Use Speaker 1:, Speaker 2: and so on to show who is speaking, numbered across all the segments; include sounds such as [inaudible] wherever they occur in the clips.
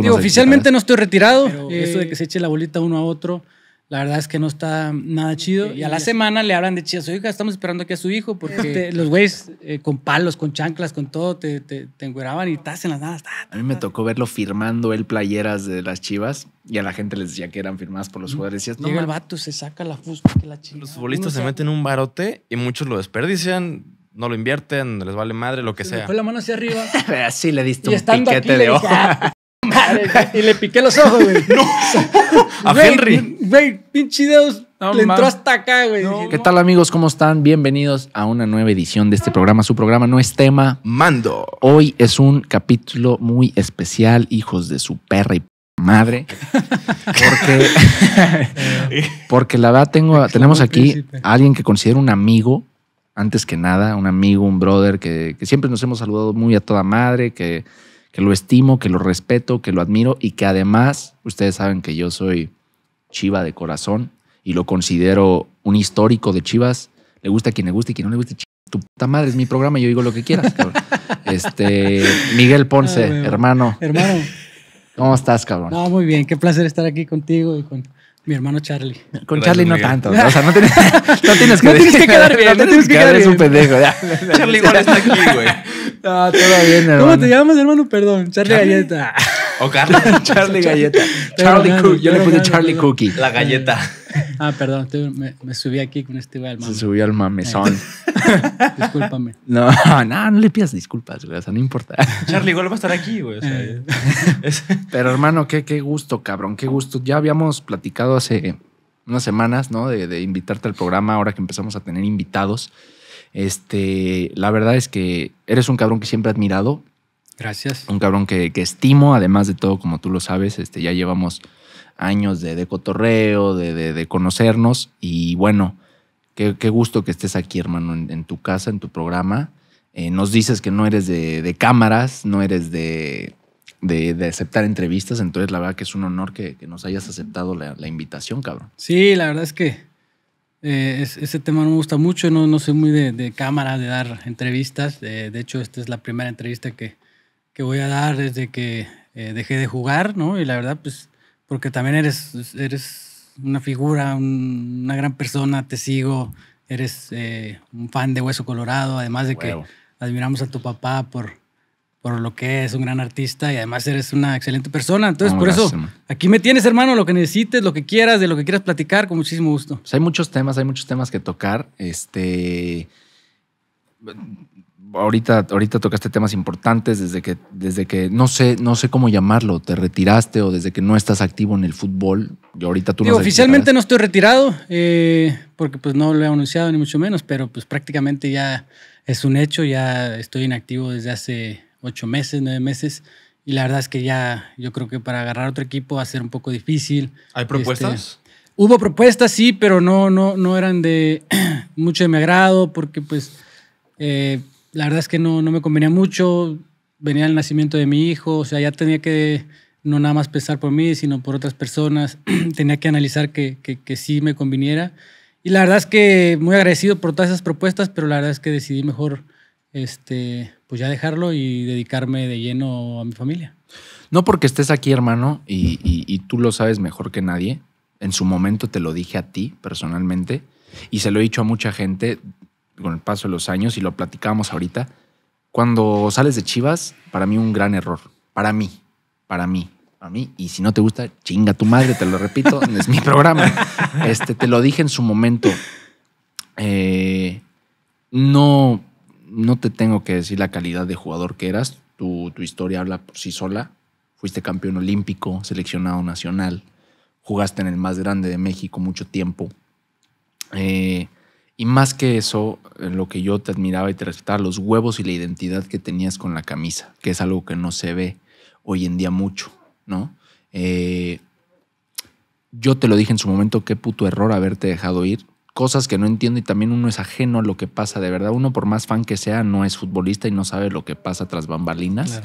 Speaker 1: Digo, oficialmente no estoy retirado. Pero eh, eso de que se eche la bolita uno a otro, la verdad es que no está
Speaker 2: nada chido. Y a la
Speaker 1: semana le hablan de chidas. Oiga, estamos esperando aquí a su hijo porque los güeyes eh, con
Speaker 2: palos, con chanclas, con todo, te, te, te engueraban y te hacen las nadas. A mí me tocó verlo firmando él playeras de las chivas y a la gente les decía que eran firmadas por los jugadores. no, el vato,
Speaker 1: se saca la
Speaker 3: fusta que la chingada. Los futbolistas se meten en un barote y muchos lo desperdician no lo invierten, les vale madre, lo que sea. Fue la mano hacia arriba. [laughs] Así le diste un piquete de ojo. Ah". [laughs] y le piqué los ojos, güey. [laughs] A
Speaker 1: Henry. Güey, pinche Dios, le entró hasta
Speaker 2: acá, güey. ¿Qué tal, amigos? ¿Cómo están? Bienvenidos a una nueva edición de este programa. Su programa no es tema. Mando. Hoy es un capítulo muy especial, hijos de su perra y madre. [laughs] Porque, la verdad tengo, tenemos aquí a alguien que considero un amigo, antes que nada, un amigo, un brother, que siempre nos hemos saludado muy a toda madre, que que lo estimo, que lo respeto, que lo admiro y que además ustedes saben que yo soy chiva de corazón y lo considero un histórico de chivas. Le gusta a quien le guste y quien no le guste. Tu puta madre es mi programa, y yo digo lo que quieras. Cabrón. [laughs] este Miguel Ponce, ah, hermano. Hermano. ¿Cómo estás, cabrón?
Speaker 1: No, muy bien. Qué placer estar aquí contigo y con mi hermano Charlie. Con Charlie no tanto. ¿no? O sea, no [laughs] tienes,
Speaker 2: no tienes que, quedar bien. No tienes que quedar Es un pendejo. Charlie igual está aquí, güey. [laughs] Ah, todo bien, hermano. ¿Cómo te
Speaker 3: llamas, hermano?
Speaker 2: Perdón, Charlie, Galleta. O Carlos. [laughs] Charlie Galleta. Charlie Cookie, Yo, le puse Charlie Cookie. La galleta. Ah, perdón, me, me, subí aquí con este güey al mame. Se subió al mamesón. Eh, discúlpame. [laughs] No, no, no le pidas disculpas, güey. O sea, no importa. Charlie igual va a estar
Speaker 3: aquí, güey. Eh.
Speaker 2: Pero hermano, qué, qué gusto, cabrón, qué gusto. Ya habíamos platicado hace unas semanas, ¿no? De, de invitarte al programa, ahora que empezamos a tener invitados. Este, la verdad es que eres un cabrón que siempre he admirado.
Speaker 1: Gracias. Un
Speaker 2: cabrón que, estimo, además de todo, como tú lo sabes, este, ya llevamos años de, cotorreo, de, conocernos y bueno, qué, gusto que estés aquí, hermano, en, tu casa, en tu programa. Eh, nos dices que no eres de, cámaras, no eres de, aceptar entrevistas, entonces la verdad que es un honor que, nos hayas aceptado la invitación, cabrón.
Speaker 1: Sí, la verdad es que eh, ese tema no me gusta mucho, no, no soy muy de, cámara, de dar entrevistas. de hecho, esta es la primera entrevista que, voy a dar desde que eh, dejé de jugar, ¿no? Y la verdad, pues, porque también eres, eres una figura, una gran persona, te sigo, eres eh, un fan de Hueso Colorado, además de que admiramos a tu papá por por lo que es un gran artista y además eres una excelente persona. Entonces, por eso, aquí me tienes, hermano, lo que necesites, lo que quieras, de lo que quieras platicar, con muchísimo gusto. Pues
Speaker 2: hay muchos temas, hay muchos temas que tocar. Este. Ahorita, ahorita tocaste temas importantes desde que, desde que no sé, no sé cómo llamarlo, te retiraste o desde que no estás activo en el fútbol. yo ahorita tú oficialmente
Speaker 1: no estoy retirado, eh, porque pues no lo he anunciado ni mucho menos, pero pues prácticamente ya es un hecho, ya estoy inactivo desde hace ocho meses, nueve meses. Y la verdad es que ya yo creo que para agarrar otro equipo va a ser un poco difícil. ¿Hay propuestas? Este, hubo propuestas, sí, pero no, no, no eran de [clears throat] mucho de mi agrado porque pues eh, la verdad es que no, no me convenía mucho. Venía el nacimiento de mi hijo, o sea, ya tenía que no nada más pensar por mí, sino por otras personas. [clears throat] tenía que analizar que, que, que sí me conviniera. Y la verdad es que muy agradecido por todas esas propuestas, pero la verdad es que decidí mejor este, pues ya dejarlo y dedicarme de lleno a mi familia.
Speaker 2: No porque estés aquí, hermano, y, tú lo sabes mejor que nadie. En su momento te lo dije a ti personalmente y se lo he dicho a mucha gente con el paso de los años y lo platicamos ahorita. Cuando sales de Chivas, para mí un gran error. Para mí, para mí, para mí. Y si no te gusta, chinga tu madre, te lo repito, [laughs] es mi programa. Este, te lo dije en su momento. Eh, no no te tengo que decir la calidad de jugador que eras. Tu, historia habla por sí sola. Fuiste campeón olímpico, seleccionado nacional. Jugaste en el más grande de México mucho tiempo. Eh, y más que eso, lo que yo te admiraba y te respetaba, los huevos y la identidad que tenías con la camisa, que es algo que no se ve hoy en día mucho, ¿no? Eh, yo te lo dije en su momento, qué puto error haberte dejado ir cosas que no entiendo y también uno es ajeno a lo que pasa de verdad. Uno, por más fan que sea, no es futbolista y no sabe lo que pasa tras bambalinas.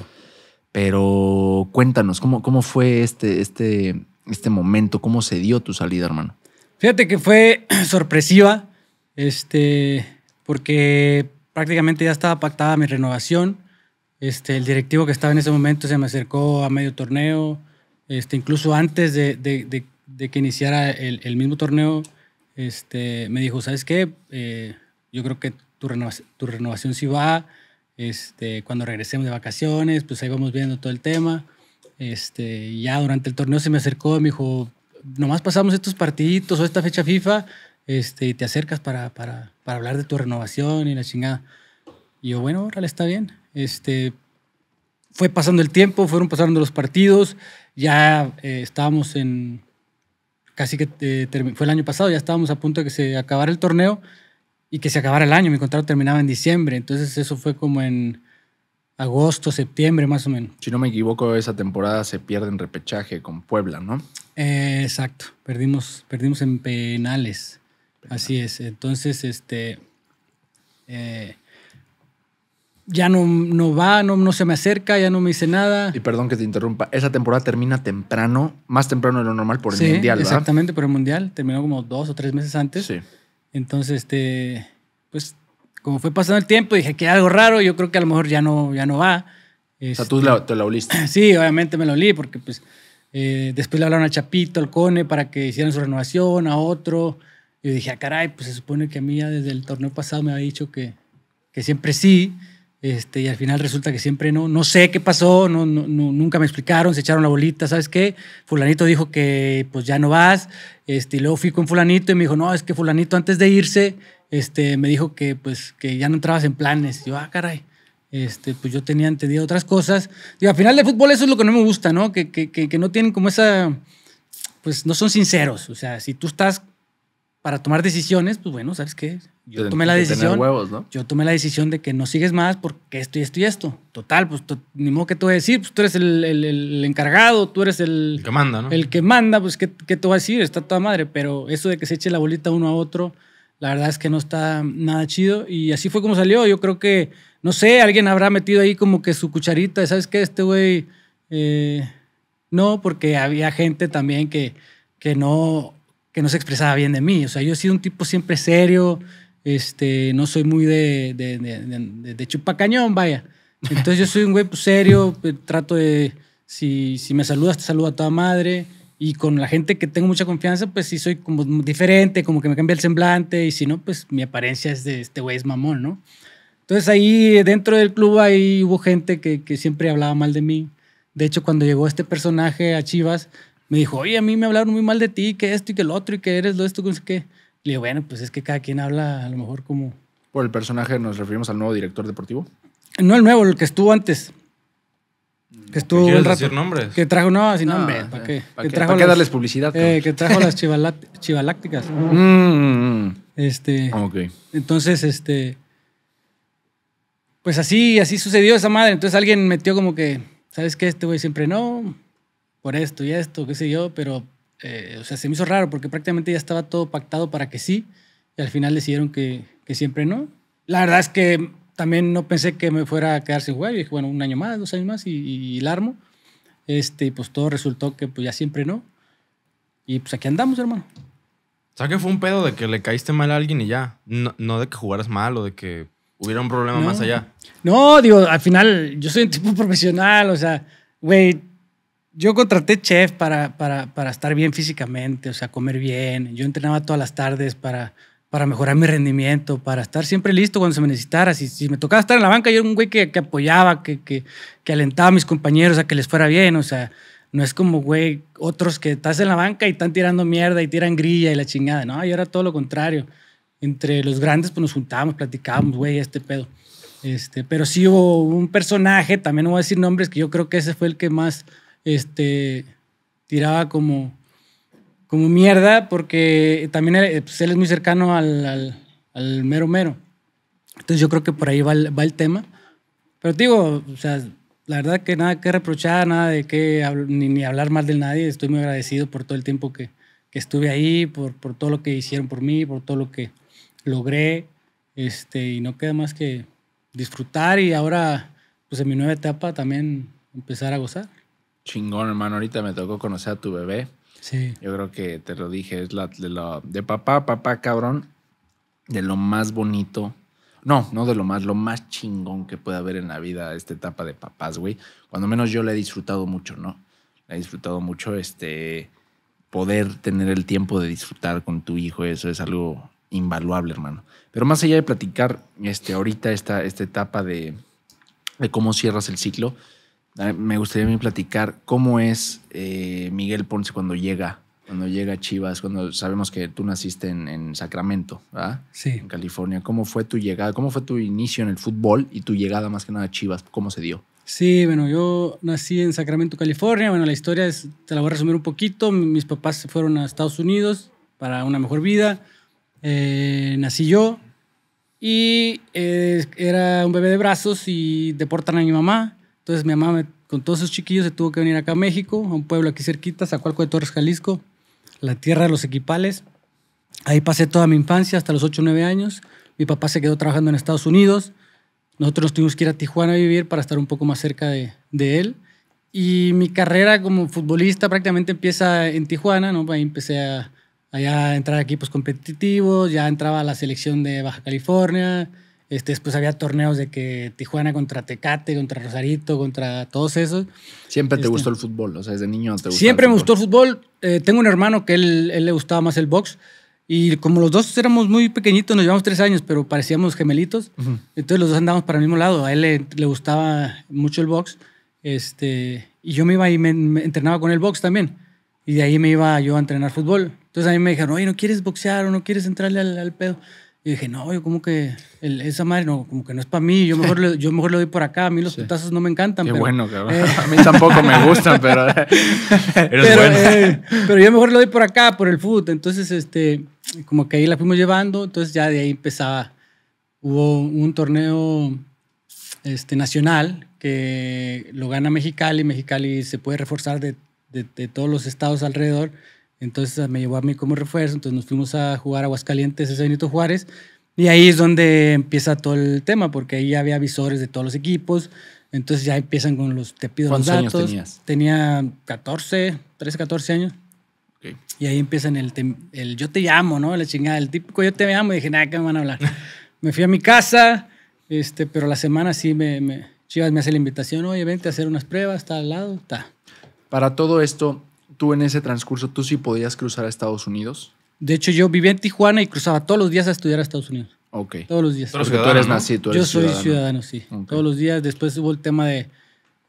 Speaker 2: Pero cuéntanos, ¿cómo, cómo fue este, este, este momento? ¿Cómo se dio tu salida, hermano?
Speaker 1: Fíjate que fue [clears throat] sorpresiva, este, porque prácticamente ya estaba pactada mi renovación. Este, el directivo que estaba en ese momento se me acercó a medio torneo, este, incluso antes de, de, que iniciara el mismo torneo, este, me dijo, ¿sabes qué? Eh, yo creo que tu, renovación, tu renovación sí va, este, cuando regresemos de vacaciones, pues ahí vamos viendo todo el tema. Este, ya durante el torneo se me acercó y me dijo, nomás pasamos estos partiditos o esta fecha FIFA, este, y te acercas para, hablar de tu renovación y la chingada. Y yo, bueno, órale, está bien. Este, fue pasando el tiempo, fueron pasando los partidos, ya eh, estábamos en, casi que eh, fue el año pasado, ya estábamos a punto de que se acabara el torneo y que se acabara el año. Mi contrato terminaba en diciembre, entonces eso fue como en agosto, septiembre más o menos.
Speaker 2: Si no me equivoco, esa temporada se pierde en repechaje con Puebla, ¿no?
Speaker 1: Eh, exacto, perdimos, perdimos en penales. Así es, entonces este... Eh,
Speaker 2: ya no, no va, no, no se me acerca, ya no me dice nada. Y perdón que te interrumpa, esa temporada termina temprano, más temprano de lo normal por el Mundial, ¿verdad?
Speaker 1: Exactamente, por el Mundial, terminó como dos o tres meses antes. Sí. Entonces, este, pues, como fue pasando el tiempo, dije que algo raro, yo creo que a lo mejor ya no, ya no va.
Speaker 2: o sea, tú la, este, te la oliste. [laughs]
Speaker 1: Sí, obviamente me lo olí, porque pues eh, después le hablaron a Chapito, al Cone, para que hicieran su renovación, a otro. Y yo dije, ah, caray, pues se supone que a mí ya desde el torneo pasado me había dicho que, que siempre sí. Este, y al final resulta que siempre no, no sé qué pasó, no, nunca me explicaron, se echaron la bolita, ¿sabes qué? Fulanito dijo que pues ya no vas, este, y luego fui con fulanito y me dijo, no, es que fulanito antes de irse, este, me dijo que pues que ya no entrabas en planes. yo, ah, caray, este, pues yo tenía entendido otras cosas. Y al final de fútbol eso es lo que no me gusta, ¿no? que no tienen como esa, pues no son sinceros, o sea, si tú estás para tomar decisiones, pues bueno, ¿sabes qué?
Speaker 2: Yo tomé la decisión.
Speaker 1: Yo tomé la decisión de que no sigues más porque esto y esto y esto. Total, pues ni modo que te voy a decir, pues tú eres el, encargado, tú eres el, el, que manda, ¿no? El que manda, pues ¿qué, te voy a decir, está toda madre. Pero eso de que se eche la bolita uno a otro, la verdad es que no está nada chido. Y así fue como salió. Yo creo que, no sé, alguien habrá metido ahí como que su cucharita, ¿sabes qué? Este güey, eh, no, porque había gente también que, que no que no se expresaba bien de mí. O sea, yo he sido un tipo siempre serio, este, no soy muy de, de, de, chupacañón, vaya. Entonces yo soy un güey pues, serio, eh, trato de, si, si me saludas, te saludo a toda madre. Y con la gente que tengo mucha confianza, pues sí soy como diferente, como que me cambia el semblante. Y si no, pues mi apariencia es de este güey es mamón, ¿no? Entonces ahí dentro del club ahí hubo gente que, que siempre hablaba mal de mí. De hecho, cuando llegó este personaje a Chivas, me dijo, oye, a mí me hablaron muy mal de ti, que esto y que lo otro, y que eres lo esto, que sé qué. Le digo, bueno, pues es que cada quien habla a lo mejor como...
Speaker 2: ¿Por el personaje nos referimos al nuevo director deportivo?
Speaker 1: No el nuevo, el que estuvo antes. Que estuvo el rato. nombres? Que trajo, no, sin no, nombre, ¿para qué? ¿Para qué, darles publicidad? Eh, que trajo las chivalácticas. [laughs] Mm, mm, mm. Este. Ok. Entonces, este. Pues así, así sucedió esa madre. Entonces alguien metió como que, ¿sabes qué? Este güey siempre no por esto y esto, qué sé yo, pero, eh, o sea, se me hizo raro porque prácticamente ya estaba todo pactado para que sí, y al final decidieron que, que siempre no. La verdad es que también no pensé que me fuera a quedar sin jugar, y dije, bueno, un año más, dos años más, y, el armo. Este, pues todo resultó que pues ya siempre no. Y pues aquí andamos, hermano.
Speaker 3: O sea que fue un pedo de que le caíste mal a alguien y ya. No, de que jugaras mal o de que hubiera un problema más allá.
Speaker 1: No, digo, al final yo soy un tipo [laughs] profesional, o sea, güey, yo contraté chef para, para, para, estar bien físicamente, o sea, comer bien. Yo entrenaba todas las tardes para, para mejorar mi rendimiento, para estar siempre listo cuando se me necesitara. Si, si me tocaba estar en la banca, yo era un güey que, que apoyaba, que, que, que, alentaba a mis compañeros a que les fuera bien. O sea, no es como, güey, otros que estás en la banca y están tirando mierda y tiran grilla y la chingada. No, yo era todo lo contrario. Entre los grandes, pues nos juntábamos, platicábamos, güey, este pedo. Este, pero sí hubo un personaje, también no voy a decir nombres, que yo creo que ese fue el que más este, tiraba como, como mierda porque también él, eh, pues, es muy cercano al, al, mero mero. Entonces yo creo que por ahí va el, va el tema. Pero digo, o sea, la verdad que nada que reprochar, nada de que ni, hablar mal de nadie. Estoy muy agradecido por todo el tiempo que, que estuve ahí, por, por, todo lo que hicieron por mí, por todo lo que logré. Este, y no queda más que disfrutar y ahora, pues en mi nueva etapa también
Speaker 2: empezar a gozar chingón, hermano. Ahorita me tocó conocer a tu bebé. Sí. Yo creo que te lo dije, es la, de, la, de papá, papá, cabrón, de lo más bonito. No, no de lo más, lo más chingón que puede haber en la vida esta etapa de papás, güey. Cuando menos yo la he disfrutado mucho, ¿no? La he disfrutado mucho, este, poder tener el tiempo de disfrutar con tu hijo, eso es algo invaluable, hermano. Pero más allá de platicar, este, ahorita esta, esta etapa de, de cómo cierras el ciclo, me gustaría platicar cómo es eh, Miguel Ponce cuando llega, cuando llega a Chivas, cuando sabemos que tú naciste en, Sacramento, ¿verdad? Sí. En California. ¿Cómo fue tu llegada? ¿Cómo fue tu inicio en el fútbol y tu llegada más que nada a Chivas? ¿Cómo se dio?
Speaker 1: Sí, bueno, yo nací en Sacramento, California. Bueno, la historia es, te la voy a resumir un poquito. Mis papás se fueron a Estados Unidos para una mejor vida. Eh, nací yo y eh, era un bebé de brazos y deportan a mi mamá entonces mi mamá con todos esos chiquillos se tuvo que venir acá a México, a un pueblo aquí cerquita, Zacualco de Torres, Jalisco, la tierra de los equipales. Ahí pasé toda mi infancia hasta los 8 o 9 años. Mi papá se quedó trabajando en Estados Unidos. Nosotros nos tuvimos que ir a Tijuana a vivir para estar un poco más cerca de, de él. Y mi carrera como futbolista prácticamente empieza en Tijuana, ¿no? Ahí empecé a, entrar a equipos competitivos, ya entraba a la selección de Baja California, este, después había torneos de que Tijuana contra Tecate, contra Rosarito, contra todos esos.
Speaker 2: Siempre te este, gustó el fútbol, o sea, desde niño te gustó. Siempre me
Speaker 1: gustó el fútbol. Eh, tengo un hermano que él, él, le gustaba más el box. Y como los dos éramos muy pequeñitos, nos llevamos tres años, pero parecíamos gemelitos. Entonces los dos andábamos para el mismo lado. A él le, gustaba mucho el box. Este, y yo me iba y me, entrenaba con el box también. Y de ahí me iba yo a entrenar fútbol. Entonces a mí me dijeron, oye, ¿no quieres boxear o no quieres entrarle al, al pedo? Y dije, no, yo como que esa madre no, como que no es para mí, yo mejor, yo mejor lo doy por acá, a mí los putazos no me encantan. Qué bueno, eh, [laughs] A mí tampoco me gustan, [laughs] pero... Eh, pero, yo mejor lo doy por acá, por el fútbol. Entonces, este, como que ahí la fuimos llevando, entonces ya de ahí empezaba. Hubo un torneo este, nacional que lo gana Mexicali, Mexicali se puede reforzar de, de, de todos los estados alrededor. Entonces eh, me llevó a mí como refuerzo, entonces nos fuimos a jugar Aguascalientes, ese Benito Juárez, y ahí es donde empieza todo el tema, porque ahí ya había visores de todos los equipos, entonces ya empiezan con los, te pido los datos. ¿Cuántos años tenías? Tenía 14, 13, 14 años. Y ahí empiezan el, el, yo te llamo, ¿no? La chingada, el típico yo te llamo, y dije, nada, ¿qué me van a hablar? [laughs] me fui a mi casa, este, pero la semana sí me, Chivas me hace la invitación, oye, vente a hacer unas pruebas, está al lado, está.
Speaker 2: Para todo esto, tú en ese transcurso, tú sí podías cruzar a Estados Unidos? De hecho, yo vivía en Tijuana y cruzaba todos los días a estudiar a Estados Unidos. Ok. Todos los días. Porque tú eres nacido, Yo soy ciudadano, sí. Todos
Speaker 1: los días. Después hubo el tema de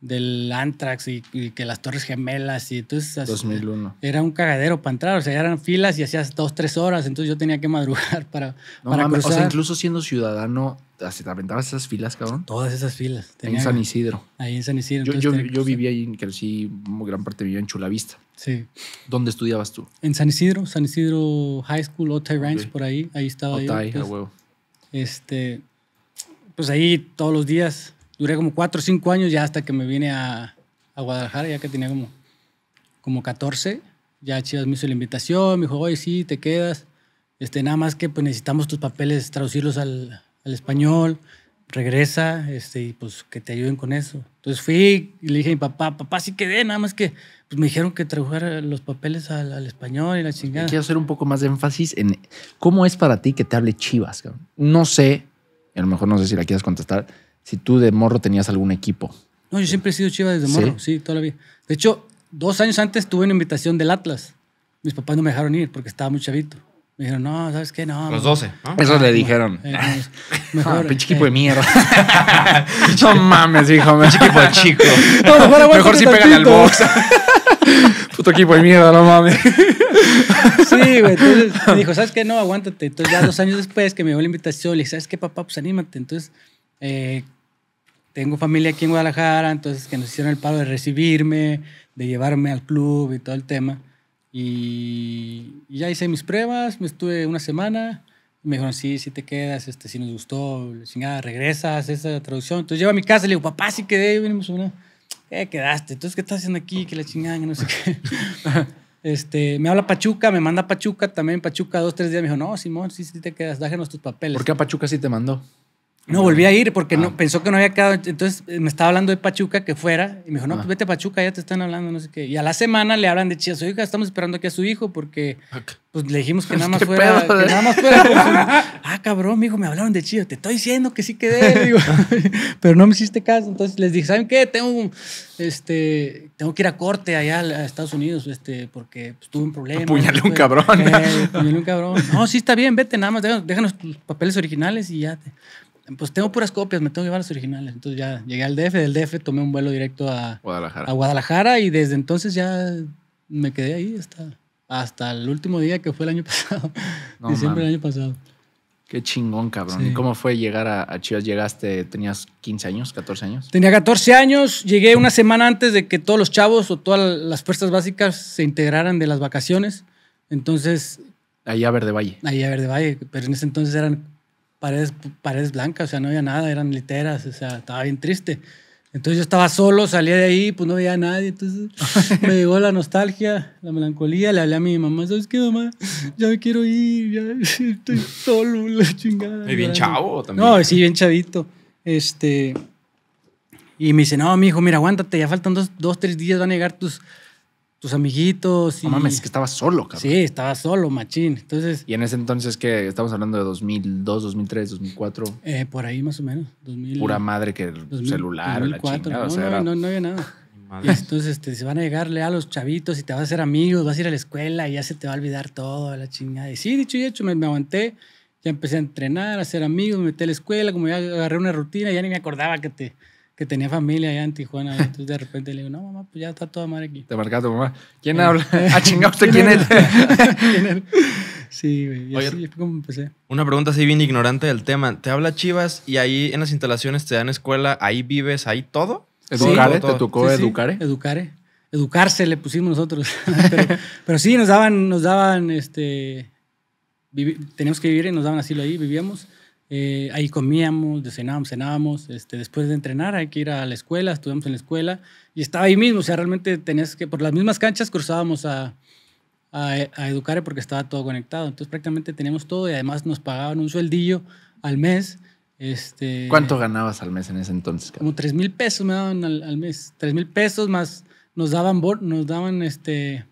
Speaker 1: del Antrax y, que las Torres Gemelas y
Speaker 2: entonces 2001.
Speaker 1: era un cagadero para entrar, o sea, eran filas y hacías dos, tres horas, entonces yo tenía que madrugar
Speaker 2: [laughs] para, para cruzar. O sea, incluso siendo ciudadano, ¿te aventabas esas filas, cabrón? Todas esas
Speaker 1: filas. en San Isidro.
Speaker 2: Ahí en San Isidro. Yo, yo, vivía ahí, crecí, gran parte vivía en Chulavista. Sí. ¿Dónde estudiabas tú?
Speaker 1: En San Isidro, San Isidro High School, Otay Ranch, por ahí, ahí estaba yo. Otay, a pues, huevo. Este, pues ahí todos los días duré como 4 o 5 años ya hasta que me vine a, a, Guadalajara, ya que tenía como, como 14. Ya Chivas me hizo la invitación, me dijo, oye, sí, te quedas. Este, nada más que pues, necesitamos tus papeles, traducirlos al, español, regresa este, y pues que te ayuden con eso. Entonces fui y le dije a mi papá, papá, sí quedé, nada más que pues, me dijeron que tradujera los papeles al,
Speaker 2: español y la chingada. Quiero hacer un poco más de énfasis en cómo es para ti que te hable Chivas. No sé, a lo mejor no sé si la quieras contestar, si tú de morro tenías algún equipo.
Speaker 1: No, yo siempre he sido chiva desde morro, ¿Sí? la vida. De hecho, dos años antes tuve una invitación del Atlas. Mis papás no me dejaron ir porque estaba muy chavito. Me dijeron, no, ¿sabes qué? No.
Speaker 2: Los 12. ¿no? Eso le ah, dijeron. Eh, mejor, ah, eh". [laughs] pinche equipo de mierda. no mames, hijo. Pinche equipo de chico. mejor, mejor si pegan al box. [laughs] Puto equipo de mierda, no mames. Sí,
Speaker 1: güey. Entonces me dijo, ¿sabes qué? No, aguántate. Entonces, ya dos años después que me dio la invitación, le dije, ¿sabes qué, papá? Pues anímate. Entonces, eh, tengo familia aquí en Guadalajara, entonces que nos hicieron el paro de recibirme, de llevarme al club y todo el tema. Y, ya hice mis pruebas, me estuve una semana. me dijeron, sí, sí te quedas, este, si nos gustó, chingada, regresas, esa traducción. Entonces llego a mi casa y le digo, papá, sí quedé, y venimos una. Eh, quedaste, entonces, ¿qué estás haciendo aquí? Que la chingada, no sé qué. [laughs] Este, me habla Pachuca, me manda Pachuca también, Pachuca dos, tres días. Me dijo, no, Simón, sí, sí te quedas, déjanos tus papeles. ¿Por qué a Pachuca sí te mandó? No, volví a ir porque no, ah. pensó que no había quedado. Entonces eh, me estaba hablando de Pachuca que fuera. Y me dijo, no, ah. pues vete a Pachuca, ya te están hablando, no sé qué. Y a la semana le hablan de su Oiga, estamos esperando aquí a su hijo porque pues, le dijimos que [laughs] eh? nada más fuera. nada más [laughs] ah, cabrón, mijo, me hablaron de chido. Te estoy diciendo que sí quedé. [laughs] pero no me hiciste caso. Entonces les dije, ¿saben qué? Tengo, este, tengo que ir a corte allá a Estados Unidos este, porque pues, tuve un problema. Puñale un cabrón. Eh, un cabrón. No, sí está bien, vete, nada más déjanos, déjanos tus papeles originales y ya. Te pues tengo puras copias, me tengo que llevar las originales. Entonces ya llegué al DF, del DF tomé un vuelo directo a Guadalajara, a Guadalajara y desde entonces ya me quedé ahí hasta, hasta el último día que fue el año [laughs] pasado, no, diciembre del año pasado.
Speaker 2: Qué chingón, cabrón. ¿Y cómo fue llegar a, a, Chivas? ¿Llegaste, tenías 15 años, 14 años?
Speaker 1: Tenía 14 años, llegué una semana antes de que todos los chavos o todas las fuerzas básicas se integraran de las vacaciones. Entonces... Allá a Verde Valle. Allá a Verde Valle, pero en ese entonces eran paredes, paredes blancas, o sea, no había nada, eran literas, o sea, estaba bien triste. Entonces yo estaba solo, salía de ahí, pues no veía a nadie. Entonces [laughs] me llegó la nostalgia, la melancolía. Le hablé a mi mamá, ¿sabes qué, mamá? Ya me quiero ir, ya [laughs] estoy solo, la chingada. Y bien chavo también. No, sí, bien chavito. Este. Y me dice, no, mi hijo, mira, aguántate, ya faltan dos, dos tres días, van a llegar tus, tus
Speaker 2: amiguitos. Y... No mames, es que estaba solo, cabrón. Sí, estaba solo, machín. Entonces. ¿Y en ese entonces que Estamos hablando de 2002, 2003, 2004. Eh, por ahí más o menos. pura madre que el celular, la chingada, no,
Speaker 1: había nada. entonces este, se van a llegarle a los chavitos y te vas a hacer amigos, vas a ir a la escuela y ya se te va a olvidar todo, la chingada. Y sí, dicho y hecho, me, me aguanté. Ya empecé a entrenar, a hacer amigos, me metí a la escuela, como ya agarré una rutina, ya ni me acordaba que te que tenía familia allá en Tijuana. entonces de repente le digo, no, mamá, pues ya está toda madre aquí. Te marcaste, tu mamá.
Speaker 2: ¿Quién eh, habla? ¿A [laughs] ah, chingado usted [laughs] quién es? sí, güey. Y Oye, como empecé.
Speaker 3: Una pregunta así bien ignorante del tema. ¿Te habla Chivas y ahí en las instalaciones te dan escuela, ahí vives, ahí todo? ¿Educare? ¿Te tocó educare?
Speaker 1: Educare. Educarse le pusimos nosotros. [laughs] pero, pero, sí, nos daban, nos daban, este, teníamos que vivir y nos daban asilo ahí, vivíamos. Eh, ahí comíamos, cenábamos, cenábamos. Este, después de entrenar hay que ir a la escuela, estuvimos en la escuela y estaba ahí mismo. O sea, realmente tenías que, por las mismas canchas cruzábamos a, a, a porque estaba todo conectado. Entonces prácticamente teníamos todo y además nos pagaban un sueldillo al mes. Este, ¿Cuánto
Speaker 2: ganabas al mes en ese entonces?
Speaker 1: Como tres mil pesos me daban al, mes. tres mil pesos más nos daban, nos daban este,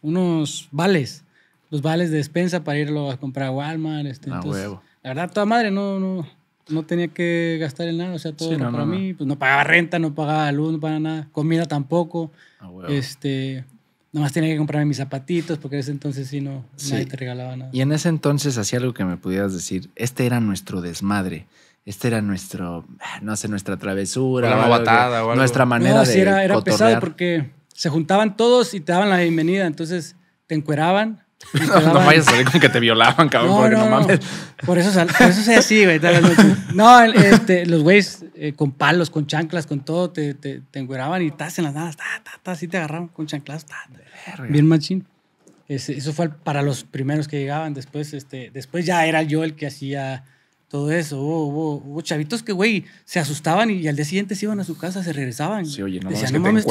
Speaker 1: unos vales, los vales de despensa para irlo a comprar a Walmart. Este, huevo. La verdad, toda madre, no, no, no tenía que gastar en nada, o sea, todo no, para mí. Pues no pagaba renta, no pagaba luz, no pagaba nada, comida tampoco. Ah, Este, nomás tenía que comprarme mis zapatitos, porque en ese entonces sí, no, nadie te regalaba nada. Y
Speaker 2: en ese entonces hacía algo que me pudieras decir, este era nuestro desmadre. Este era nuestro, ah, no sé, nuestra travesura. Nuestra manera de era, pesado
Speaker 1: porque se juntaban todos y te daban la bienvenida. Entonces te encueraban,
Speaker 2: [laughs] No, vayas a salir como que te violaban, cabrón, porque no, mames. Por
Speaker 1: eso, por eso es así, güey. No, este, los güeyes eh, con palos, con chanclas, con todo, te, te, te engueraban y tas en las nadas, ta, ta, así te agarraron con chanclas, bien machín. eso fue para los primeros que llegaban. Después, este, después ya era yo el que hacía todo eso. Hubo, chavitos que, güey, se asustaban y, al día siguiente se iban a su casa, se regresaban. Sí, oye, no, Decían, no mames,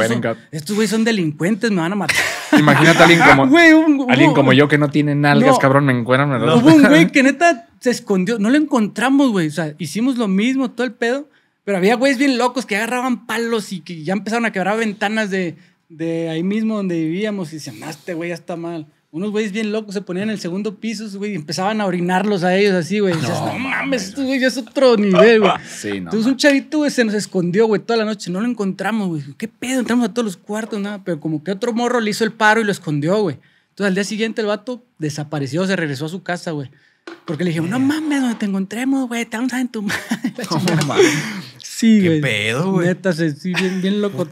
Speaker 1: estos güey son delincuentes, me van a matar.
Speaker 2: [laughs] Imagínate a alguien como, [laughs] alguien como yo que no tiene nalgas, cabrón, me encuentran. no, hubo un güey
Speaker 1: que [laughs] neta se escondió, no lo encontramos, güey. O sea, hicimos lo mismo, todo el pedo. Pero había güeyes bien locos que agarraban palos y que ya empezaron a quebrar ventanas de, de ahí mismo donde vivíamos y decían, amaste, güey ya está mal. Unos güeyes bien locos se ponían en el segundo piso, güey, y empezaban a orinarlos a ellos así, güey. No, mames, esto, güey, ya es otro nivel, güey. Sí, no. Entonces un chavito, güey, se nos escondió, güey, toda la noche. No lo encontramos, güey. ¿Qué pedo? Entramos a todos los cuartos, nada. Pero como que otro morro le hizo el paro y lo escondió, güey. Entonces al día siguiente el vato desapareció, se regresó a su casa, güey. Porque le dijimos, no mames, donde te encontremos, güey, te vamos a en tu [laughs] madre. No, mames. Sí, ¿Qué
Speaker 3: pedo, güey? Neta,
Speaker 1: sí, bien, bien loco.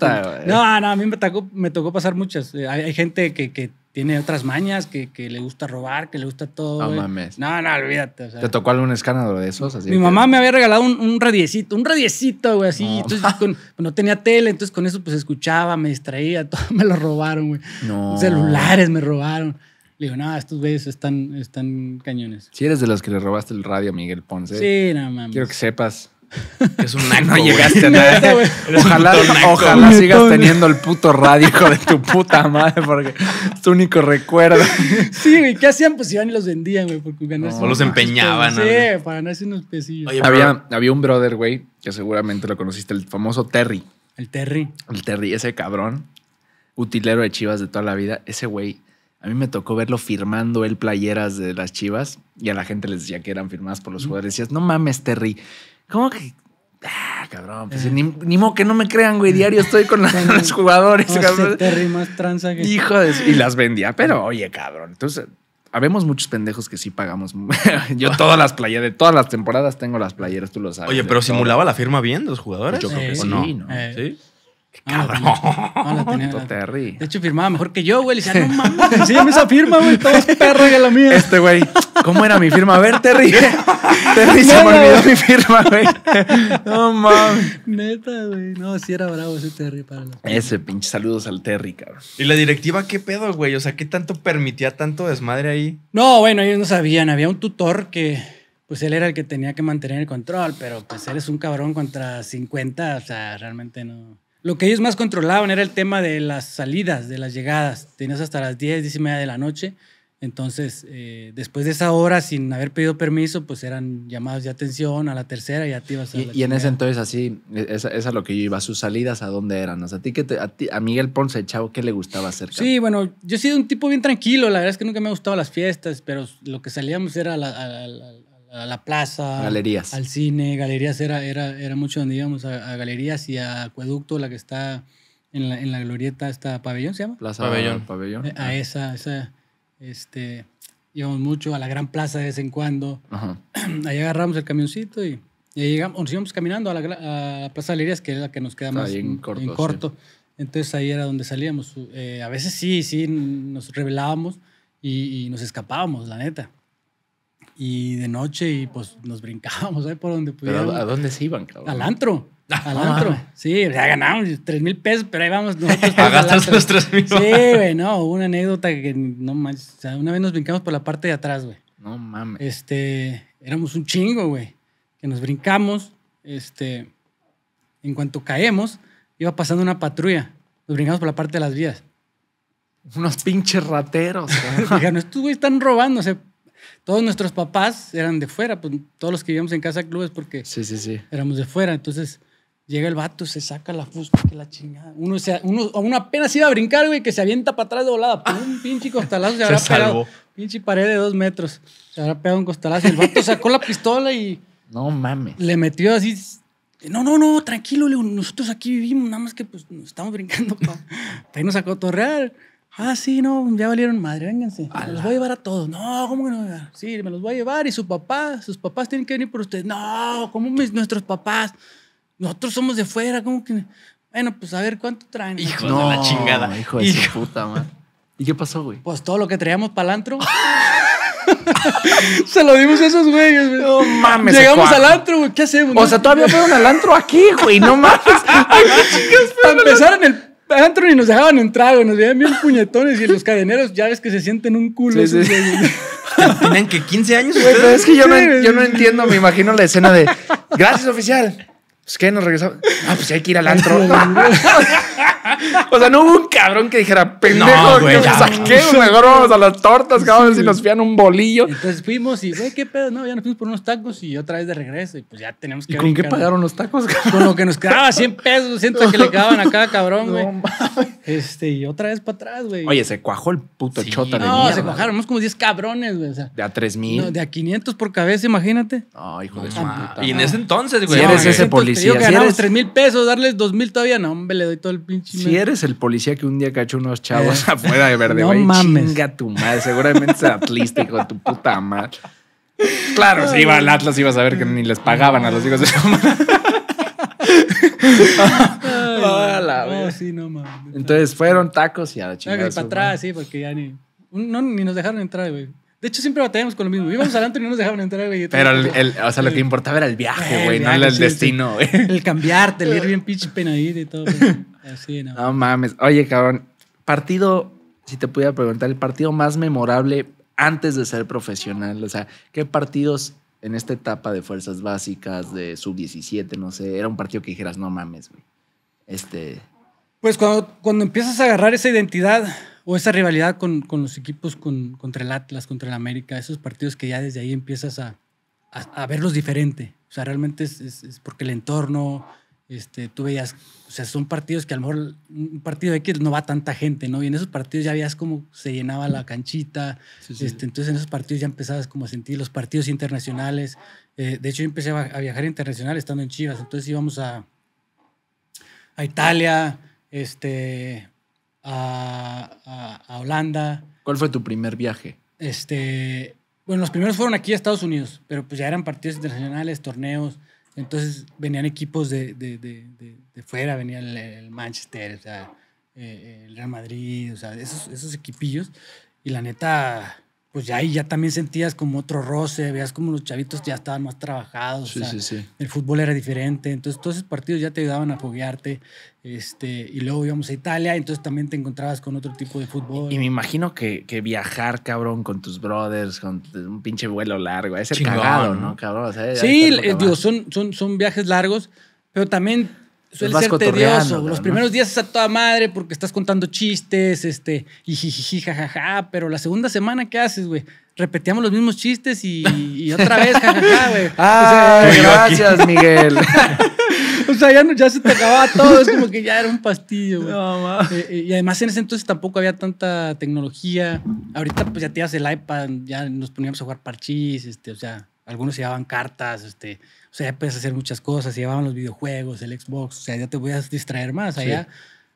Speaker 1: no, no, a mí me tocó, me tocó pasar muchas. Eh, hay, hay gente que, que tiene otras mañas, que, le gusta robar, que le gusta todo. No mames. No, no, olvídate.
Speaker 2: ¿Te tocó algún escándalo de esos? mi mamá me había
Speaker 1: regalado un, un radiecito, un radiecito, güey, así. No. Entonces, no tenía tele, entonces con eso pues escuchaba, me distraía, [laughs] todo me lo robaron, güey.
Speaker 2: No. Celulares
Speaker 1: me robaron. Le digo, no, estos güeyes están, están cañones.
Speaker 2: Si eres de los que le robaste el radio a Miguel Ponce. Sí, no mames. Quiero que sepas es un naco, [laughs] No llegaste a nada. [laughs] ojalá ojalá sigas teniendo el puto radio de tu puta madre, porque es tu único recuerdo. [laughs]
Speaker 1: Sí, güey. ¿Qué hacían? Pues iban y los vendían, güey, porque o los empeñaban, ¿no? Sí, para ganarse unos pesillos. había,
Speaker 2: había un brother, güey, que seguramente lo conociste, el famoso Terry. El Terry. El Terry, ese cabrón, utilero de chivas de toda la vida. Ese güey. A mí me tocó verlo firmando El playeras de las chivas y a la gente les decía que eran firmadas por los jugadores. Decías, no mames, Terry, ¿Cómo que? Ah, cabrón, pues, ah. ni, modo que no me crean, güey. Diario estoy con [laughs] los jugadores, ah, cabrón. Hijo de... Y las vendía, [laughs] pero oye, cabrón. Entonces, habemos muchos pendejos que sí pagamos. [laughs] Yo todas las playeras, de todas las temporadas tengo las playeras, tú lo sabes. Oye, pero simulaba la firma bien los jugadores. Yo creo que sí. no?
Speaker 1: Eh. ¿Sí? Qué cabrón. Ah, no, la De hecho, firmaba mejor que yo, güey. Le decía, no [laughs] mames,
Speaker 2: enséñame esa firma, güey. Todos perros que la mía. Este, güey, ¿cómo era mi firma? A ver, Terry. Terry se me olvidó mi firma, güey. No mames.
Speaker 1: Neta, güey. No, sí era bravo ese Terry para los.
Speaker 3: Ese pinche saludos al Terry, cabrón. ¿Y la directiva qué pedo, güey? O sea, ¿qué tanto permitía tanto desmadre ahí?
Speaker 1: No, bueno, ellos no sabían. Había un tutor que pues él era el que tenía que mantener el control, pero pues eres un cabrón contra 50, o sea, realmente no. Lo que ellos más controlaban era el tema de las salidas, de las llegadas. Tenías hasta las 10, 10 y media de la noche. Entonces, eh, después de esa hora, sin haber pedido permiso, pues eran llamados de atención a la tercera y ya te ibas a. Y, la y en ese entonces,
Speaker 2: así, esa, esa, es lo que yo iba, sus salidas, ¿a dónde eran? O sea, a ti, que a, Miguel Ponce, chavo, ¿qué le gustaba hacer?
Speaker 1: Sí, bueno, yo he sido un tipo bien tranquilo, la verdad es que nunca me han gustado las fiestas, pero lo que salíamos era a, la, a la plaza. Galerías. Al cine, galerías era, era, era mucho donde íbamos, a, galerías y a acueducto, la que está en la, en la glorieta, está pabellón, ¿se llama? Plaza pabellón. pabellón. A, ah. esa, esa, este, íbamos mucho a la gran plaza de vez en cuando. [clears throat] Ahí agarramos el camioncito y, llegamos, nos íbamos caminando a la, plaza de galerías, que es la que nos queda más en corto. Entonces ahí era donde salíamos. Eh, a veces sí, sí, nos revelábamos y nos escapábamos, la neta y de noche y pues nos brincábamos ahí por donde pudiéramos. ¿A dónde se iban, cabrón? Al antro. [laughs] Ah, al antro. Sí, o pues, sea, ganábamos 3 mil pesos, pero ahí vamos nosotros. [laughs] gastar los 3 mil. Sí, güey, no, hubo una anécdota que no manches. O sea, una vez nos brincamos por la parte de atrás, güey. No mames. Este, éramos un chingo, güey. Que nos brincamos, este, en cuanto caemos, iba pasando una patrulla. Nos brincamos por la parte de las vías. Unos pinches rateros. [laughs] Dijeron, estos güeyes están robando, o sea, todos nuestros papás eran de fuera, pues todos los que vivíamos en casa clubes porque éramos de fuera. Entonces llega el vato, se saca la fusca, que la chingada. Uno, se, uno, uno apenas iba a brincar, güey, que se avienta para atrás de volada. Un ah. pinche costalazo se [laughs] habrá pegado. Pinche pared de dos metros. Se habrá pegado un costalazo. El vato sacó la pistola y. No mames. Le metió así no, no, no, tranquilo, nosotros aquí vivimos, nada más que pues nos estamos brincando [laughs] Ahí nos sacó a Ah, sí, no, ya valieron madre, vénganse. los voy a llevar a todos. No, ¿cómo que no? sí, me los voy a llevar y su papá, sus papás tienen que venir por ustedes. No, ¿cómo mis, nuestros papás? Nosotros somos de fuera, ¿cómo que? Bueno, pues a ver cuánto traen. Hijo no, de la chingada. Hijo de
Speaker 2: puta madre. ¿Y qué pasó, güey?
Speaker 1: Pues todo lo que traíamos para antro... [laughs]
Speaker 2: Se lo dimos
Speaker 3: a
Speaker 1: esos güeyes, güey. No mames. Llegamos al antro, güey. ¿Qué hacemos? O sea, todavía fueron al antro aquí, güey. No mames. [laughs] Ay, qué Para empezar en el adentro nos dejaban entrar, Nos veían bien puñetones y los cadeneros ya ves que se sienten un culo. [laughs] Tienen que 15 años, es que yo
Speaker 2: no entiendo, me imagino la escena de gracias, oficial. Pues que nos regresamos. [laughs] Ah, pues hay que ir al antro. [laughs] o sea, no hubo un cabrón que dijera, pendejo, no, que me saqué, mejor vamos a las tortas, cabrón, si nos fían un bolillo. Entonces fuimos y, güey, qué pedo,
Speaker 1: no, ya nos fuimos por unos tacos y otra vez de regreso. Y pues ya tenemos que. ¿Y con qué pagaron
Speaker 2: los tacos, Con lo que nos quedaba, 100 pesos,
Speaker 1: siento que le quedaban a cada cabrón, [laughs] güey.
Speaker 2: este, y otra vez para atrás, güey. Oye, se cuajó el puto chota de no, No, se cuajaron,
Speaker 1: somos como 10 cabrones, güey. O sea,
Speaker 2: de a 3000 mil.
Speaker 1: de a 500 por
Speaker 2: cabeza, imagínate. Ay, hijo de su Y en ese entonces, güey. Si eres ese político que si ganamos eres... 3 mil pesos, darles
Speaker 1: 2 mil todavía, no, hombre, le doy todo el pinche. Si eres
Speaker 2: el policía que un día cachó unos chavos eh. [laughs] afuera de verde, No mames. Venga tu madre, seguramente es atlístico tu puta madre. Claro, si iba al Atlas, ibas a ver que ni les pagaban a los hijos de su madre. [laughs] sí, no, Entonces fueron tacos y a la chingada. para atrás,
Speaker 1: sí, porque ya ni. No, ni nos dejaron entrar, güey. De hecho, siempre batallamos con lo mismo. Íbamos al y no nos dejaban entrar, Pero, el, o sea, lo que importaba era el viaje, eh, güey, no el destino, güey. El cambiarte, el ir bien [laughs] pinche penadito y todo. Así, no. No
Speaker 2: mames. Oye, cabrón, partido, si te pudiera preguntar, el partido más memorable antes de ser profesional. O sea, ¿qué partidos en esta etapa de fuerzas básicas, de sub-17, no sé, era un partido que dijeras, no mames, güey? Este.
Speaker 1: Pues cuando, cuando empiezas a agarrar esa identidad o esa rivalidad con, los equipos contra el Atlas, contra el América, esos partidos que ya desde ahí empiezas a, verlos diferente. O sea, realmente es, porque el entorno, este, tú veías, o sea, son partidos que a lo mejor un partido X no va tanta gente, ¿no? Y en esos partidos ya veías cómo se llenaba la canchita, este, entonces en esos partidos ya empezabas como a sentir los partidos internacionales. Eh, de hecho, yo empecé a viajar internacional estando en Chivas, entonces íbamos a, a Italia, este, a, Holanda.
Speaker 2: ¿Cuál fue tu primer viaje?
Speaker 1: Este, bueno, los primeros fueron aquí a Estados Unidos, pero pues ya eran partidos internacionales, torneos. Entonces venían equipos de, fuera, venía el, el Manchester, o eh, el Real Madrid, o sea, esos, esos equipillos. Y la neta, pues ya ahí ya también sentías como otro roce, veías como los chavitos ya estaban más trabajados, el fútbol era diferente, entonces todos esos partidos ya te ayudaban a foguearte, este, y luego íbamos a Italia, entonces también te encontrabas con otro tipo de fútbol. Y me
Speaker 2: imagino que, viajar, cabrón, con tus brothers, con un pinche vuelo largo, es el cagado, ¿no? sí,
Speaker 1: son, son, son viajes largos, pero también suele ser tedioso. Los primeros días a toda madre porque estás contando chistes, este, y jijiji, jajaja, pero la segunda semana, ¿qué haces, güey? Repetíamos los mismos chistes y, otra vez, jajaja, güey. ah, [laughs] gracias, Miguel. [laughs] o sea, ya, no, ya se te acababa todo, es como que ya era un pastillo, güey. Eh, eh, y además en ese entonces tampoco había tanta tecnología. Ahorita pues ya te el iPad, ya nos poníamos a jugar parchís, este, o sea, algunos llevaban cartas, este, o sea, ya puedes hacer muchas cosas, llevaban los videojuegos, el Xbox, o sea, ya te a distraer más. Allá,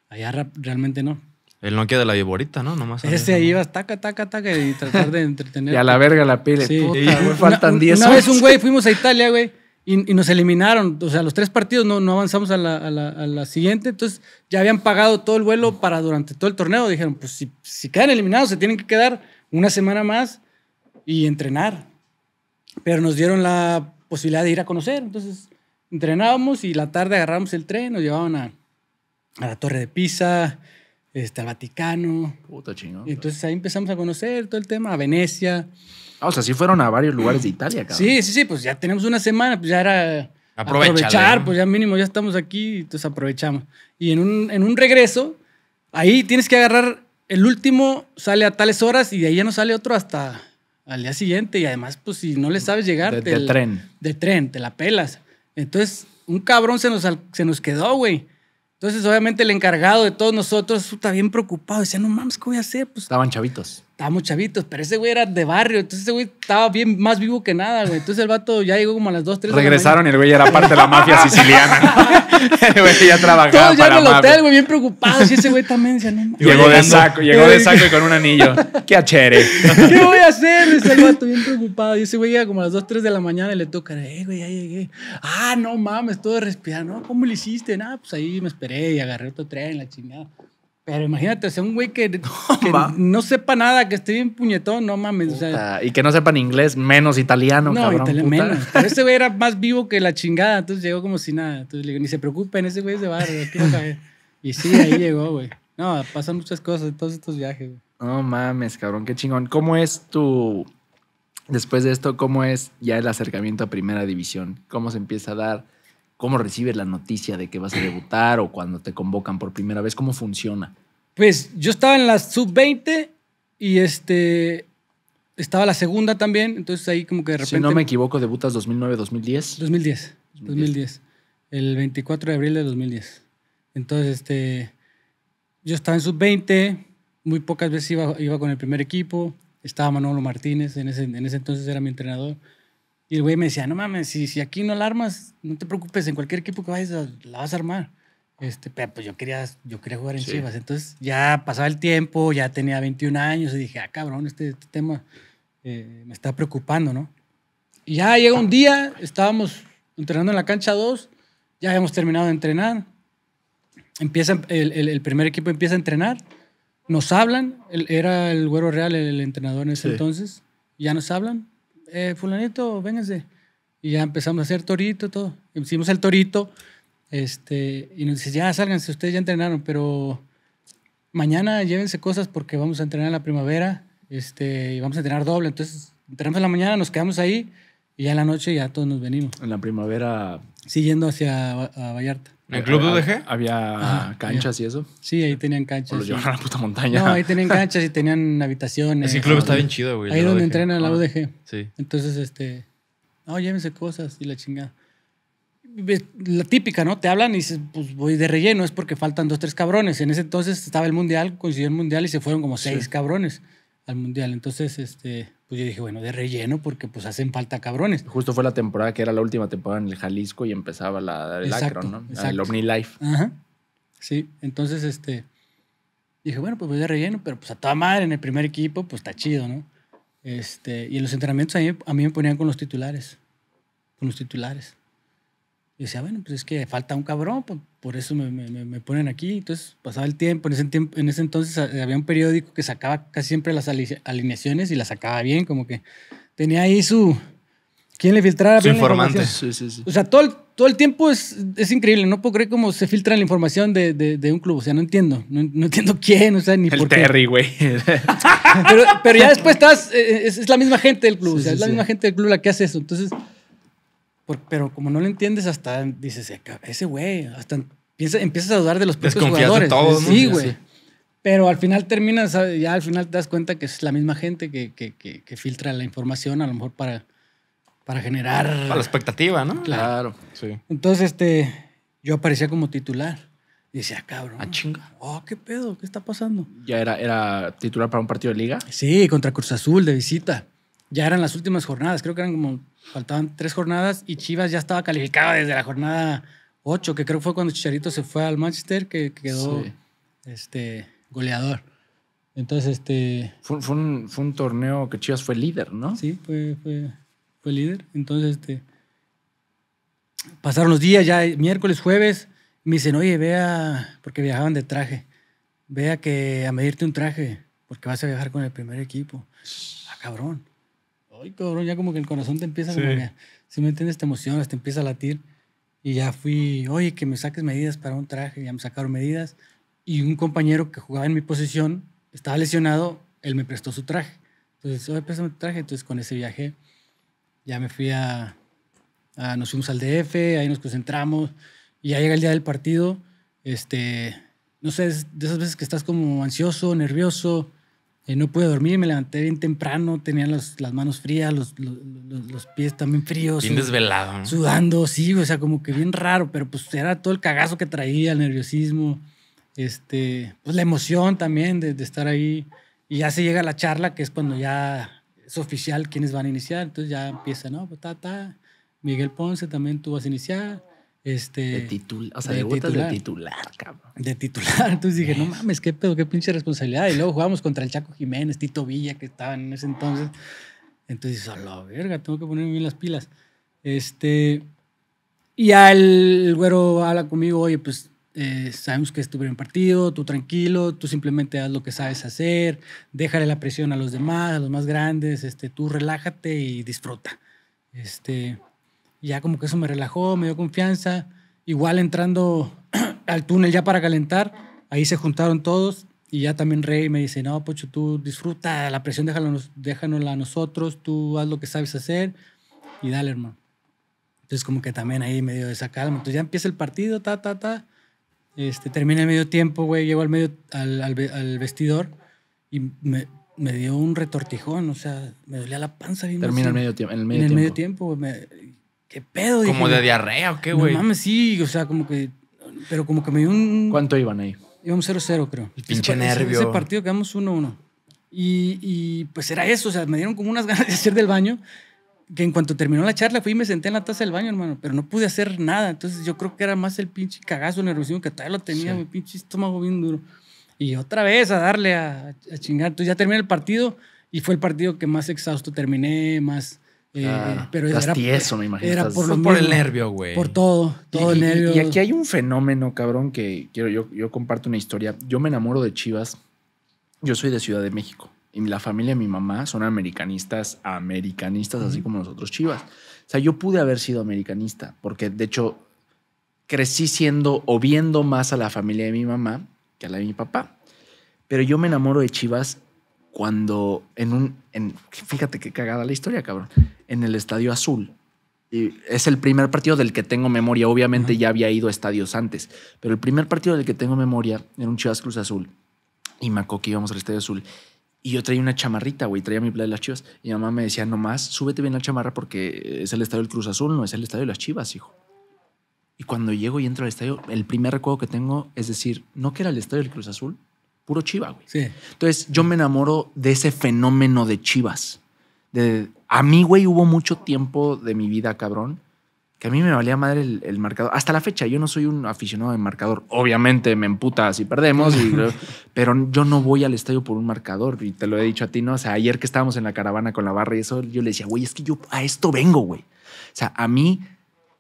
Speaker 1: allá realmente no.
Speaker 3: El Nokia de la viborita, ¿no? Nomás. Ese ahí ibas taca, taca, taca y tratar de entretener. [laughs] y a la verga la pile. Puta, faltan 10 Una,
Speaker 1: una vez un güey, fuimos a Italia, güey, y, nos eliminaron. O sea, los tres partidos no, no avanzamos a la, siguiente. Entonces, ya habían pagado todo el vuelo para durante todo el torneo. Dijeron, pues si, si quedan eliminados, se tienen que quedar una semana más y entrenar. Pero nos dieron la posibilidad de ir a conocer. Entonces entrenábamos y la tarde agarramos el tren, nos llevaban a, a la Torre de Pisa, este, al Vaticano. Puta chingón. entonces ahí empezamos a conocer todo el tema, a Venecia. Ah, o sea, sí fueron a varios lugares de Italia, cabrón. Sí, sí, sí, pues ya tenemos una semana, pues ya era aprovechar, pues ya mínimo ya estamos aquí, entonces aprovechamos. Y en un, en un regreso, ahí tienes que agarrar el último, sale a tales horas y de ahí ya no sale otro hasta al día siguiente y además, pues si no le sabes llegar... De, de tren. De tren, te la pelas. Entonces, un cabrón se nos, se nos quedó, güey. Entonces, obviamente, el encargado de todos nosotros está bien preocupado. Decía, no mames, ¿qué voy a hacer? Pues,
Speaker 2: Estaban chavitos
Speaker 1: estábamos chavitos, pero ese güey era de barrio, entonces ese güey estaba bien más vivo que nada, güey. Entonces el vato ya llegó como a las 2, 3 Regresaron
Speaker 2: y el güey era parte de la mafia [laughs] siciliana. el güey ya trabajaba Todos ya en el hotel,
Speaker 1: güey, bien preocupado Y ese güey también se anima.
Speaker 2: Llegó de saco, llegó de saco y con un anillo. [laughs] ¡Qué achere!
Speaker 1: ¿Qué voy a hacer? Ese vato bien preocupado. Y ese güey llega como a las 2, 3 de la mañana y le toca, eh, güey, ya llegué. Ah, no mames, todo respirando. ¿no? ¿Cómo le hiciste? Nada, pues ahí me esperé y agarré otro tren, la chingada. Pero imagínate, sea un güey que, [laughs] no sepa nada, que esté bien puñetón, no mames.
Speaker 2: y que no sepan inglés, menos italiano, cabrón. menos.
Speaker 1: ese güey era [laughs] más vivo que la chingada, entonces llegó como si nada. Entonces le digo, ni se preocupen, ese güey es de barrio, Y sí, ahí llegó, güey. No, pasan muchas cosas en todos estos viajes, güey.
Speaker 2: No mames, cabrón, qué chingón. ¿Cómo es tu. Después de esto, ¿cómo es ya el acercamiento a primera división? ¿Cómo se empieza a dar? ¿Cómo recibes la noticia de que vas a debutar o cuando te convocan por primera vez? ¿Cómo funciona? Pues yo estaba en la sub-20
Speaker 1: y este estaba la segunda también, entonces ahí como que de repente... Si no me equivoco,
Speaker 2: debutas 2009, 2010.
Speaker 1: 2010, 2010. El 24 de abril de 2010. Entonces, este, yo estaba en sub-20, muy pocas veces iba, iba con el primer equipo, estaba Manolo Martínez, en ese, en ese entonces era mi entrenador. Y el güey me decía, no mames, si, si aquí no la armas, no te preocupes, en cualquier equipo que vayas la vas a armar. Este, pero pues yo quería, yo quería jugar en Chivas. Entonces ya pasaba el tiempo, ya tenía 21 años y dije, ah, cabrón, este, este tema eh, me está preocupando, ¿no? Y ya llega un día, estábamos entrenando en la cancha 2, ya habíamos terminado de entrenar. Empieza, el, primer equipo empieza a entrenar, nos hablan, era el Güero Real el, entrenador en ese entonces, ya nos hablan, eh, fulanito, vénganse. Y ya empezamos a hacer torito, todo. Hicimos el torito, este, y nos dice, ya sálganse, ustedes ya entrenaron, pero mañana llévense cosas porque vamos a entrenar en la primavera, este, y vamos a entrenar doble. Entonces, entrenamos en la mañana, nos quedamos ahí, y ya en la noche ya todos nos venimos. En la primavera. Siguiendo hacia Vallarta. ¿En el club de UDG?
Speaker 2: Había canchas
Speaker 1: y eso. Sí, ahí tenían canchas. puta montaña. No, ahí tenían [laughs] canchas y tenían habitaciones. el club está bien chido, güey. Ahí donde entrena la UDG. Ah, sí. Entonces, este. No, llévense cosas y la chingada. La típica, ¿no? Te hablan y dices, pues voy de relleno, es porque faltan dos, tres cabrones. En ese entonces estaba el mundial, coincidió el mundial y se fueron como seis cabrones al mundial. Entonces, este pues yo dije, bueno, de relleno, porque pues hacen falta cabrones.
Speaker 2: Justo fue la temporada que era la última temporada en el Jalisco y empezaba la del ¿no? El Omni Life.
Speaker 1: Ajá. Sí, entonces este. Dije, bueno, pues voy de relleno, pero pues a toda madre en el primer equipo, pues está chido, ¿no? Este, y en los entrenamientos a a mí me ponían con los titulares. Con los titulares. Y decía, bueno, pues es que falta un cabrón, por, por eso me, me, me, ponen aquí. Entonces pasaba el tiempo. En ese, tiempo, en ese entonces ah, eh, había un periódico que sacaba casi siempre las alineaciones y las sacaba bien, como que tenía ahí su. ¿Quién le filtrara? Su informante. Sí, sí, sí. O sea, todo el, todo el tiempo es, es, increíble. No puedo creer cómo se filtra la información de, de, un club. O sea, no entiendo. No, entiendo [laughs] quién, o sea, ni el Terry,
Speaker 2: güey. [laughs]
Speaker 3: pero, pero, ya después
Speaker 1: estás. Eh, eh, es, es, la misma gente del club. o sea, es la misma gente del club la que hace eso. Entonces pero como no lo entiendes, hasta dices, ese güey, hasta empiezas a dudar de los propios jugadores. sí, güey. Pero al final terminas, ya al final te das cuenta que es la misma gente que, filtra la información, a lo mejor para,
Speaker 2: generar.
Speaker 3: Para la expectativa, ¿no? Claro. Sí.
Speaker 1: Entonces, este, yo aparecía como titular. Y decía, ah, cabrón. Ah, chinga. Oh, qué pedo, ¿qué está pasando?
Speaker 2: ¿Ya era, era titular para un partido de liga?
Speaker 1: Sí, contra Cruz Azul de visita. Ya eran las últimas jornadas, creo que eran como Faltaban tres jornadas y Chivas ya estaba calificada desde la jornada 8, que creo fue cuando Chicharito se fue al Manchester, que, quedó este, goleador. Entonces, este... Fue, un, torneo que Chivas fue líder, ¿no? Sí, fue, líder. Entonces, este... Pasaron los días, ya miércoles, jueves, me dicen, oye, vea, porque viajaban de traje, vea que a medirte un traje, porque vas a viajar con el primer equipo. Ah, cabrón ay, cabrón, ya como que el corazón te empieza a... Si me entiendes, te emocionas, te empieza a latir. Y ya fui, oye, que me saques medidas para un traje, ya me sacaron medidas. Y un compañero que jugaba en mi posición, estaba lesionado, él me prestó su traje. Entonces, oye, préstame tu traje. Entonces, con ese viaje, ya me fui a, nos fuimos al DF, ahí nos concentramos. Y ya llega el día del partido, este, no sé, de esas veces que estás como ansioso, nervioso, eh, no pude dormir, me levanté bien temprano, tenía las manos frías, los, los, los, pies también fríos. Bien desvelado. Sudando, sí, o sea, como que bien raro, pero pues era todo el cagazo que traía, el nerviosismo, este, pues la emoción también de, estar ahí. Y ya se llega a la charla, que es cuando ya es oficial quiénes van a iniciar, entonces ya empieza, ¿no? Pues ta, ta, Miguel Ponce también tú vas a iniciar. Este, de titular, o sea, de, botas titular. de titular, De titular. Entonces dije, no mames, qué pedo, qué pinche responsabilidad. Y luego jugamos contra el Chaco Jiménez, Tito Villa, que estaban en ese entonces. Entonces, a la verga, tengo que ponerme bien las pilas. Este, y al güero habla conmigo, oye, pues eh, sabemos que es tu primer partido, tú tranquilo, tú simplemente haz lo que sabes hacer, déjale la presión a los demás, a los más grandes, este, tú relájate y disfruta. Este, ya como que eso me relajó, me dio confianza. Igual entrando [clears throat] al túnel ya para calentar, ahí se juntaron todos y ya también Rey me dice, no, Pocho, tú disfruta la presión, déjanos, déjanosla a nosotros, tú haz lo que sabes hacer y dale, hermano. Entonces como que también ahí me dio esa calma. Entonces ya empieza el partido, ta, ta, ta. Este, termina el medio tiempo, güey, llego al, medio, al, vestidor y me, dio un retortijón, o sea, me dolía la panza Termina el medio tiempo. En el medio tiempo, medio ¿Qué pedo? Como de diarrea o qué, güey. No mames, sí, o sea, como que. Pero como que
Speaker 2: me dio un. ¿Cuánto iban ahí?
Speaker 1: Íbamos 0-0, creo.
Speaker 2: El pinche nervio. Ese partido
Speaker 1: quedamos 1-1. Y, y, pues era eso, o sea, me dieron como unas [laughs] ganas de hacer del baño. Que en cuanto terminó la charla fui y me senté en la taza del baño, hermano, pero no pude hacer nada. Entonces yo creo que era más el pinche cagazo nervioso que todavía lo tenía, mi pinche estómago bien duro. Y otra vez a darle a, a chingar. Entonces ya terminé el partido y fue el partido que más exhausto terminé, más eh, ah, pero era, me imagino. Era por, el nervio, güey. Por todo, todo y, el nervio. Y, aquí
Speaker 2: hay un fenómeno, cabrón, que quiero, yo, yo comparto una historia. Yo me enamoro de Chivas. Yo soy de Ciudad de México. Y la familia de mi mamá son americanistas, americanistas, así como nosotros, Chivas. O sea, yo pude haber sido americanista, porque de hecho crecí siendo o viendo más a la familia de mi mamá que a la de mi papá. Pero yo me enamoro de Chivas cuando en un, en, fíjate qué cagada la historia, cabrón, en el Estadio Azul. Y es el primer partido del que tengo memoria. Obviamente ya había ido a estadios antes, pero el primer partido del que tengo memoria era un Chivas Cruz Azul. Y me acuerdo que íbamos al Estadio Azul. Y yo traía una chamarrita, güey, traía mi playa de las Chivas. Y mi mamá me decía, nomás, súbete bien la chamarra porque es el estadio del Cruz Azul, no es el estadio de las Chivas, hijo. Y cuando llego y entro al estadio, el primer recuerdo que tengo es decir, ¿no que era el estadio del Cruz Azul? puro Chiva, güey. Sí. Entonces yo me enamoro de ese fenómeno de Chivas. De, a mí, güey, hubo mucho tiempo de mi vida, cabrón, que a mí me valía madre el, marcador. Hasta la fecha, yo no soy un aficionado de marcador. Obviamente me emputa si perdemos, [laughs] pero yo no voy al estadio por un marcador. Y te lo he dicho a ti, ¿no? O sea, ayer que estábamos en la caravana con la barra y eso, yo le decía, güey, es que yo a esto vengo, güey. O sea, a mí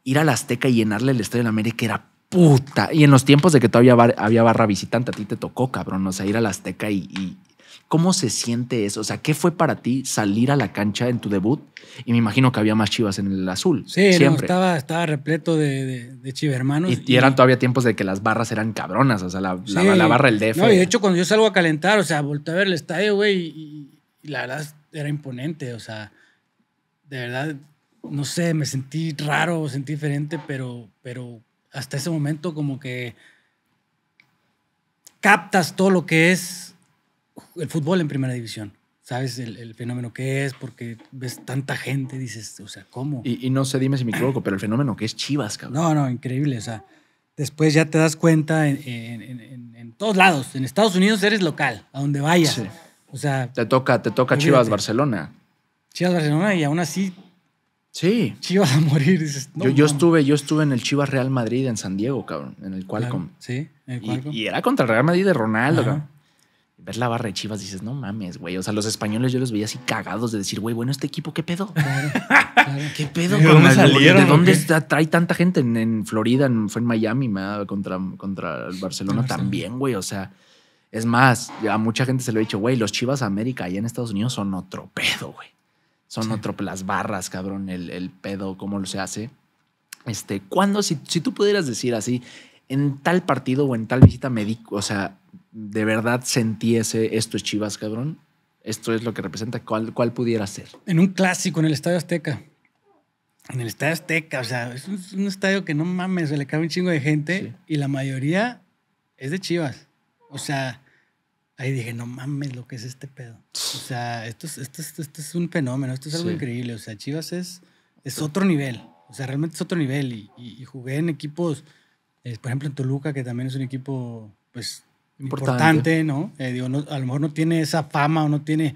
Speaker 2: ir la Azteca y llenarle el Estadio de la América era puta. Y en los tiempos de que todavía había barra visitante, a ti te tocó, cabrón, o sea, ir a la Azteca y, ¿Cómo se siente eso? O sea, ¿qué fue para ti salir a la cancha en tu debut? Y me imagino que había más chivas en el azul. Sí, siempre.
Speaker 1: estaba, estaba repleto de, de, de Y, eran
Speaker 2: todavía tiempos de que las barras eran cabronas, o sea, la, barra, el DF. No, y de hecho,
Speaker 1: cuando yo salgo a calentar, o sea, volteé a ver el estadio, güey, y, la verdad era imponente, o sea, de verdad, no sé, me sentí raro, sentí diferente, pero, pero hasta ese momento como que captas todo lo que es el fútbol en primera división. Sabes el, fenómeno que es, porque ves tanta gente, dices, o sea, ¿cómo?
Speaker 2: Y, no sé, dime si me equivoco, pero el fenómeno que es Chivas, cabrón. No, no, increíble. O sea, después ya te das cuenta en,
Speaker 1: todos lados. En Estados Unidos eres local, a donde vayas. O sea.
Speaker 2: Te toca, te toca Chivas Barcelona.
Speaker 1: Chivas Barcelona, y aún así Sí. Chivas a morir. yo,
Speaker 2: estuve, yo estuve en el Chivas Real Madrid en San Diego, cabrón, en el Qualcomm. Sí, en el Qualcomm. Y, era contra el Real Madrid de Ronaldo, ¿no? Ver la barra de Chivas dices, no mames, güey. O sea, los españoles yo los veía así cagados de decir, güey, bueno, este equipo, ¿qué pedo? Claro, [laughs] ¿Qué pedo? ¿De dónde, ¿De dónde está, trae tanta gente? En, Florida, en, fue en Miami, ¿me? contra, contra el Barcelona también, güey. O sea, es más, a mucha gente se lo ha dicho, güey, los Chivas América allá en Estados Unidos son otro pedo, güey. Son otro, las barras, cabrón, el, el, pedo, cómo lo se hace. Este, cuando, si, si tú pudieras decir así, en tal partido o en tal visita médico, o sea, de verdad sentí esto es Chivas, cabrón, esto es lo que representa, ¿cuál, pudiera ser?
Speaker 1: En un clásico, en el Estadio Azteca. En el Estadio Azteca, o sea, es un, estadio que no mames, se le cabe un chingo de gente y la mayoría es de Chivas. O sea, Ahí dije, no mames lo que es este pedo. O [laughs] sea, esto es, esto es, esto es un fenómeno, esto es algo increíble. O sea, Chivas es, es otro nivel. O sea, realmente es otro nivel. Y, jugué en equipos, eh, por ejemplo, en Toluca, que también es un equipo, pues, importante, ¿no? Eh, digo, ¿no? A lo mejor no tiene esa fama o no
Speaker 2: tiene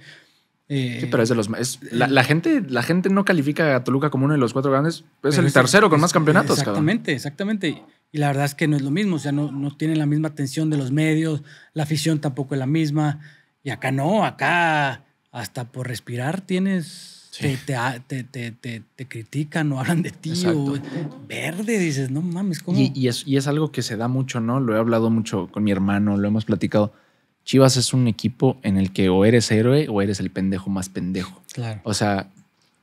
Speaker 2: sí, eh, pero es de los. la, gente, la gente no califica a Toluca como uno de los cuatro grandes, es el tercero con más campeonatos. Exactamente,
Speaker 1: exactamente. Y la verdad es que no es lo mismo, o sea, no, no tienen la misma atención de los medios, la afición tampoco es la misma. Y acá no, acá hasta por respirar tienes. Ah, te, te, te, te, critican o hablan de ti verde,
Speaker 2: dices, no mames, ¿cómo? Y, es, y es algo que se da mucho, ¿no? Lo he hablado mucho con mi hermano, lo hemos platicado. Chivas es un equipo en el que o eres héroe o eres el pendejo más pendejo. Claro. O sea,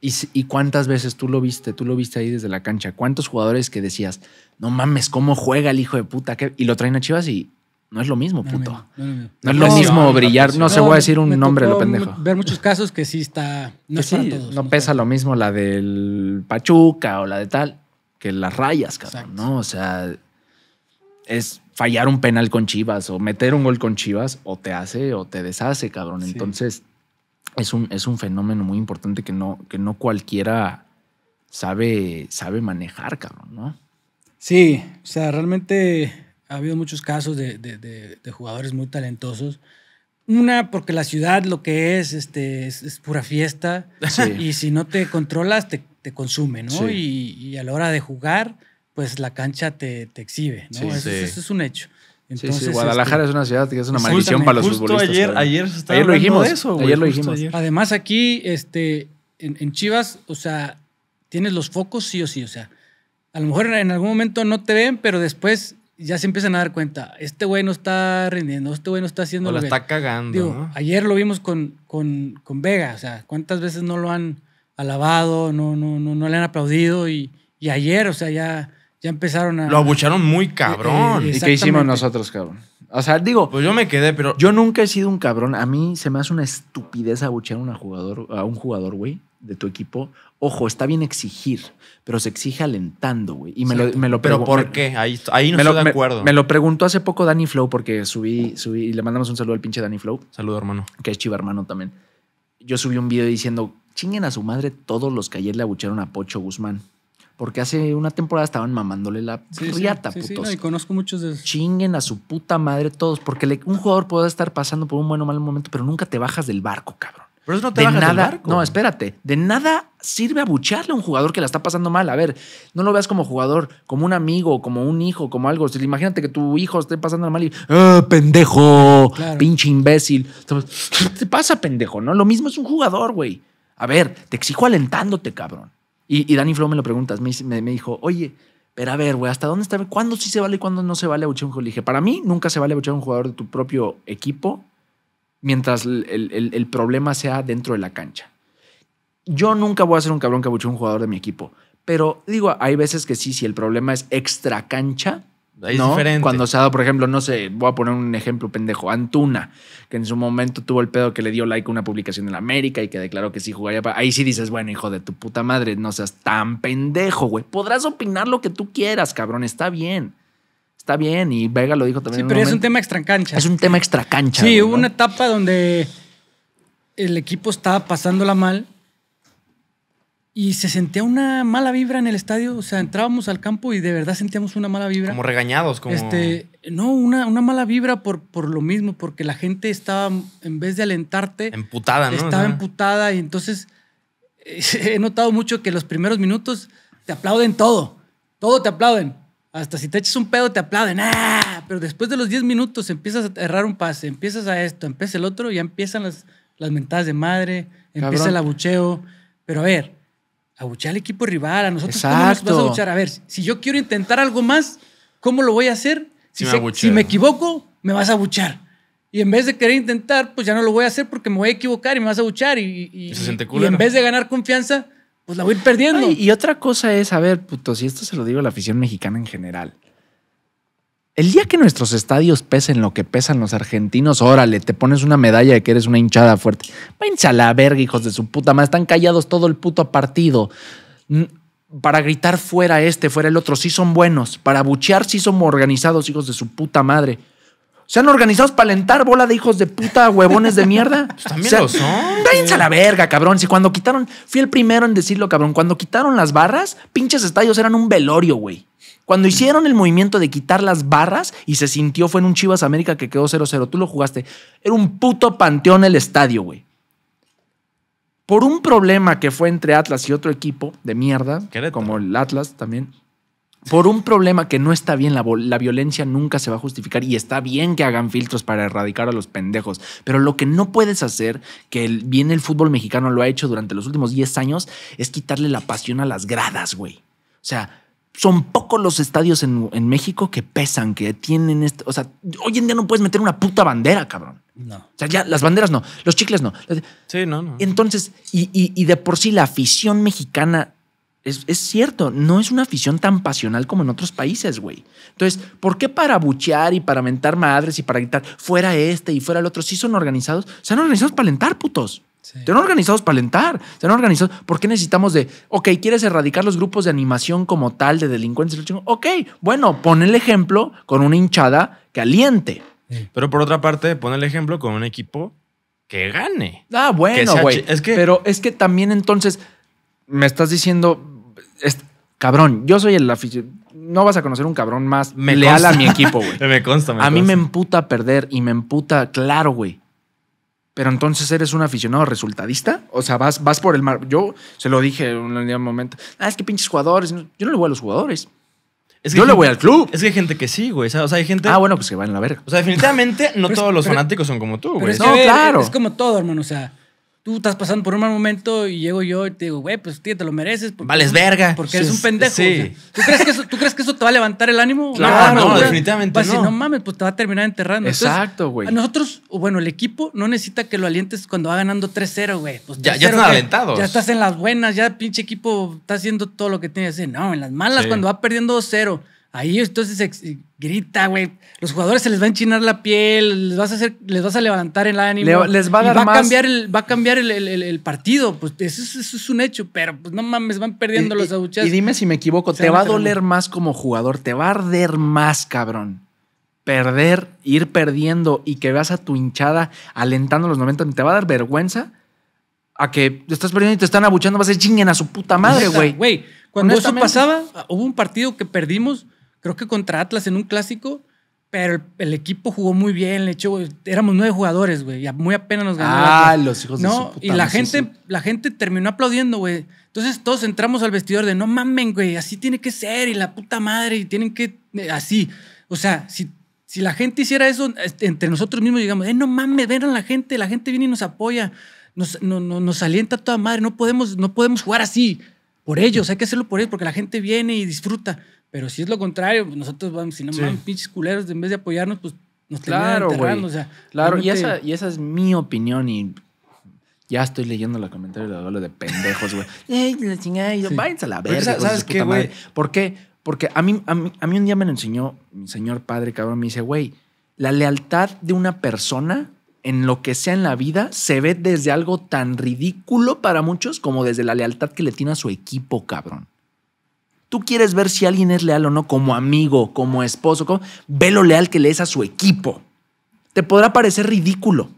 Speaker 2: y, cuántas veces tú lo viste, tú lo viste ahí desde la cancha. ¿Cuántos jugadores que decías, no mames, cómo juega el hijo de puta? Y lo traen a Chivas y no es lo mismo, puto. No, es lo mismo brillar. No, se voy a decir un nombre lo pendejo. Ver muchos casos que sí está. No, pesa lo mismo la del Pachuca o la de tal que las rayas, cabrón. ¿no? O sea, es fallar un penal con Chivas o meter un gol con Chivas o te hace o te deshace, cabrón. Entonces, es un, es un fenómeno muy importante que no, que no cualquiera sabe, sabe manejar, cabrón, ¿no? Sí, o sea, realmente ha habido
Speaker 1: muchos casos de, jugadores muy talentosos. Una, porque la ciudad lo que es, este, es, pura fiesta. Y si no te controlas, te, consume, ¿no? Y, y, a la hora de jugar, pues la cancha te, exhibe, ¿no? eso, es un hecho. Entonces, Guadalajara este, es una ciudad que es una maldición para los futbolistas. Ayer, ayer, lo dijimos. ayer lo dijimos. Además, aquí este, en, Chivas, o sea, tienes los focos sí o sí. O sea, a lo mejor en algún momento no te ven, pero después ya se empiezan a dar cuenta. Este güey no está rindiendo, este güey no está haciendo. la lo está cagando. Ayer lo vimos con, con, con, Vega. O sea, ¿cuántas veces no lo han alabado, no, no, no, no le han aplaudido? y ayer, o sea, ya ya empezaron a. Lo abucharon
Speaker 3: muy cabrón. Eh, eh, ¿Y qué hicimos
Speaker 2: nosotros, cabrón? O sea, digo. Pues yo me quedé, pero. Yo nunca he sido un cabrón. A mí se me hace una estupidez abuchear a, jugador, a un jugador, güey, de tu equipo. Ojo, está bien exigir, pero se exige alentando, güey. Y me lo, me ¿Pero por qué? Ahí, ahí no estoy lo, de acuerdo. Me, lo preguntó hace poco Danny Flow, porque subí, subí y le mandamos un saludo al pinche Danny Flow. Saludo, hermano. Que es chiva hermano también. Yo subí un video diciendo: chinguen a su madre todos los que ayer le abucharon a Pocho Guzmán. Porque hace una temporada estaban mamándole la sí, sí, sí, y conozco muchos de esos. Chinguen a su puta madre todos. Porque un jugador puede estar pasando por un buen o mal momento, pero nunca te bajas del barco, cabrón. Pero eso no te de bajas nada, No, espérate. De nada sirve abucharle a un jugador que la está pasando mal. A ver, no lo veas como jugador, como un amigo, como un hijo, como algo. Imagínate que tu hijo esté pasando mal y, ¡ah, pendejo! ¡Pinche imbécil! [laughs] te pasa, pendejo? No, lo mismo es un jugador, güey. A ver, te exijo alentándote, cabrón. Y, Dani Danny me lo preguntas, me, dijo, oye, pero a ver, güey, ¿hasta dónde está? ¿Cuándo sí se vale y cuándo no se vale abuchar un jugador? Le dije, para mí nunca se vale abuchar un jugador de tu propio equipo mientras el, el, problema sea dentro de la cancha. Yo nunca voy a ser un cabrón que abuche un jugador de mi equipo, pero digo, hay veces que sí, si el problema es extra cancha, ¿no? Cuando se ha dado, por ejemplo, no sé, voy a poner un ejemplo pendejo, Antuna, que en su momento tuvo el pedo que le dio like a una publicación en América y que declaró que sí jugaría Ahí sí dices, bueno, hijo de tu puta madre, no seas tan pendejo, güey. Podrás opinar lo que tú quieras, cabrón, está bien. Está bien, y Vega lo dijo también. pero es un
Speaker 1: tema extracancha. Es
Speaker 2: un tema extracancha.
Speaker 1: Sí, hubo una etapa donde el equipo estaba pasándola mal y se sentía una mala vibra en el estadio. O sea, entrábamos al campo y de verdad sentíamos una mala vibra. Como regañados, como. Este, no, una, mala vibra por, por lo mismo, porque la gente estaba, en vez de alentarte. Emputada, ¿no? Estaba emputada y entonces eh, [laughs] he notado mucho que los primeros minutos te aplauden todo. Todo te aplauden. Hasta si te echas un pedo, te aplauden. ¡ah! Pero después de los 10 minutos empiezas a errar un pase, empiezas a esto, empieza el otro, ya empiezan las, las mentadas de madre, empieza el abucheo. Pero a ver, abuchar al equipo rival, a nosotros nos vas a buchar. A ver, si yo quiero intentar algo más, ¿cómo lo voy a hacer? Si, me, equivoco, me vas a abuchar. Y en vez de querer intentar, pues ya no lo voy a hacer porque me voy a equivocar y me vas a abuchar. Y,
Speaker 3: en vez
Speaker 1: de ganar confianza,
Speaker 2: pues la voy a ir perdiendo. y otra cosa es, a ver, puto, si esto se lo digo a la afición mexicana en general. El día que nuestros estadios pesen lo que pesan los argentinos, órale, te pones una medalla de que eres una hinchada fuerte. Váyanse a la verga, hijos de su puta madre. Están callados todo el puto partido. Para gritar fuera este, fuera el otro. Sí son buenos. Para buchear sí somos organizados, hijos de su puta madre. ¿Se han organizado para alentar bola de hijos de puta, huevones de mierda. [laughs] Pues también lo son. Váyanse a la verga, cabrón. Si cuando quitaron, fui el primero en decirlo, cabrón. Cuando quitaron las barras, pinches estadios eran un velorio, güey. Cuando mm. hicieron el movimiento de quitar las barras y se sintió, fue en un Chivas América que quedó 0-0. Tú lo jugaste. Era un puto panteón el estadio, güey. Por un problema que fue entre Atlas y otro equipo de mierda, como el Atlas también, por un problema que no está bien, la, violencia nunca se va a justificar y está bien que hagan filtros para erradicar a los pendejos, pero lo que no puedes hacer, que el, bien el fútbol mexicano lo ha hecho durante los últimos 10 años, es quitarle la pasión a las gradas, güey. O sea, son pocos los estadios en, México que pesan, que tienen esto. O sea, hoy en día no puedes meter una puta bandera, cabrón. No. O sea, ya las banderas no, los chicles no. Sí, no, no. Entonces, y, y de por sí la afición mexicana es, cierto, no es una afición tan pasional como en otros países, güey. Entonces, ¿por qué para buchear y para mentar madres y para gritar fuera este y fuera el otro? Sí son organizados. Se han organizado para alentar, putos. Se han organizado para alentar. Se han organizado. ¿Por qué necesitamos de, ok, quieres erradicar los grupos de animación como tal de delincuentes? Ok, bueno, pon el ejemplo con una hinchada
Speaker 3: que aliente. Pero por otra parte, pon el ejemplo con un equipo que gane. Ah,
Speaker 2: bueno, güey. Pero es que también entonces me estás diciendo, es, cabrón, yo soy el aficionado. No vas a conocer un cabrón más leal a mi equipo, güey.
Speaker 3: [laughs] me consta, me A mí me
Speaker 2: emputa perder y me emputa, claro, güey. Pero entonces eres un aficionado resultadista. O sea, vas, vas por el mar. Yo se lo dije en un momento. Ah, es que pinches jugadores.
Speaker 3: Yo no le voy a los jugadores. Es yo le voy al club. Es que hay gente que sí, güey. O sea, hay gente. Ah, bueno, pues que va en la verga. O sea, definitivamente no todos los fanáticos son como tú, güey. No, claro. Es
Speaker 1: como todo, hermano. O sea, tú estás pasando por un mal momento y llego yo y te digo, güey, pues tío, te lo mereces. Porque, Vales verga. Porque eres un pendejo. Sí. ¿tú, crees que eso, ¿tú, crees que eso, te va a levantar el ánimo? no, no, no definitivamente no. Si no mames, pues te va a terminar enterrando. Exacto, güey. A nosotros, bueno, el equipo no necesita que lo alientes cuando va ganando 3-0, güey. Pues, ya, ya están alentados. Ya estás en las buenas, ya pinche equipo está haciendo todo lo que tiene que hacer. No, en las malas, cuando va perdiendo 2-0 Ahí entonces eh, grita, güey. Los jugadores se les va a enchinar la piel, les vas a hacer, les vas a levantar el ánimo. les va a cambiar el, va a cambiar el, partido. Pues eso, es un hecho, pero pues no mames, van perdiendo los abuchados. Y dime
Speaker 2: si me equivoco, te va a doler más como jugador, te va a arder más, cabrón. Perder, ir perdiendo y que veas a tu hinchada alentando los 90, te va a dar vergüenza a que estás perdiendo y te están abuchando, vas a decir chinguen a su puta madre, güey. Güey,
Speaker 1: cuando eso pasaba, hubo un partido que perdimos creo que contra Atlas en un clásico, pero el, equipo jugó muy bien. De hecho, éramos nueve jugadores, güey, y muy apenas nos ganó. Ah, los hijos de su puta, Y la gente, la gente terminó aplaudiendo, güey. Entonces todos entramos al vestidor de no mamen, güey, así tiene que ser y la puta madre y tienen que eh, así. O sea, si si la gente hiciera eso este, entre nosotros mismos, digamos, eh, no mames, ven la gente, la gente viene y nos apoya, nos, nos alienta toda madre, no podemos, no podemos jugar así por ellos, hay que hacerlo por ellos, porque la gente viene y disfruta. Pero si es lo contrario, pues, nosotros vamos, si no sí. pinches culeros, en vez de apoyarnos, pues nos claro, O sea, claro, y, esa,
Speaker 2: es mi opinión y ya estoy leyendo los comentarios de de pendejos, güey. [laughs] Ey, la chingada, a la verga. ¿Sabes qué, güey? ¿Por qué? Porque a mí, a mí, un día me lo enseñó mi señor padre, cabrón, me dice, güey, la lealtad de una persona en lo que sea en la vida se ve desde algo tan ridículo para muchos como desde la lealtad que le tiene a su equipo, cabrón. Tú quieres ver si alguien es leal o no como amigo, como esposo, como... ve lo leal que le es a su equipo. Te podrá parecer ridículo.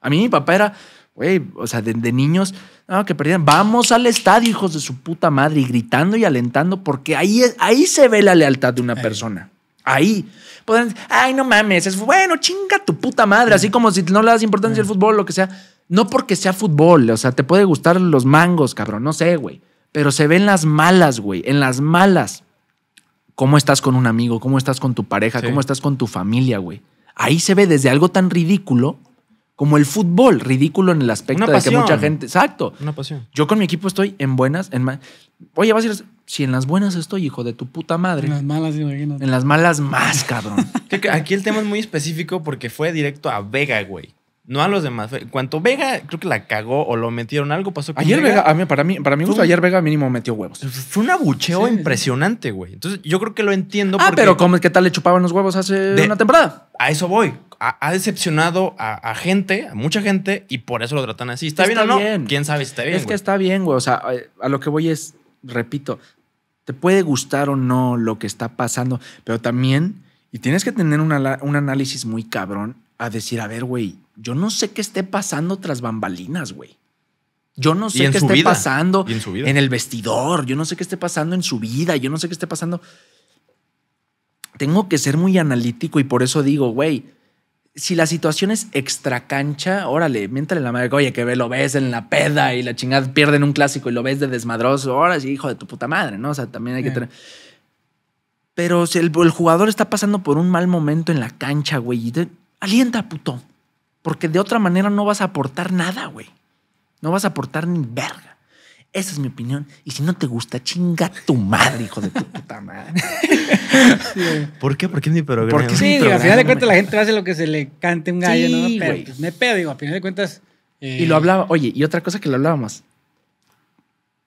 Speaker 2: A mí mi papá era, güey, o sea, de, niños, no, que perdían. Vamos al estadio, hijos de su puta madre, y gritando y alentando, porque ahí, ahí se ve la lealtad de una persona. Ahí. Podrán Ay, no mames, es bueno, chinga tu puta madre, así como si no le das importancia al fútbol, lo que sea. No porque sea fútbol, o sea, te puede gustar los mangos, cabrón, no sé, güey pero se ven las malas, güey, en las malas. ¿Cómo estás con un amigo? ¿Cómo estás con tu pareja? ¿Cómo estás con tu familia, güey? Ahí se ve desde algo tan ridículo como el fútbol, ridículo en el aspecto de que mucha gente. Exacto. Yo con mi equipo estoy en buenas, en Oye, vas a ir. Si en las buenas estoy, hijo de tu puta madre. En las malas, imagínate. En las malas más, cabrón.
Speaker 3: [laughs] aquí el tema es muy específico porque fue directo a Vega, güey. No a los demás. Cuanto Vega, creo que la cagó o lo metieron algo, pasó con Ayer Vega, a
Speaker 2: mí, para mí, para mí gusto, ayer Vega mínimo metió huevos. Fue un abucheo
Speaker 3: impresionante, güey. Entonces, yo creo que lo entiendo. Ah, pero ¿cómo, ¿qué tal le chupaban los huevos hace una temporada? A eso voy. Ha, decepcionado a, gente, a mucha gente, y por eso lo tratan así. ¿Está, bien o no? ¿Quién sabe si está bien? Es que
Speaker 2: está bien, güey. O sea, eh, a lo que voy es, repito, te puede gustar o no lo que está pasando, pero también, y tienes que tener un análisis muy cabrón a decir, a ver, güey yo no sé qué esté pasando tras bambalinas, güey. Yo no sé qué esté pasando en, el vestidor, yo no sé qué esté pasando en su vida, yo no sé qué esté pasando. Tengo que ser muy analítico y por eso digo, güey, si la situación es extracancha, órale, miéntale la madre, oye, que lo ves en la peda y la chingada pierden un clásico y lo ves de desmadroso, ahora sí, hijo de tu puta madre, ¿no? O sea, también hay que tener. Pero si el, el, jugador está pasando por un mal momento en la cancha, güey, y te... alienta, puto. Porque de otra manera no vas a aportar nada, güey. No vas a aportar ni verga. Esa es mi opinión. Y si no te gusta, chinga tu
Speaker 3: madre, hijo de tu puta madre. [laughs] ¿Por qué? ¿Por qué? mi programa. Porque sí, a final de cuentas la
Speaker 1: gente hace
Speaker 2: lo que se le cante un gallo, ¿no? me
Speaker 1: pues, pedo, digo, a final de cuentas. Eh, y lo
Speaker 2: hablaba, oye, y otra cosa que lo hablábamos.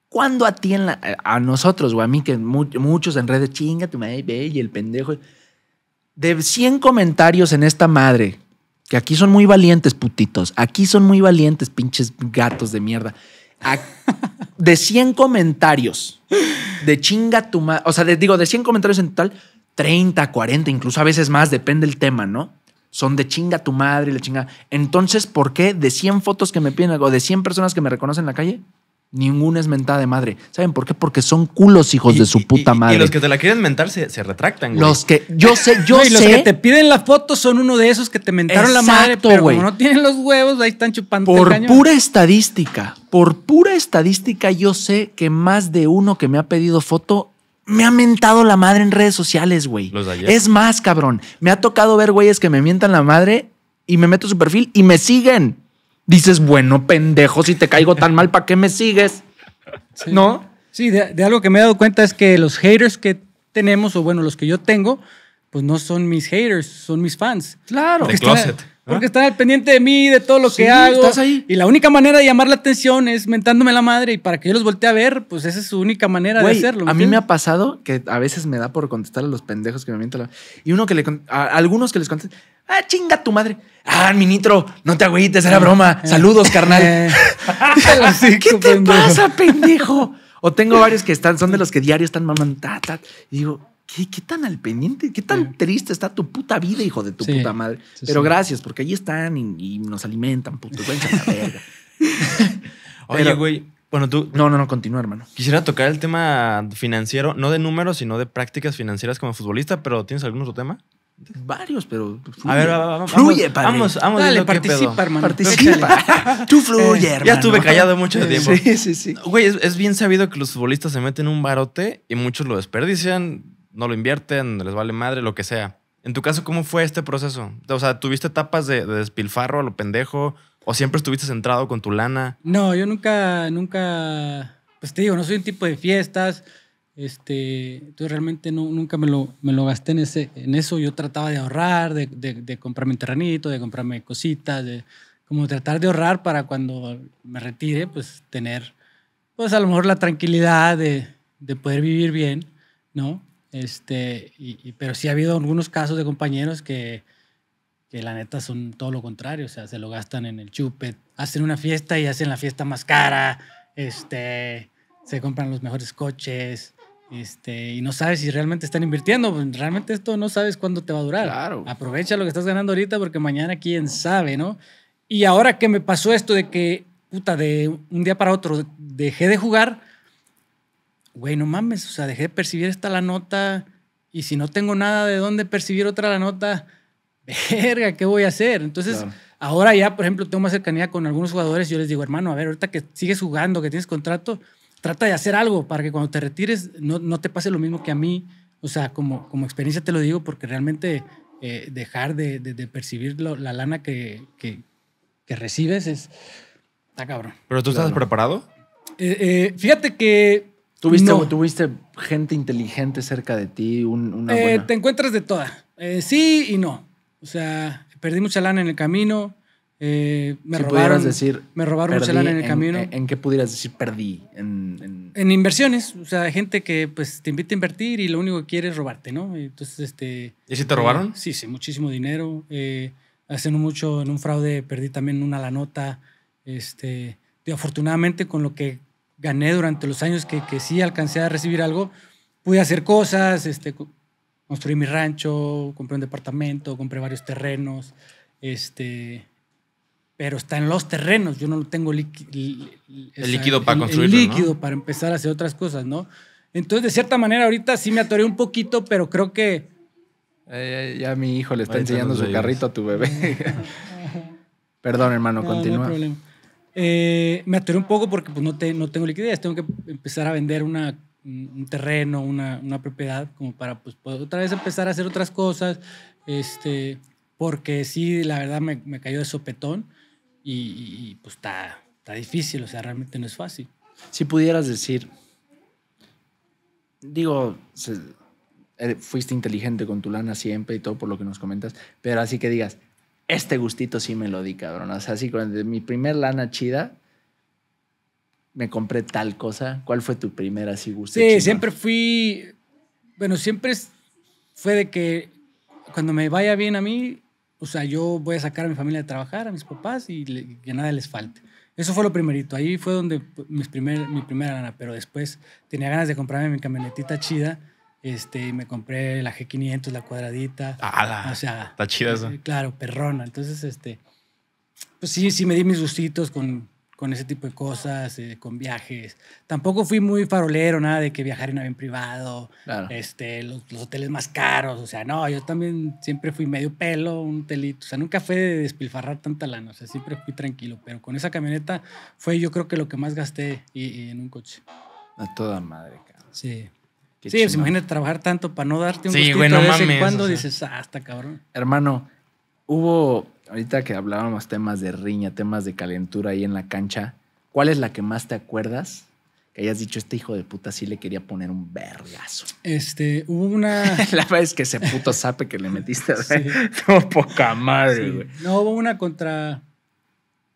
Speaker 2: ¿Cuándo a ti, en la, a nosotros o a mí, que muchos en redes, chinga tu madre, ve, y el pendejo. De 100 comentarios en esta madre que aquí son muy valientes, putitos. Aquí son muy valientes, pinches gatos de mierda. de 100 comentarios, de chinga tu madre. O sea, digo, de 100 comentarios en total, 30, 40, incluso a veces más, depende el tema, ¿no? Son de chinga tu madre y la chinga. Entonces, ¿por qué de 100 fotos que me piden o de 100 personas que me reconocen en la calle, Ninguna es mentada de madre. ¿Saben por qué? Porque son culos hijos de su puta madre. Y, los
Speaker 3: que te la quieren mentar se, retractan, güey. Los
Speaker 2: que yo sé, yo [laughs] y Los que te piden la
Speaker 1: foto son uno de esos que te mentaron la madre, pero güey. no tienen los huevos, ahí están chupando. Por pura
Speaker 2: estadística, por pura estadística, yo sé que más de uno que me ha pedido foto me ha mentado la madre en redes sociales, güey. Es más, cabrón. Me ha tocado ver güeyes que me mientan la madre y me meto su perfil y me siguen dices, bueno, pendejo, si te caigo tan mal, ¿para qué me sigues? [laughs] ¿No? Sí, de, algo que me he dado cuenta es
Speaker 1: que los haters que tenemos, o bueno, los que yo tengo, pues no son mis haters, son mis fans. Claro. De porque ¿Ah? están al pendiente de mí, de todo lo que hago. Y la única manera de llamar la atención es mentándome la madre. Y para que yo los voltee a ver, pues esa es su única manera de hacerlo. a mí me ha
Speaker 2: pasado que a veces me da por contestar a los pendejos que me mientan. Y uno que le. A algunos que les contestan. Ah, chinga tu madre. Ah, ministro, no te agüites, era ah, broma. Eh, Saludos, carnal. Eh. [laughs] [laughs] ¿Qué te pasa, pendejo? O tengo varios que están, son de los que diario están mamando. Y digo, ¿Qué, tan al pendiente, qué tan triste está tu puta vida, hijo de tu puta madre? Pero gracias, porque ahí están y, nos alimentan, puto. güey. verga.
Speaker 3: [laughs] Oye, güey. Bueno, tú. No, no, no, continúa, hermano. Quisiera tocar el tema financiero, no de números, sino de prácticas financieras como futbolista, pero ¿tienes algún otro tema? Varios, pero A ver, vamos. Fluye, padre. Vamos, vamos. Dale, participa, hermano. Participa. [laughs] Tú fluye, hermano. [laughs] Ya estuve callado mucho tiempo. Sí, sí, sí. Güey, es, es bien sabido que los futbolistas se meten en un barote y muchos lo desperdician no lo invierten, les vale madre, lo que sea. En tu caso, ¿cómo fue este proceso? O sea, ¿tuviste etapas de, despilfarro a lo pendejo? ¿O siempre estuviste centrado con tu lana?
Speaker 1: No, yo nunca, nunca, pues te digo, no soy un tipo de fiestas. Este, entonces realmente no, nunca me lo, me lo gasté en, ese, en eso. Yo trataba de ahorrar, de, comprarme un terrenito, de comprarme cositas, de como tratar de ahorrar para cuando me retire, pues tener, pues a lo mejor la tranquilidad de, de poder vivir bien, ¿no? Este, y, pero sí ha habido algunos casos de compañeros que, que la neta son todo lo contrario, o sea, se lo gastan en el chupet, hacen una fiesta y hacen la fiesta más cara, este, se compran los mejores coches, este, y no sabes si realmente están invirtiendo, pues, realmente esto no sabes cuándo te va a durar. Aprovecha lo que estás ganando ahorita porque mañana quién sabe, ¿no? Y ahora que me pasó esto de que, puta, de un día para otro dejé de jugar, güey, no mames, o sea, dejé de percibir esta la nota y si no tengo nada de dónde percibir otra la nota, [laughs] verga, ¿qué voy a hacer? Entonces, ahora ya, por ejemplo, tengo más cercanía con algunos jugadores, y yo les digo, hermano, a ver, ahorita que sigues jugando, que tienes contrato, trata de hacer algo para que cuando te retires no, te pase lo mismo que a mí. O sea, como, como experiencia te lo digo porque realmente eh, dejar de, de, percibir la lana que, recibes es... Está cabrón. ¿Pero tú estás preparado? Eh, eh,
Speaker 2: fíjate que ¿Tuviste, gente inteligente cerca de ti? Eh,
Speaker 1: te encuentras de toda. Eh, sí y no. O sea, perdí mucha lana en el camino. Eh, me, robaron, me robaron mucha lana en el camino.
Speaker 2: En, qué pudieras decir perdí? En,
Speaker 1: inversiones. O sea, gente que pues te invita a invertir y lo único que quiere es robarte, ¿no? Entonces, este... ¿Y si te robaron? sí, sí, muchísimo dinero. hace mucho en un fraude perdí también una la nota. Este, afortunadamente con lo que gané durante los años que, sí alcancé a recibir algo, pude hacer cosas, este, construí mi rancho, compré un departamento, compré varios terrenos, este, pero está en los terrenos, yo no tengo el líquido para construirlo. El líquido para empezar a hacer otras cosas, ¿no? Entonces, de cierta
Speaker 2: manera, ahorita sí me atoré un poquito, pero creo que... ya, mi hijo le está enseñando su carrito a tu bebé. [laughs] Perdón, hermano, continúa. Eh,
Speaker 1: me atoré un poco porque pues, no, te, no tengo liquidez, tengo que empezar a vender una, un terreno, una, una propiedad, como para pues, poder otra vez empezar a hacer otras cosas, este, porque sí, la verdad me, me cayó de sopetón y, pues está, está difícil, o sea, realmente no es fácil.
Speaker 2: Si pudieras decir, digo, eh, fuiste inteligente con tu lana siempre y todo por lo que nos comentas, pero así que digas, este gustito sí me lo di, cabrón. O sea, así cuando mi primer lana chida, me compré tal cosa. ¿Cuál fue tu primera así gusto? Sí, siempre
Speaker 1: fui, bueno, siempre fue de que cuando me vaya bien a mí, o sea, yo voy a sacar a mi familia de trabajar, a mis papás y que nada les falte. Eso fue lo primerito. Ahí fue donde pues, mis primer, mi primera lana, pero después tenía ganas de comprarme mi camionetita chida este, me compré la G500, la cuadradita.
Speaker 3: ¡Hala! O sea, está chida eso. Eh,
Speaker 1: claro, perrona. Entonces, este, pues sí, sí me di mis gustitos con, con ese tipo de cosas, eh, con viajes. Tampoco fui muy farolero, nada de que viajar en avión privado, este, los, hoteles más caros, o sea, no, yo también siempre fui medio pelo, un telito, o sea, nunca fue de despilfarrar tanta lana, o sea, siempre fui tranquilo, pero con esa camioneta fue yo creo que lo que más gasté y, en un coche.
Speaker 2: A toda madre, Sí
Speaker 1: sí, se pues, imagina trabajar tanto para no darte un sí, bueno, de vez en cuando, dices, hasta ah, cabrón.
Speaker 2: Hermano, hubo, ahorita que hablábamos temas de riña, temas de calentura ahí en la cancha, ¿cuál es la que más te acuerdas? Que hayas dicho, este hijo de puta sí le quería poner un vergazo.
Speaker 1: Este, hubo una...
Speaker 2: [laughs] la verdad es que ese puto sape que le metiste, [laughs] sí. No, poca madre, güey.
Speaker 1: No, hubo una contra,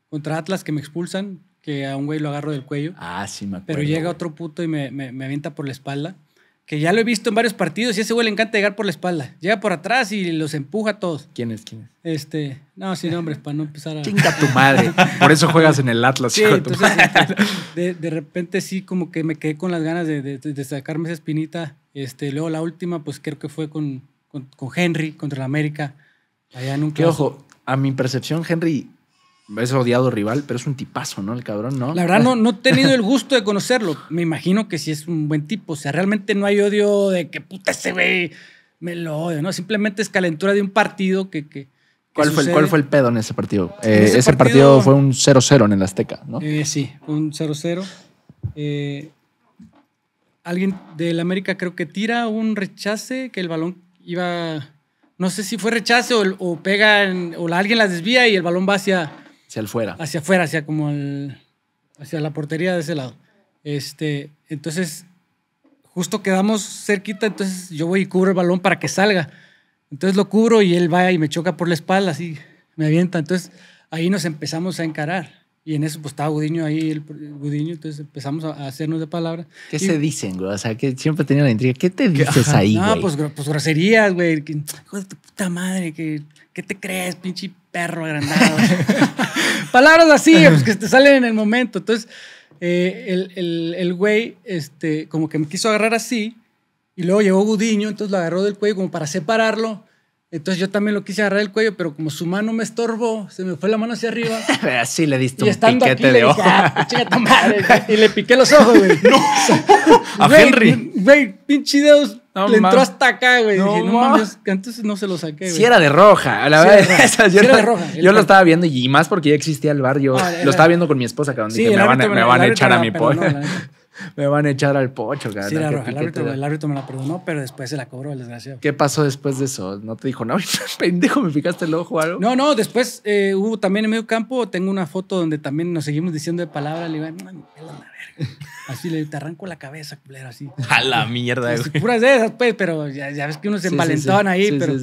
Speaker 1: contra Atlas que me expulsan, que a un güey lo agarro del cuello. Ah, sí, me acuerdo. Pero llega otro puto y me, me, me avienta por la espalda que ya lo he visto en varios partidos y a ese güey le encanta llegar por la espalda. Llega por atrás y los empuja a todos. ¿Quién es? ¿Quién es? Este, no, sin nombres, para no empezar a. Chinga tu madre. Por eso juegas en el Atlas, sí, este, de, De, repente sí, como que me quedé con las ganas de, de, sacarme esa espinita. Este, luego la última, pues creo que fue con, con, Henry contra la América. Allá
Speaker 2: en un Que ojo, a mi percepción, Henry es odiado rival, pero es un tipazo, ¿no? El cabrón, ¿no? La verdad, no,
Speaker 1: no he [laughs] tenido el gusto de conocerlo. Me imagino que sí es un buen tipo. O sea, realmente no hay odio de que puta ese güey me lo odio, ¿no? Simplemente es calentura de un partido que. que ¿Cuál fue, el, ¿Cuál fue el
Speaker 2: pedo en ese partido? Eh, ese, partido, fue un 0-0 en el Azteca, ¿no?
Speaker 1: Eh, sí, un 0-0. Eh, alguien del América creo que tira un rechace que el balón iba. No sé si fue rechace o, pega o alguien la desvía y el balón va hacia, Hacia afuera. Hacia afuera, hacia como el, hacia la portería de ese lado. Este, entonces, justo quedamos cerquita, entonces yo voy y cubro el balón para que salga. Entonces lo cubro y él va y me choca por la espalda, así me avienta. Entonces ahí nos empezamos a encarar. Y en eso pues estaba Gudiño ahí, el, Gudiño, entonces empezamos a, hacernos de palabra. ¿Qué se
Speaker 2: dicen, güey? O sea, que siempre tenía la intriga. ¿Qué te dices ahí, güey? No, pues,
Speaker 1: pues, groserías, güey. Hijo de tu puta madre, que, ¿qué te crees, pinche perro agrandado. [laughs] Palabras así, pues, que te salen en el momento. Entonces, eh, el, güey, este, como que me quiso agarrar así, y luego llegó Gudiño, entonces lo agarró del cuello como para separarlo. Entonces yo también lo quise agarrar del cuello, pero como su mano me estorbó, se me fue la mano hacia arriba.
Speaker 2: [laughs] Así le diste y un piquete de le
Speaker 1: ah, [laughs] Y
Speaker 2: le piqué los ojos, güey. A Henry.
Speaker 1: Güey, pinche dedos no, le entró hasta acá, güey. No, Dije, no mames, no se lo saqué, Sí, Si era de roja, a la verdad. yo, era de roja, yo lo
Speaker 2: estaba viendo y más porque ya existía el bar, yo ah, lo estaba viendo con mi esposa, que me van, me van a echar a mi pollo. [laughs] me van a echar al pocho, cara. Sí, la roja, el, árbitro, me
Speaker 1: la perdonó, pero después se la cobró el desgraciado.
Speaker 2: ¿Qué pasó después de eso? ¿No te dijo, no, [laughs] pendejo, me picaste
Speaker 3: el ojo o algo? No,
Speaker 1: no, después eh, hubo también en medio campo, tengo una foto donde también nos seguimos diciendo de palabra, le iba, Así le te arranco la cabeza, culero, así. [laughs] A la mierda, güey. Puras de esas, pues, pero ya, ves que unos se sí, ahí, pero.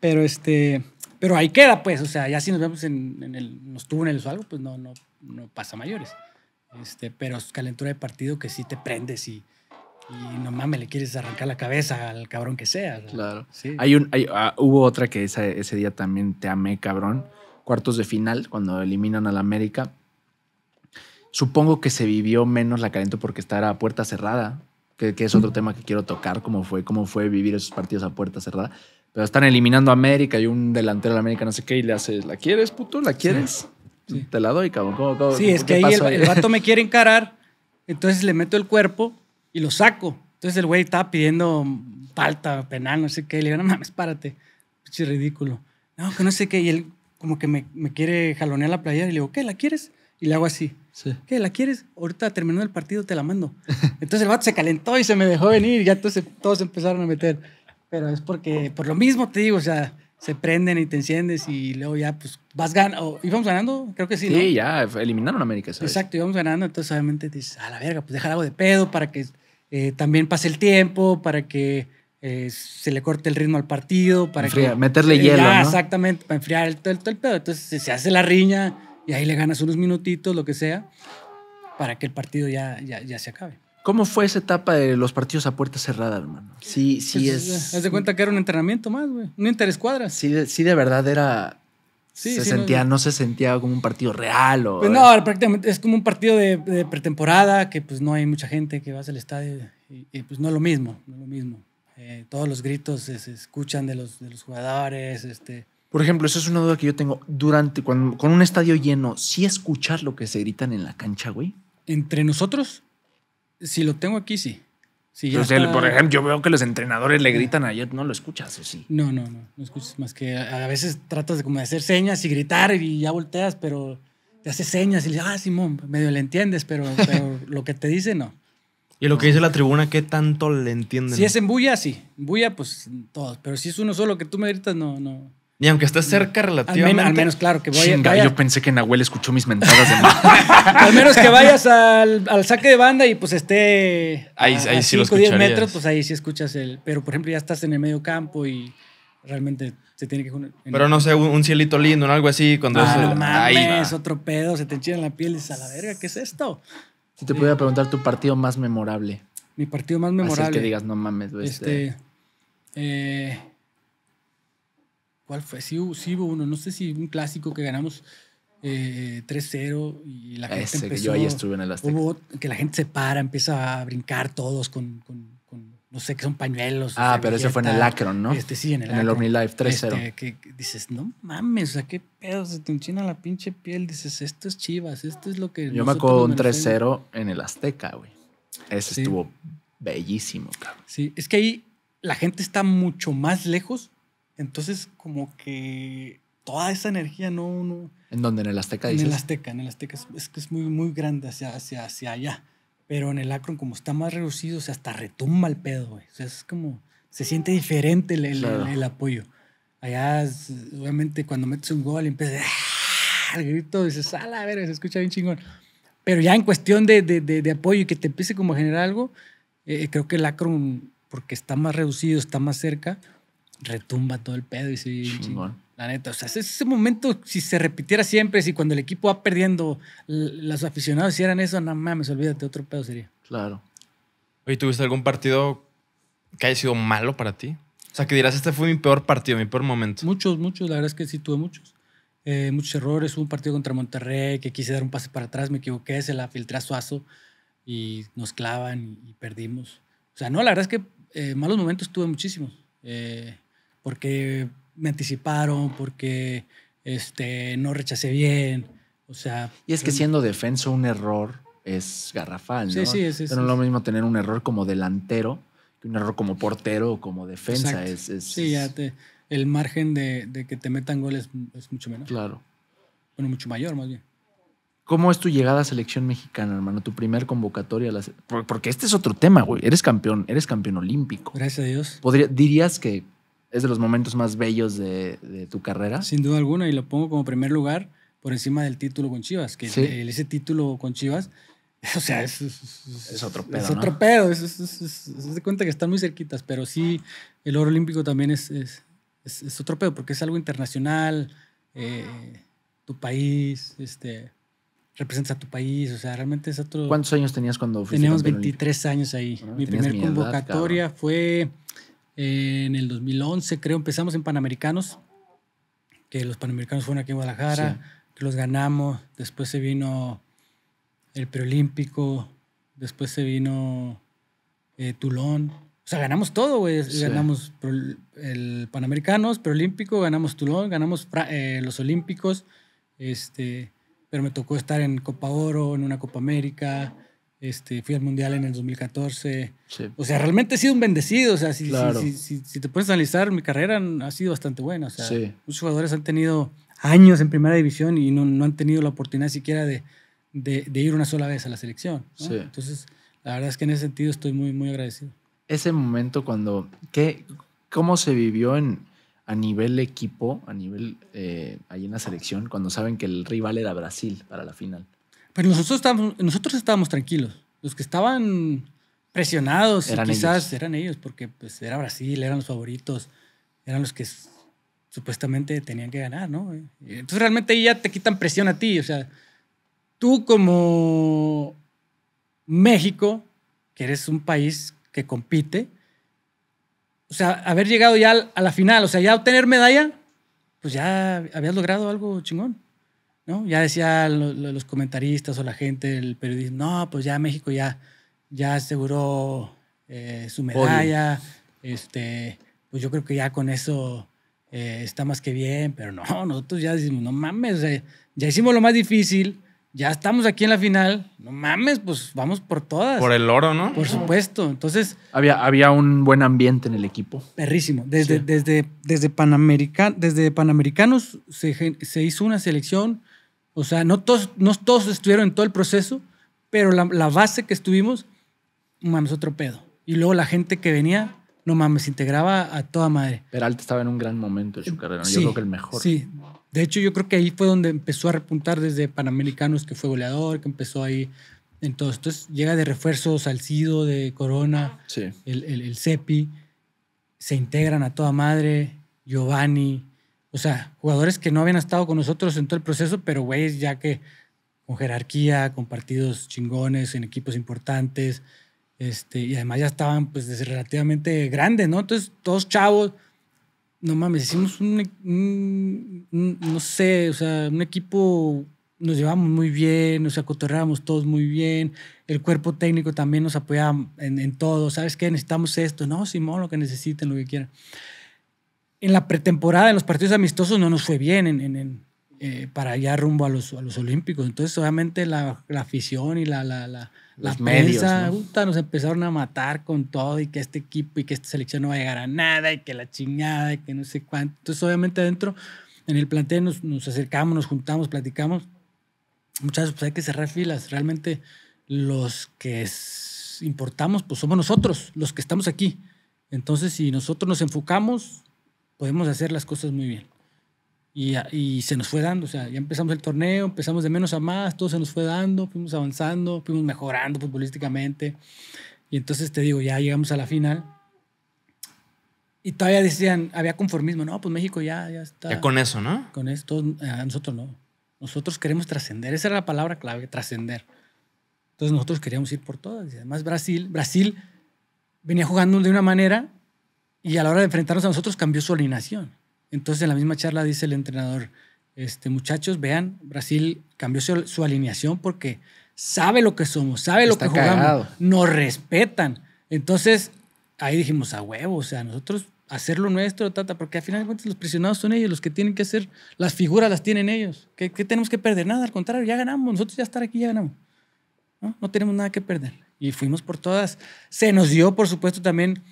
Speaker 1: Pero este. Pero ahí queda, pues, o sea, ya si nos vemos en, en el. Nos tuvo en el o algo, pues no, no, no pasa mayores. Este, pero es calentura de partido que sí te prendes y, no mames, le quieres arrancar la cabeza al cabrón que sea. Claro. Sí. Hay
Speaker 2: un, ah, hubo otra que ese día también te amé, cabrón. Cuartos de final, cuando eliminan al América. Supongo que se vivió menos la calentura porque estaba a puerta cerrada, que, es otro tema que quiero tocar, cómo fue, cómo fue vivir esos partidos a puerta cerrada. Pero están eliminando a América y un delantero de la América, no sé qué, y le haces, ¿la quieres, puto? ¿La quieres? Te la doy, cabrón. sí, es que ahí el, vato me
Speaker 1: [laughs] quiere encarar, entonces le meto el cuerpo y lo saco. Entonces el güey estaba pidiendo falta, penal, no sé qué. Le digo, no mames, párate. Pinche ridículo. No, que no sé qué. Y él como que me, me quiere jalonear la playera y le digo, ¿qué? ¿La quieres? Y le hago así. ¿Qué? ¿La quieres? Ahorita terminó el partido, te la mando. Entonces el vato se calentó y se me dejó venir. Y ya entonces todos empezaron a meter. Pero es porque, por lo mismo te digo, o sea, se prenden y te enciendes y luego ya pues vas ganando. ¿Íbamos ganando? Creo
Speaker 2: que sí. Sí, ya, eliminaron a América. ¿sabes? Exacto,
Speaker 1: íbamos ganando, entonces obviamente dices, a la verga, pues dejar algo de pedo para que eh, también pase el tiempo, para que eh, se le corte el ritmo al partido, para que, meterle eh, hielo. Exactamente, para enfriar el, todo, el pedo. Entonces se hace la riña y ahí le ganas unos minutitos, lo que sea, para que el partido ya, ya se acabe.
Speaker 2: ¿Cómo fue esa etapa de los partidos a puerta cerrada, hermano? Sí, sí pues, es. Eh, haz de cuenta que era un entrenamiento más, güey. Un interescuadra. Sí, sí, de verdad era. Sí, se sentía, no, se sentía como un partido real o. Pues no,
Speaker 1: prácticamente es como un partido de, pretemporada que pues no hay mucha gente que va al estadio y, pues no es lo mismo, no es lo mismo. Eh, todos los gritos se, escuchan de los, los jugadores, este.
Speaker 2: Por ejemplo, eso es una duda que yo tengo. Durante, cuando, con un estadio lleno, ¿sí escuchar lo que se gritan en la cancha, güey? ¿Entre nosotros? Si lo tengo aquí, sí. si pues Por ejemplo,
Speaker 1: yo veo que los entrenadores le gritan
Speaker 2: a Jet, ¿no lo escuchas o sí?
Speaker 1: No, no, no, no escuchas más que a, veces tratas de como hacer señas y gritar y ya volteas, pero te hace señas y le ah, Simón, medio le entiendes, pero, [laughs] pero lo que te dice no.
Speaker 3: ¿Y lo que dice la tribuna, qué tanto le entienden? Si es
Speaker 1: en bulla, sí. En bulla, pues todos. Pero si es uno solo que tú me gritas, no, no.
Speaker 2: Ni aunque estés cerca relativamente. Al, menos, claro, que voy Chinga, yo pensé que Nahuel escuchó mis mentadas de
Speaker 1: [laughs] Al menos que vayas al, saque de banda y pues esté ahí, sí 10 metros, pues ahí sí escuchas el... Pero, por ejemplo, ya estás en el medio campo y realmente se tiene que... Pero no sé,
Speaker 3: un, cielito lindo, o algo así. Cuando ah,
Speaker 1: es, otro pedo, se te en la piel y dices, a la verga, ¿qué es
Speaker 2: esto? Si te pudiera preguntar tu partido más memorable. Mi partido más memorable. Así es que digas, no mames. Este, este...
Speaker 1: eh, ¿Cuál fue? Sí, sí hubo uno, no sé si un clásico que ganamos 3-0 eh, y la gente Ese, que yo ahí estuve en el Azteca. Hubo que la gente se para, empieza a brincar todos con, no sé, que son pañuelos. Ah, pero ese fue en el Akron, ¿no? Este, sí, en el En el OmniLife 3-0. Este, que dices, no mames, o sea, qué pedo, se te enchina la pinche piel. Dices, esto es chivas, esto es lo que. Yo me acuerdo un 3-0
Speaker 2: en el Azteca, güey. Ese estuvo bellísimo, cabrón. Sí,
Speaker 1: es que ahí la gente está mucho más lejos entonces, como que toda esa energía no... no
Speaker 2: ¿En dónde? ¿En el Azteca? Dices? En el
Speaker 1: Azteca, en el Azteca. Es, que es muy, muy grande hacia, hacia, hacia allá. Pero en el Akron, como está más reducido, o sea, hasta retumba el pedo, güey. O sea, es como... Se siente diferente el, el, apoyo. Allá, obviamente, cuando metes un gol y empiezas... ¡ah! El grito, dices, a ver, se escucha bien chingón. Pero ya en cuestión de, de, de, apoyo y que te empiece como a generar algo, eh, creo que el Akron, porque está más reducido, está más cerca, retumba todo el pedo y sí, la neta, o sea, ese, momento si se repitiera siempre, si cuando el equipo va perdiendo, los aficionados hicieran eso, no mames, olvídate, otro pedo sería.
Speaker 3: Claro. Oye, ¿tuviste algún partido que haya sido malo para ti? O sea, que dirás, este fue mi peor partido, mi peor momento. Muchos, muchos, la verdad es que
Speaker 1: sí tuve muchos. Eh, muchos errores, hubo un partido contra Monterrey que quise dar un pase para atrás, me equivoqué, se la filtré a Suazo y nos clavan y, perdimos. O sea, no, la verdad es que eh, malos momentos tuve muchísimos. Eh, porque me anticiparon, porque este, no rechacé bien. O sea. Y es que pues,
Speaker 2: siendo defenso, un error es garrafal, ¿no? Sí, sí, sí. Pero no es lo mismo tener un error como delantero que un error como portero o como defensa. Es, es,
Speaker 1: sí, ya te, el margen de, que te metan goles es mucho menor. Claro. Bueno, mucho mayor, más bien.
Speaker 2: ¿Cómo es tu llegada a selección mexicana, hermano? Tu primer convocatoria. A la... Porque este es otro tema, güey. Eres campeón, eres campeón olímpico.
Speaker 1: Gracias a Dios.
Speaker 2: Podría, dirías que es de los momentos más bellos de, de, tu carrera.
Speaker 1: Sin duda alguna, y lo pongo como primer lugar por encima del título con Chivas, que ese título con Chivas, [laughs] o sea, es, es, otro pedo. Es otro pedo, es, de cuenta que están muy cerquitas, pero sí, el oro olímpico también es, es, otro pedo, porque es algo internacional, eh, tu país, este, representas a tu país, o sea, realmente es otro... ¿Cuántos años tenías cuando fuiste? Teníamos 23 años ahí. Ah, mi primera convocatoria fue en el 2011, creo, empezamos en Panamericanos, que los Panamericanos fueron aquí en Guadalajara, que los ganamos, después se vino el preolímpico, después se vino eh, Tulón. O sea, ganamos todo, güey. Ganamos el Panamericanos, preolímpico, ganamos Tulón, ganamos eh, los Olímpicos, este, pero me tocó estar en Copa Oro, en una Copa América. Este, fui al Mundial en el 2014. O sea, realmente he sido un bendecido. O sea, si, si, te puedes analizar, mi carrera ha sido bastante buena. muchos jugadores han tenido años en primera división y no, no han tenido la oportunidad siquiera de, de, ir una sola vez a la selección. Entonces, la verdad es que en ese sentido estoy muy, muy agradecido.
Speaker 2: Ese momento cuando, ¿qué, ¿cómo se vivió en, a nivel equipo, a nivel eh, ahí en la selección, cuando saben que el rival era Brasil para la final?
Speaker 1: Pero nosotros estábamos, nosotros estábamos tranquilos. Los que estaban presionados quizás eran ellos, porque pues, era Brasil, eran los favoritos, eran los que supuestamente tenían que ganar, ¿no? Entonces realmente ahí ya te quitan presión a ti. O sea, tú como México, que eres un país que compite, o sea, haber llegado ya a la final, o sea, ya obtener medalla, pues ya habías logrado algo chingón. Ya decían los, comentaristas o la gente, el periodismo, no, pues ya México ya, ya aseguró eh, su medalla, este, pues yo creo que ya con eso eh, está más que bien, pero no, nosotros ya decimos, no mames, ya hicimos lo más difícil, ya estamos aquí en la final, no mames, pues vamos por todas. Por el oro, ¿no? Por supuesto,
Speaker 2: entonces... Había, había un buen ambiente en el equipo.
Speaker 1: Perrísimo, desde, desde, desde, desde Panamericanos se, se hizo una selección o sea, no todos, no todos estuvieron en todo el proceso, pero la, base que estuvimos, mames, otro pedo. Y luego la gente que venía, no mames, se integraba a toda madre.
Speaker 2: Peralta estaba en un gran momento de su eh, carrera, yo creo que el mejor. Sí,
Speaker 1: de hecho yo creo que ahí fue donde empezó a repuntar desde Panamericanos, que fue goleador, que empezó ahí en todo. Entonces llega de refuerzos al Sido, de Corona, el, el, Cepi, se integran a toda madre, Giovanni, o sea, jugadores que no habían estado con nosotros en todo el proceso, pero güeyes ya que con jerarquía, con partidos chingones, en equipos importantes, este, y además ya estaban pues relativamente grandes, ¿no? Entonces, todos chavos, no mames, hicimos un, e-, no sé, o sea, un equipo, nos llevamos muy bien, nos acotorrábamos todos muy bien, el cuerpo técnico también nos apoyaba en, en todo, ¿sabes qué? Necesitamos esto, no, Simón, lo que necesiten, lo que quieran en la pretemporada, en los partidos amistosos, no nos fue bien en, eh, para allá rumbo a los, a los Olímpicos. Entonces, obviamente, la, afición y la, la, medios, nos empezaron a matar con todo y que este equipo y que esta selección no va a llegar a nada y que la chingada y que no sé cuánto. Entonces, obviamente, adentro, en el plantel, nos, acercamos, nos juntamos, platicamos. Muchas pues hay que cerrar filas. Realmente, los que importamos, pues somos nosotros, los que estamos aquí. Entonces, si nosotros nos enfocamos, podemos hacer las cosas muy bien. Y, y, se nos fue dando, o sea, ya empezamos el torneo, empezamos de menos a más, todo se nos fue dando, fuimos avanzando, fuimos mejorando futbolísticamente. Y entonces te digo, ya llegamos a la final. Y todavía decían, había conformismo, no, pues México ya, ya está. Ya con eso, ¿no? Con esto, eh, nosotros no. Nosotros queremos trascender, esa era la palabra clave, trascender. Entonces nosotros queríamos ir por todas. Y además Brasil, Brasil venía jugando de una manera y a la hora de enfrentarnos a nosotros cambió su alineación. Entonces en la misma charla dice el entrenador, este, muchachos, vean, Brasil cambió su, alineación porque sabe lo que somos, sabe lo que jugamos, nos respetan. Entonces ahí dijimos, a huevo, o sea, nosotros hacerlo nuestro, tata, porque al final de cuentas los prisionados son ellos, los que tienen que hacer, las figuras las tienen ellos. ¿Qué, tenemos que perder? Nada, al contrario, ya ganamos, nosotros ya estar aquí ya ganamos. ¿No? no tenemos nada que perder. Y fuimos por todas. Se nos dio, por supuesto, también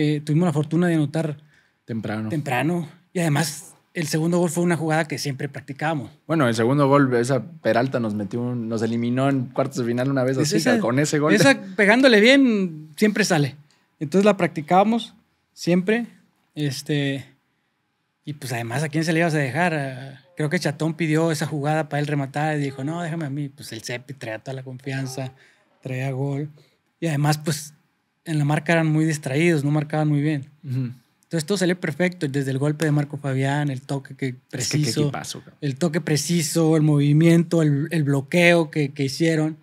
Speaker 1: eh, tuvimos la fortuna de anotar temprano.
Speaker 2: temprano. Y además, el segundo gol fue una jugada que siempre practicábamos. Bueno, el segundo gol, esa Peralta nos metió, nos eliminó en cuartos de final una vez así, con ese gol. Esa
Speaker 1: [laughs] pegándole bien, siempre sale.
Speaker 2: Entonces la practicábamos
Speaker 1: siempre. Este, y pues además, ¿a quién se le ibas a dejar? Creo que Chatón pidió esa jugada para él rematar y dijo, no, déjame a mí. Pues el Cepi traía toda la confianza, traía gol. Y además, pues en la marca eran muy distraídos, no marcaban muy bien. Entonces todo salió perfecto, desde el golpe de Marco Fabián, el toque que preciso, que, el toque preciso, el movimiento, el, bloqueo que, que, hicieron,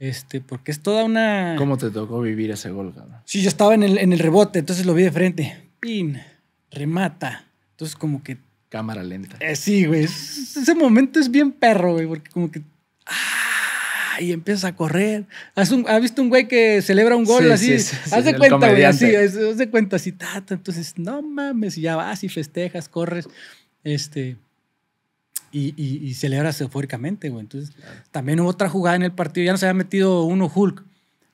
Speaker 1: este, porque es toda una...
Speaker 2: ¿Cómo te tocó vivir ese gol, cabrón?
Speaker 1: Sí, yo estaba en el, en el rebote, entonces lo vi de frente, pin, remata, entonces como que... Cámara lenta. Eh, sí, güey, ese momento es bien perro, güey, porque como que... ¡Ah! y empiezas a correr. ¿Has, visto un güey que celebra un gol así? haz de cuenta, güey, así, haz de cuenta así, tata. Entonces, no mames, y ya vas y festejas, corres, este, y, y, celebras eufóricamente, güey. Entonces, también hubo otra jugada en el partido, ya se había metido uno Hulk.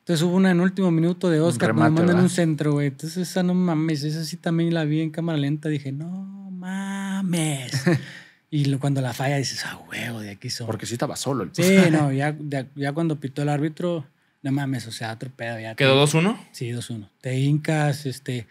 Speaker 1: Entonces hubo una en último minuto de Oscar, cuando mandan un centro, güey. Entonces esa no mames, esa sí también la vi en cámara lenta, dije, no mames. [laughs] Y cuando la falla dices, ah,
Speaker 2: huevo, de aquí son. Porque sí estaba solo el Sí, [laughs] no,
Speaker 1: ya, cuando pitó el árbitro, no mames, o sea, otro Ya ¿Quedó 2-1? Sí, 2-1. Te hincas, este,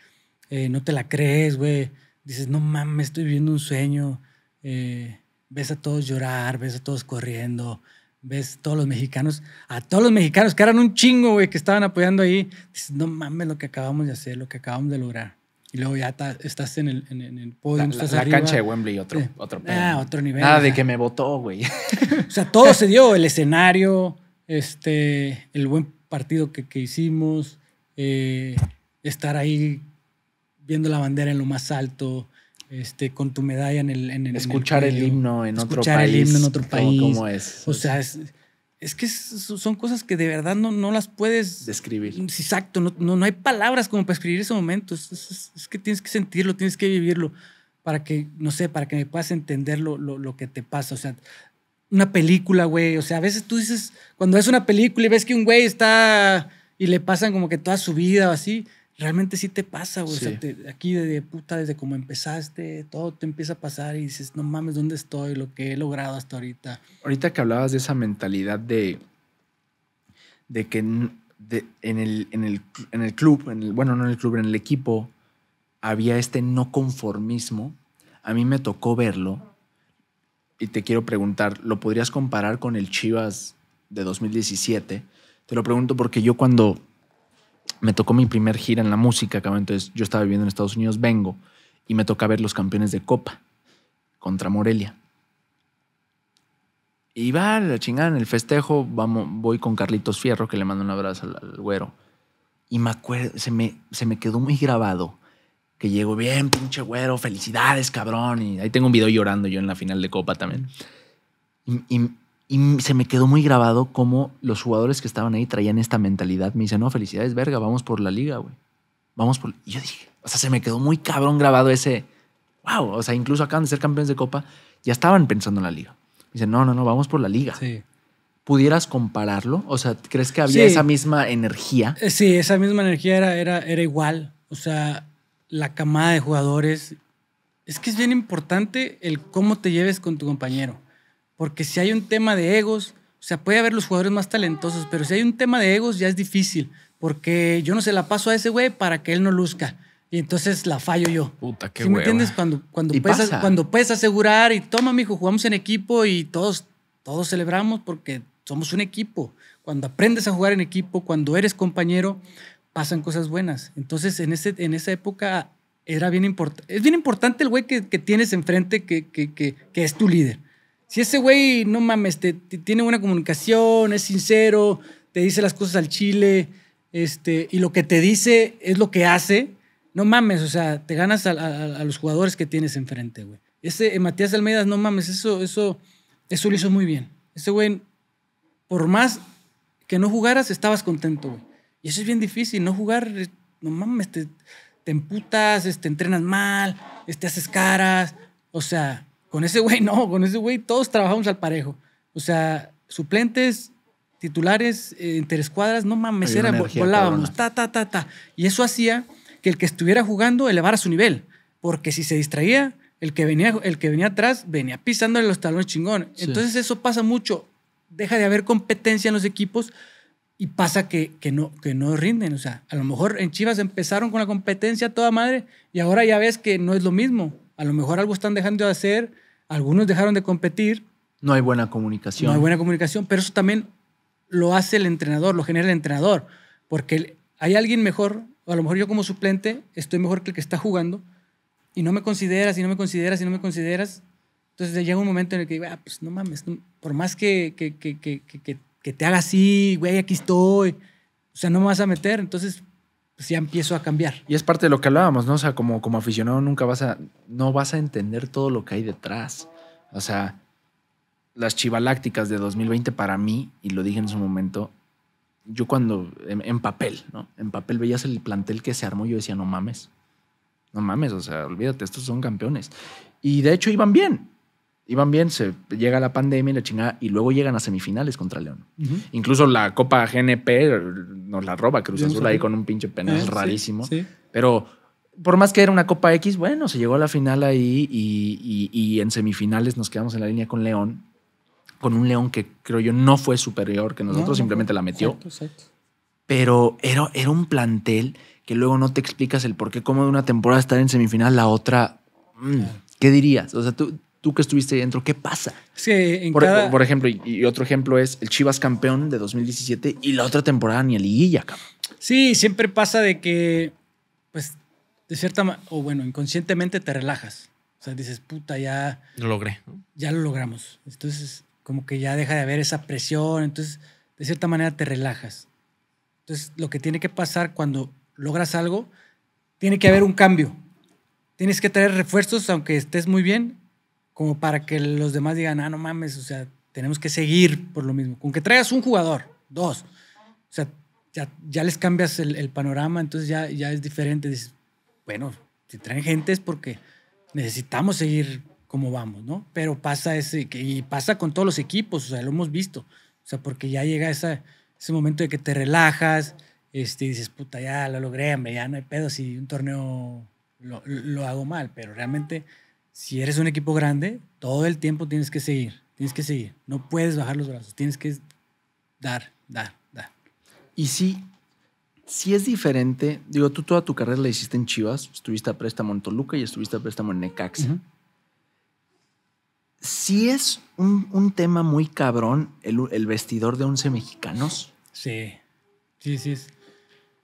Speaker 1: eh, no te la crees, güey. Dices, no mames, estoy viviendo un sueño. Eh, ves a todos llorar, ves a todos corriendo, ves a todos los mexicanos, a todos los mexicanos que eran un chingo, güey, que estaban apoyando ahí. Dices, no mames lo que acabamos de hacer, lo que acabamos de lograr y luego ya estás en el, en, el podio. La, cancha de Wembley, otro, otro Ah, nivel. Nada de que me votó, güey. [laughs] O sea, todo se dio, el escenario, este, el buen partido que, que hicimos, eh, estar ahí viendo la bandera en lo más alto, este, con tu medalla en el... Escuchar el, himno en otro país. Escuchar el himno en otro país. ¿Cómo es? O sea, es es que son cosas que de verdad no, no las puedes describir. Exacto, no, no, hay palabras como para escribir ese momento. Es, que tienes que sentirlo, tienes que vivirlo para que, no sé, para que me puedas entender lo, lo que te pasa. O sea, una película, güey. O sea, a veces tú dices, cuando ves una película y ves que un güey está y le pasan como que toda su vida o así, realmente sí te pasa, güey. aquí de, puta, desde como empezaste, todo te empieza a pasar y dices, no mames, ¿dónde estoy? Lo que he logrado hasta ahorita.
Speaker 2: Ahorita que hablabas de esa mentalidad de, de que en, el, el, en el club, en el, bueno, no en el club, en el equipo, había este no conformismo. A mí me tocó verlo y te quiero preguntar, ¿lo podrías comparar con el Chivas de 2017? Te lo pregunto porque yo cuando me tocó mi primer gira en la música, cabrón. Entonces yo estaba viviendo en Estados Unidos, vengo y me toca ver los campeones de Copa contra Morelia. Y va la chingada en el festejo, vamos, voy con Carlitos Fierro, que le mando un abrazo al, güero. Y me acuerdo, se me, quedó muy grabado que llego bien, pinche güero, felicidades, cabrón. Y ahí tengo un video llorando yo en la final de Copa también. Y, y se me quedó muy grabado cómo los jugadores que estaban ahí traían esta mentalidad. Me dicen, no, felicidades, verga, vamos por la liga, güey. Vamos por... Y yo dije, o sea, se me quedó muy cabrón grabado ese, wow, o sea, incluso acaban de ser campeones de copa, ya estaban pensando en la liga. Me dicen, no, no, no, vamos por la liga. Sí. ¿Pudieras compararlo? O sea, ¿crees que había esa misma energía?
Speaker 1: Eh, sí, esa misma energía era, era, era igual. O sea, la camada de jugadores. Es que es bien importante el cómo te lleves con tu compañero. Porque si hay un tema de egos, o sea, puede haber los jugadores más talentosos, pero si hay un tema de egos ya es difícil, porque yo no se la paso a ese güey para que él no luzca. Y entonces la fallo yo. Puta, qué Si me entiendes? Cuando, cuando, puedes, cuando asegurar y toma, mijo, jugamos en equipo y todos, todos celebramos porque somos un equipo. Cuando aprendes a jugar en equipo, cuando eres compañero, pasan cosas buenas. Entonces, en, ese, en esa época era bien importante. Es bien importante el güey que, que tienes enfrente, que, que, que, es tu líder. Si ese güey, no mames, tiene buena comunicación, es sincero, te dice las cosas al chile, este, y lo que te dice es lo que hace, no mames, o sea, te ganas a, los jugadores que tienes enfrente, güey. Ese eh, Matías Almeida, no mames, eso, eso, eso lo hizo muy bien. Ese güey, por más que no jugaras, estabas contento, güey. Y eso es bien difícil, no jugar, eh, no mames, te, te emputas, te entrenas mal, te haces caras, o sea, con ese güey [laughs] no, con ese güey todos trabajamos al parejo. O sea, suplentes, titulares, entre eh, interescuadras, no mames, era, volábamos, ta, ta, ta, ta. Y eso hacía que el que estuviera jugando elevara su nivel, porque si se distraía, el que venía, el que venía atrás venía pisándole los talones chingón. Entonces eso pasa mucho. Deja de haber competencia en los equipos y pasa que, que, no, que no rinden. O sea, a lo mejor en Chivas empezaron con la competencia toda madre y ahora ya ves que no es lo mismo. A lo mejor algo están dejando de hacer algunos dejaron de competir. No hay buena comunicación. No hay buena comunicación, pero eso también lo hace el entrenador, lo genera el entrenador, porque hay alguien mejor, o a lo mejor yo como suplente estoy mejor que el que está jugando, y no me consideras, y no me consideras, y no me consideras. Entonces llega un momento en el que digo, ah, pues no mames, por más que, que, que, que, te haga así, güey,
Speaker 2: aquí estoy, o sea, no me vas a meter. Entonces, pues ya empiezo a cambiar. Y es parte de lo que hablábamos, ¿no? O sea, como, como aficionado nunca vas a, no vas a entender todo lo que hay detrás. O sea, las chivalácticas de 2020 para mí, y lo dije en su momento, yo cuando, en, papel, ¿no? En papel veías el plantel que se armó, yo decía, no mames, no mames, o sea, olvídate, estos son campeones. Y de hecho iban bien, iban bien, se llega la pandemia y la chingada, y luego llegan a semifinales contra León. Incluso la Copa GNP nos la roba Cruz Azul ahí con un pinche penal eh, rarísimo. Pero por más que era una Copa X, bueno, se llegó a la final ahí y, en semifinales nos quedamos en la línea con León, con un León que creo yo no fue superior que nosotros, simplemente la metió. Pero era, un plantel que luego no te explicas el por qué, cómo de una temporada estar en semifinal, la otra... Mm, ¿Qué dirías? O sea, tú, tú que estuviste dentro, ¿qué pasa? Sí, en por, e-, por, ejemplo, y, otro ejemplo es el Chivas campeón de 2017 y la otra temporada ni a liguilla, cabrón. Sí, siempre pasa de que, pues,
Speaker 1: de cierta manera, o bueno, inconscientemente te relajas. O sea, dices, puta, ya... Lo logré. Ya lo logramos. Entonces, como que ya deja de haber esa presión. Entonces, de cierta manera te relajas. Entonces, lo que tiene que pasar cuando logras algo, tiene que haber un cambio. Tienes que traer refuerzos, aunque estés muy bien, como para que los demás digan, ah, no mames, o sea, tenemos que seguir por lo mismo. Con que traigas un jugador, dos, o sea, ya, les cambias el, panorama, entonces ya, ya es diferente. Dices, bueno, si traen gente es porque necesitamos seguir como vamos, ¿no? Pero pasa ese, y pasa con todos los equipos, o sea, lo hemos visto, o sea, porque ya llega esa, ese momento de que te relajas, este, y dices, puta, ya lo logré, ya no hay pedo si un torneo lo, lo hago mal, pero realmente si eres un equipo grande, todo el tiempo tienes que seguir, tienes que seguir. No puedes bajar los brazos, tienes que dar, dar, dar.
Speaker 2: Y si sí es diferente. Digo, tú toda tu carrera la hiciste en Chivas, estuviste a préstamo en Toluca y estuviste a préstamo en Necaxa. Sí es un, tema muy cabrón el, vestidor de 11 mexicanos. Sí,
Speaker 3: sí, sí.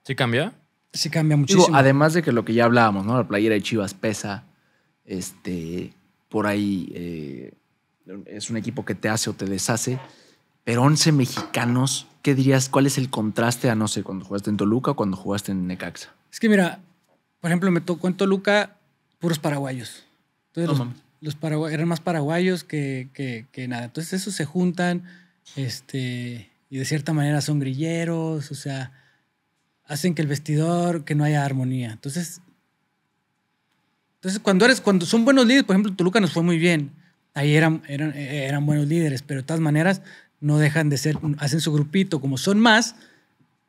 Speaker 3: ¿Se cambia? Se cambia muchísimo.
Speaker 2: además de que lo que ya hablábamos, ¿no? La playera de Chivas pesa este, por ahí eh, es un equipo que te hace o te deshace. Pero 11 mexicanos, ¿qué dirías? ¿Cuál es el contraste a, no sé, cuando jugaste en Toluca o cuando jugaste en Necaxa?
Speaker 1: Es que mira, por ejemplo, me tocó en Toluca puros paraguayos. Entonces, los, eran más paraguayos que, que, que, nada. Entonces, esos se juntan este, y de cierta manera son grilleros, o sea, hacen que el vestidor, que no haya armonía. Entonces, entonces, cuando, eres, cuando son buenos líderes, por ejemplo, Toluca nos fue muy bien. Ahí eran, eran, eran buenos líderes, pero de todas maneras no dejan de ser, hacen su grupito. Como son más,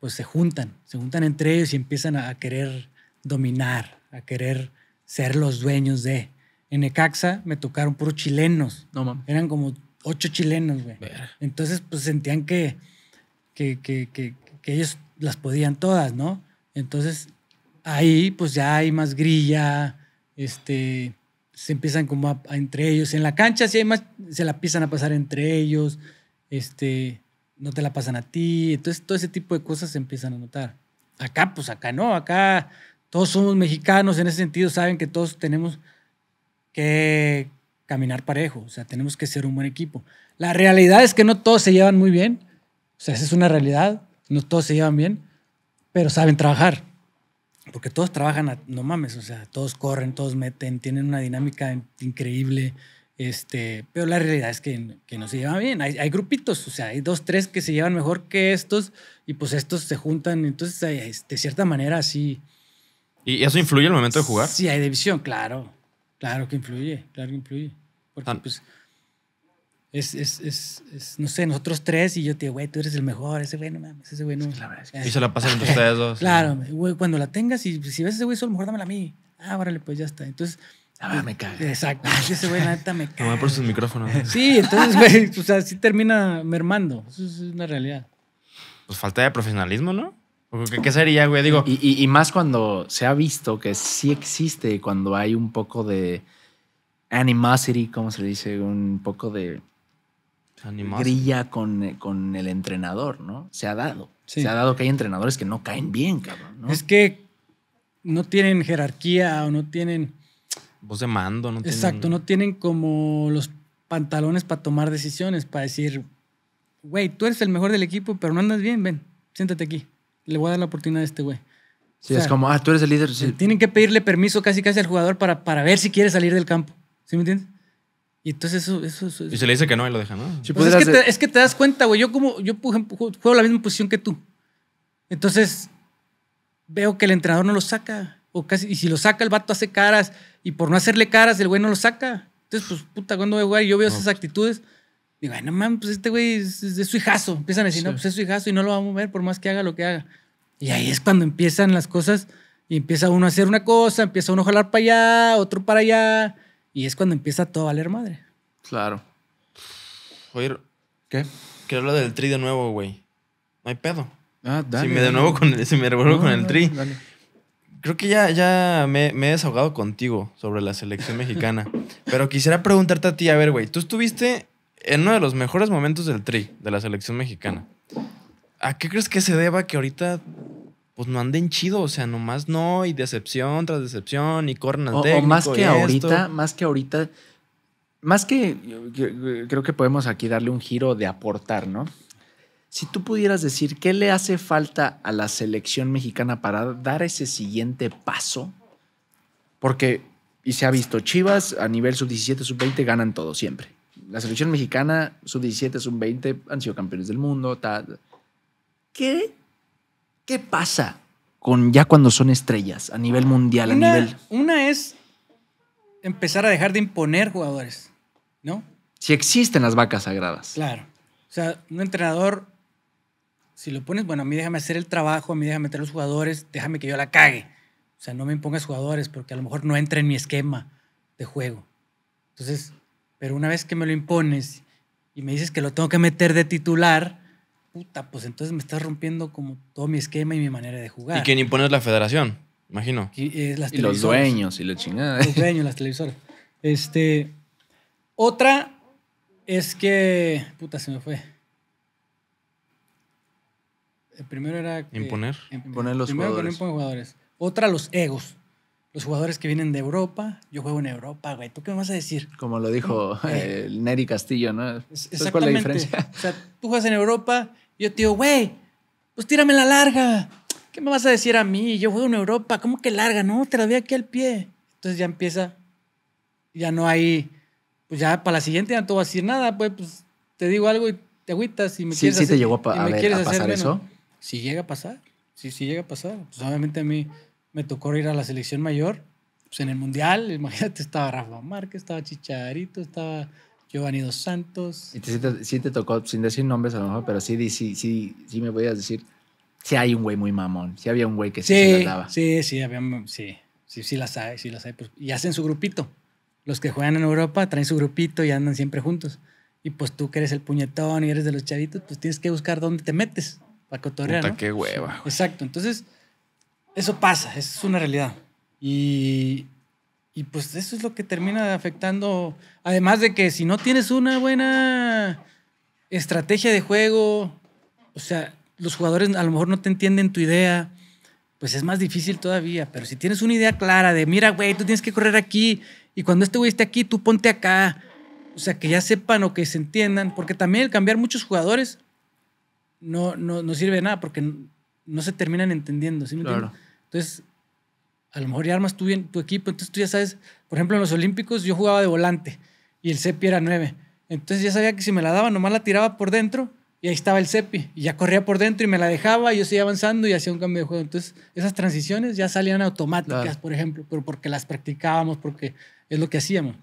Speaker 1: pues se juntan, se juntan entre ellos y empiezan a, querer dominar, a querer ser los dueños de. En Ecaxa me tocaron puros chilenos. No mames. Eran como ocho chilenos, güey. Entonces, pues sentían que, que, que, que, ellos las podían todas, ¿no? Entonces, ahí pues ya hay más grilla, este, se empiezan como a, entre ellos. En la cancha, si hay más, se la empiezan a pasar entre ellos, este, no te la pasan a ti. Entonces, todo ese tipo de cosas se empiezan a notar. Acá, pues acá no, acá todos somos mexicanos, en ese sentido saben que todos tenemos que caminar parejo, o sea, tenemos que ser un buen equipo. La realidad es que no todos se llevan muy bien, o sea, esa es una realidad, no todos se llevan bien, pero saben trabajar porque todos trabajan, no mames, o sea, todos corren, todos meten, tienen una dinámica increíble, este, pero la realidad es que, que no se llevan bien. Hay, hay, grupitos, o sea, hay dos, tres que se llevan mejor que estos y pues estos se juntan, entonces hay, de cierta manera así.
Speaker 3: ¿Y eso influye el momento de jugar? Sí,
Speaker 1: hay división, claro, claro que influye, claro que influye, porque pues es, es, es, no sé, nosotros tres y yo te digo, güey, tú eres el mejor, ese güey no mames, ese güey no. La Y se la pasan entre [laughs] ustedes dos. Claro, güey, cuando la tengas y si ves ese güey solo, mejor dámela a mí. Ah, órale, pues ya está. Entonces. Ah, me caga. Exacto. [laughs] Ese güey, la neta, me caga. por sus micrófonos. Sí, entonces, güey, pues [laughs] así termina mermando. Eso es una realidad.
Speaker 2: Pues falta de profesionalismo, ¿no? ¿Qué sería, güey? Digo. Y, y, más cuando se ha visto que sí existe, cuando hay un poco de animosity, ¿cómo se dice? Un poco de grilla con, eh, con, el entrenador, ¿no? Se ha dado.
Speaker 3: Se ha dado que hay entrenadores que no caen bien, cabrón.
Speaker 2: Es que no tienen jerarquía
Speaker 1: o no tienen.
Speaker 3: Voz de mando, no Exacto, no
Speaker 1: tienen como los pantalones para tomar decisiones, para decir, güey, tú eres el mejor del equipo, pero no andas bien, ven, siéntate aquí. Le voy a dar la oportunidad a este güey. Sí, es como, ah, tú
Speaker 2: eres el líder. Sí.
Speaker 1: Tienen que pedirle permiso casi casi al jugador para, para ver si quiere salir del campo. ¿Sí me entiendes? Y entonces eso,
Speaker 3: Y se le dice que no y lo deja, ¿no? pues es, que te,
Speaker 1: es, que te, das cuenta, güey. Yo como, yo juego la misma posición que tú. Entonces, veo que el entrenador no lo saca. O casi, y si lo saca, el vato hace caras. Y por no hacerle caras, el güey no lo saca. Entonces, pues, puta, cuando voy güey, yo veo esas pues. actitudes. Digo, no mames, pues este güey es, su hijazo. Empiezan a decir, no, pues es su hijazo y no lo vamos a mover por más que haga lo que haga. Y ahí es cuando empiezan las cosas y empieza uno a hacer una cosa, empieza uno a jalar para allá, otro para allá. Y es cuando empieza todo a valer madre.
Speaker 3: Claro. Oye, ¿qué? Quiero hablar del tri de nuevo, güey. No hay pedo. Ah, dale. Si me, de nuevo con, con el tri. Creo que ya, ya me, me, he desahogado contigo sobre la selección mexicana. pero quisiera preguntarte a ti, a ver, güey, tú estuviste en uno de los mejores momentos del tri, de la selección mexicana. ¿A qué crees que se deba que ahorita pues no anden chido, o sea, nomás no, y decepción tras decepción, y corren o, más que ahorita,
Speaker 2: más que ahorita, más que creo que podemos aquí darle un giro de aportar, ¿no? Si tú pudieras decir qué le hace falta a la selección mexicana para dar ese siguiente paso, porque, y se ha visto, Chivas a nivel sub-17, sub-20 ganan todo siempre. La selección mexicana sub-17, sub-20 han sido campeones del mundo. Tal. ¿Qué ¿Qué pasa con ya cuando son estrellas a nivel mundial, una, a nivel.
Speaker 1: Una es empezar a dejar de imponer jugadores, ¿no?
Speaker 2: Si existen las vacas sagradas.
Speaker 1: Claro. O sea, un entrenador, si lo pones, bueno, a mí déjame hacer el trabajo, a mí déjame meter los jugadores, déjame que yo la cague. O sea, no me impongas jugadores porque a lo mejor no entra en mi esquema de juego. Entonces, pero una vez que me lo impones y me dices que lo tengo que meter de titular, puta, pues entonces me estás rompiendo como todo mi esquema y mi manera de jugar. ¿Y quien impone es la federación? Imagino. Y, eh, los dueños y la chingada. Los dueños, las televisoras. Este, otra es que... Puta, se me fue. El primero era...
Speaker 2: imponer. Em, imponer los
Speaker 1: jugadores. Otra, los egos los jugadores que vienen de Europa, yo juego en Europa, güey. ¿Tú qué me vas a decir? Como lo dijo Nery
Speaker 2: Castillo, ¿no? Es, exactamente. la diferencia?
Speaker 1: O sea, tú juegas en Europa, yo te digo, güey, pues tírame la larga. ¿Qué me vas a decir a mí? Yo juego en Europa, ¿cómo que larga? No, te la doy aquí al pie. Entonces ya empieza, ya no hay, pues ya para la siguiente ya no te voy a decir nada, pues, pues te digo algo y te agüitas y me sí, sí te llegó a, pasar eso? Si llega a pasar, sí, sí llega a pasar. Pues obviamente a mí me tocó ir a la selección mayor. Pues en el Mundial, [laughs] imagínate, estaba Rafa Márquez, estaba Chicharito, estaba Giovanni Dos
Speaker 2: Santos. Y sí, te, tocó, sin decir nombres a lo mejor, pero sí, sí, sí, sí me podías decir, sí hay un güey muy mamón, sí había un güey que sí, se Sí, sí, sí, sí, sí las hay, sí las hay. Pues,
Speaker 1: y hacen su grupito. Los que juegan en Europa traen su grupito y andan siempre juntos. Y pues tú que eres el puñetón y eres de los chavitos, pues tienes que buscar dónde te metes para cotorrear, Puta, ¿no?
Speaker 2: qué hueva.
Speaker 1: Exacto, entonces... Eso pasa, eso es una realidad. Y, pues eso es lo que termina afectando. Además de que si no tienes una buena estrategia de juego, o sea, los jugadores a lo mejor no te entienden tu idea, pues es más difícil todavía. Pero si tienes una idea clara de, mira, güey, tú tienes que correr aquí y cuando este güey esté aquí, tú ponte acá. O sea, que ya sepan o que se entiendan, porque también el cambiar muchos jugadores no, no, no sirve de nada, porque no se terminan entendiendo, ¿sí me Entonces, a lo mejor ya armas tú bien tu equipo, entonces tú ya sabes, por ejemplo, en los Olímpicos yo jugaba de volante y el CEPI era 9. Entonces ya sabía que si me la daba, nomás la tiraba por dentro y ahí estaba el CEPI. Y ya corría por dentro y me la dejaba y yo seguía avanzando y hacía un cambio de juego. Entonces esas transiciones ya salían automáticas, por ejemplo, pero porque las practicábamos, porque es lo que hacíamos.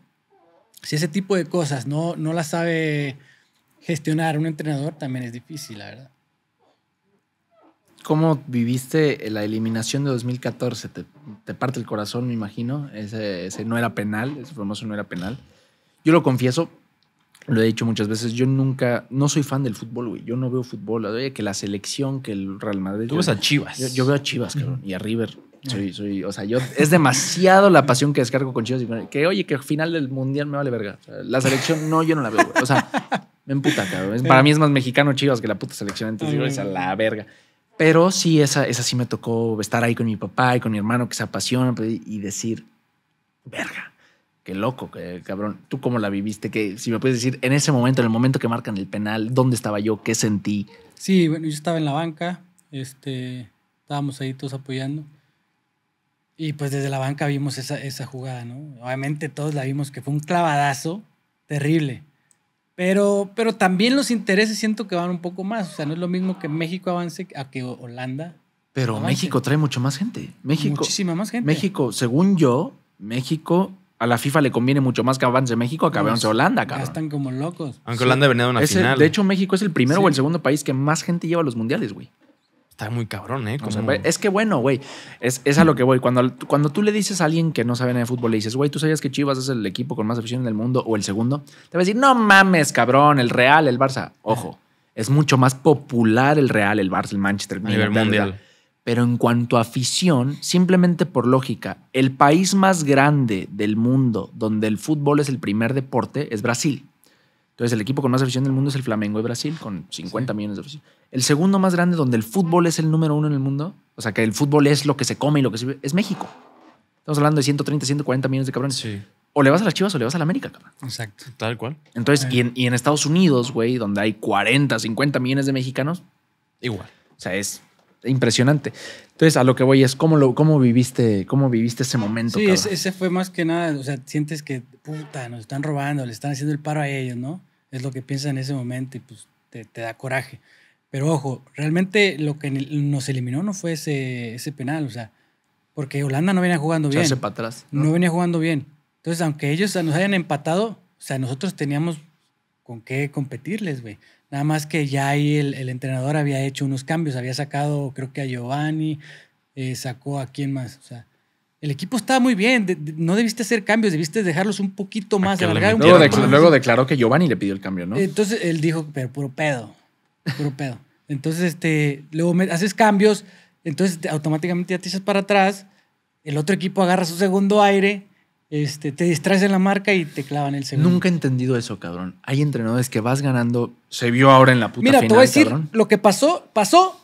Speaker 1: Si ese tipo de cosas no, no las sabe gestionar un entrenador, también es difícil, la verdad
Speaker 2: cómo viviste la eliminación de 2014? Te, parte el corazón, me imagino. Ese, no era penal, ese famoso no era penal. Yo lo confieso, lo he dicho muchas veces, yo nunca, no soy fan del fútbol, güey. Yo no veo fútbol. Oye, que la selección, que el Real Madrid. Tú ves a Chivas. Yo, veo a Chivas, cabrón, y a River. Soy, soy, o sea, yo es demasiado la pasión que descargo con Chivas. que oye, que final del mundial me vale verga. la selección, no, yo no la veo, güey. O sea, me emputa, cabrón. Para mí es más mexicano Chivas que la puta selección. Entonces digo, a la verga. Pero sí, esa, esa sí me tocó estar ahí con mi papá y con mi hermano que se apasiona pues, y decir, verga, qué loco, qué cabrón. ¿Tú cómo la viviste? Que si me puedes decir, en ese momento, en el momento que marcan el penal, ¿dónde estaba yo? ¿Qué sentí? Sí, bueno, yo estaba en la banca,
Speaker 1: este, estábamos ahí todos apoyando. Y pues desde la banca vimos esa, esa jugada, ¿no? Obviamente todos la vimos que fue un clavadazo terrible. Pero, pero también los intereses siento que van un poco más. O sea, no es lo mismo que México avance a que Holanda.
Speaker 2: Pero México trae mucho más gente. México. Muchísima más gente. México, según yo, México a la FIFA le conviene mucho más que avance México que avance Holanda, cabrón. Están como locos. Aunque Holanda ha venido a una de hecho, México es el primero o el segundo país que más gente lleva a los mundiales, güey. Está muy cabrón, ¿eh? es que bueno, güey, es, es, a lo que voy. Cuando, cuando tú le dices a alguien que no sabe nada de fútbol, le dices, güey, ¿tú sabías que Chivas es el equipo con más afición en el mundo o el segundo? Te va a decir, no mames, cabrón, el Real, el Barça. Ojo, es mucho más popular el Real, el Barça, el Manchester, el mundial. Pero en cuanto a afición, simplemente por lógica, el país más grande del mundo donde el fútbol es el primer deporte es Brasil. Entonces, el equipo con más afición del mundo es el Flamengo de Brasil, con 50 millones de afición. El segundo más grande, donde el fútbol es el número uno en el mundo, o sea, que el fútbol es lo que se come y lo que sirve, es México. Estamos hablando de 130, 140 millones de cabrones. Sí. O le vas a las Chivas o le vas a la América, cabrón.
Speaker 3: Exacto. Tal cual.
Speaker 2: Entonces, eh. y, en, Estados Unidos, güey, donde hay 40, 50 millones de mexicanos. Igual. O sea, es impresionante. Entonces, a lo que voy es cómo, lo, cómo, viviste, cómo viviste ese momento. Sí, ese,
Speaker 1: fue más que nada, o sea, sientes que, puta, nos están robando, le están haciendo el paro a ellos, ¿no? es lo que piensas en ese momento y pues te, da coraje. Pero ojo, realmente lo que nos eliminó no fue ese, ese penal, o sea, porque Holanda no venía jugando bien. para
Speaker 2: atrás. ¿no?
Speaker 1: venía jugando bien. Entonces, aunque ellos nos hayan empatado, o sea, nosotros teníamos con qué competirles, güey. Nada más que ya ahí el, entrenador había hecho unos cambios, había sacado, creo que a Giovanni, eh, sacó a quién más, o sea, el equipo estaba muy bien, no debiste hacer cambios, debiste dejarlos un poquito ah, más, alargar luego, declaró
Speaker 2: que Giovanni le pidió el cambio, ¿no? Entonces
Speaker 1: él dijo, pero puro pedo, puro pedo. Entonces, este, luego haces cambios, entonces automáticamente ya te echas para atrás, el otro equipo agarra su segundo aire, este, te distraes en la marca y te clavan el segundo. Nunca he entendido eso, cabrón. Hay
Speaker 2: entrenadores que vas ganando, se vio ahora en la puta Mira, te voy a decir,
Speaker 1: lo que pasó, pasó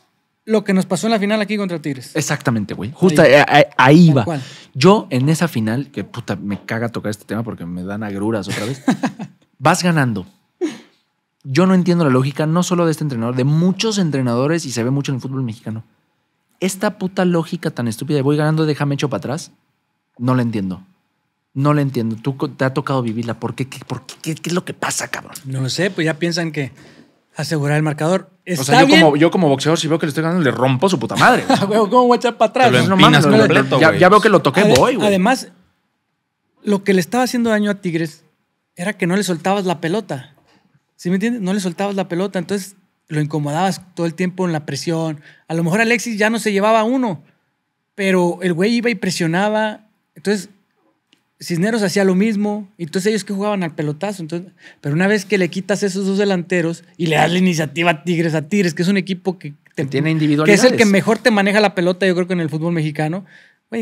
Speaker 2: lo que nos pasó en la final aquí contra Tigres. Exactamente, güey. Justo eh, eh, ahí, va. Yo en esa final, que puta, me caga tocar este tema porque me dan agruras otra vez. [laughs] vas ganando. Yo no entiendo la lógica, no solo de este entrenador, de muchos entrenadores y se ve mucho en el fútbol mexicano. Esta puta lógica tan estúpida de voy ganando, déjame hecho para atrás, no la entiendo. No la entiendo. Tú te ha tocado vivirla. ¿Por qué? ¿Qué, qué, qué es lo que pasa, cabrón? No sé, pues ya piensan que asegurar el marcador. o sea, yo, Como, yo como boxeador, si veo que le estoy ganando, le rompo su puta madre.
Speaker 1: [laughs] ¿Cómo voy a echar para
Speaker 2: atrás? ya, veo que lo toqué, voy,
Speaker 1: Además, lo que le estaba haciendo daño a Tigres era que no le soltabas la pelota. ¿Sí me entiendes? No le soltabas la pelota. Entonces lo incomodabas todo el tiempo en la presión. A lo mejor Alexis ya no se llevaba uno, pero el güey iba y presionaba. Entonces Cisneros hacía lo mismo, y entonces ellos que jugaban al pelotazo. Entonces, pero una vez que le quitas esos dos delanteros y le das la iniciativa a Tigres, a Tigres, que es un equipo que, tiene Que es el que mejor te maneja la pelota, yo creo que en el fútbol mexicano,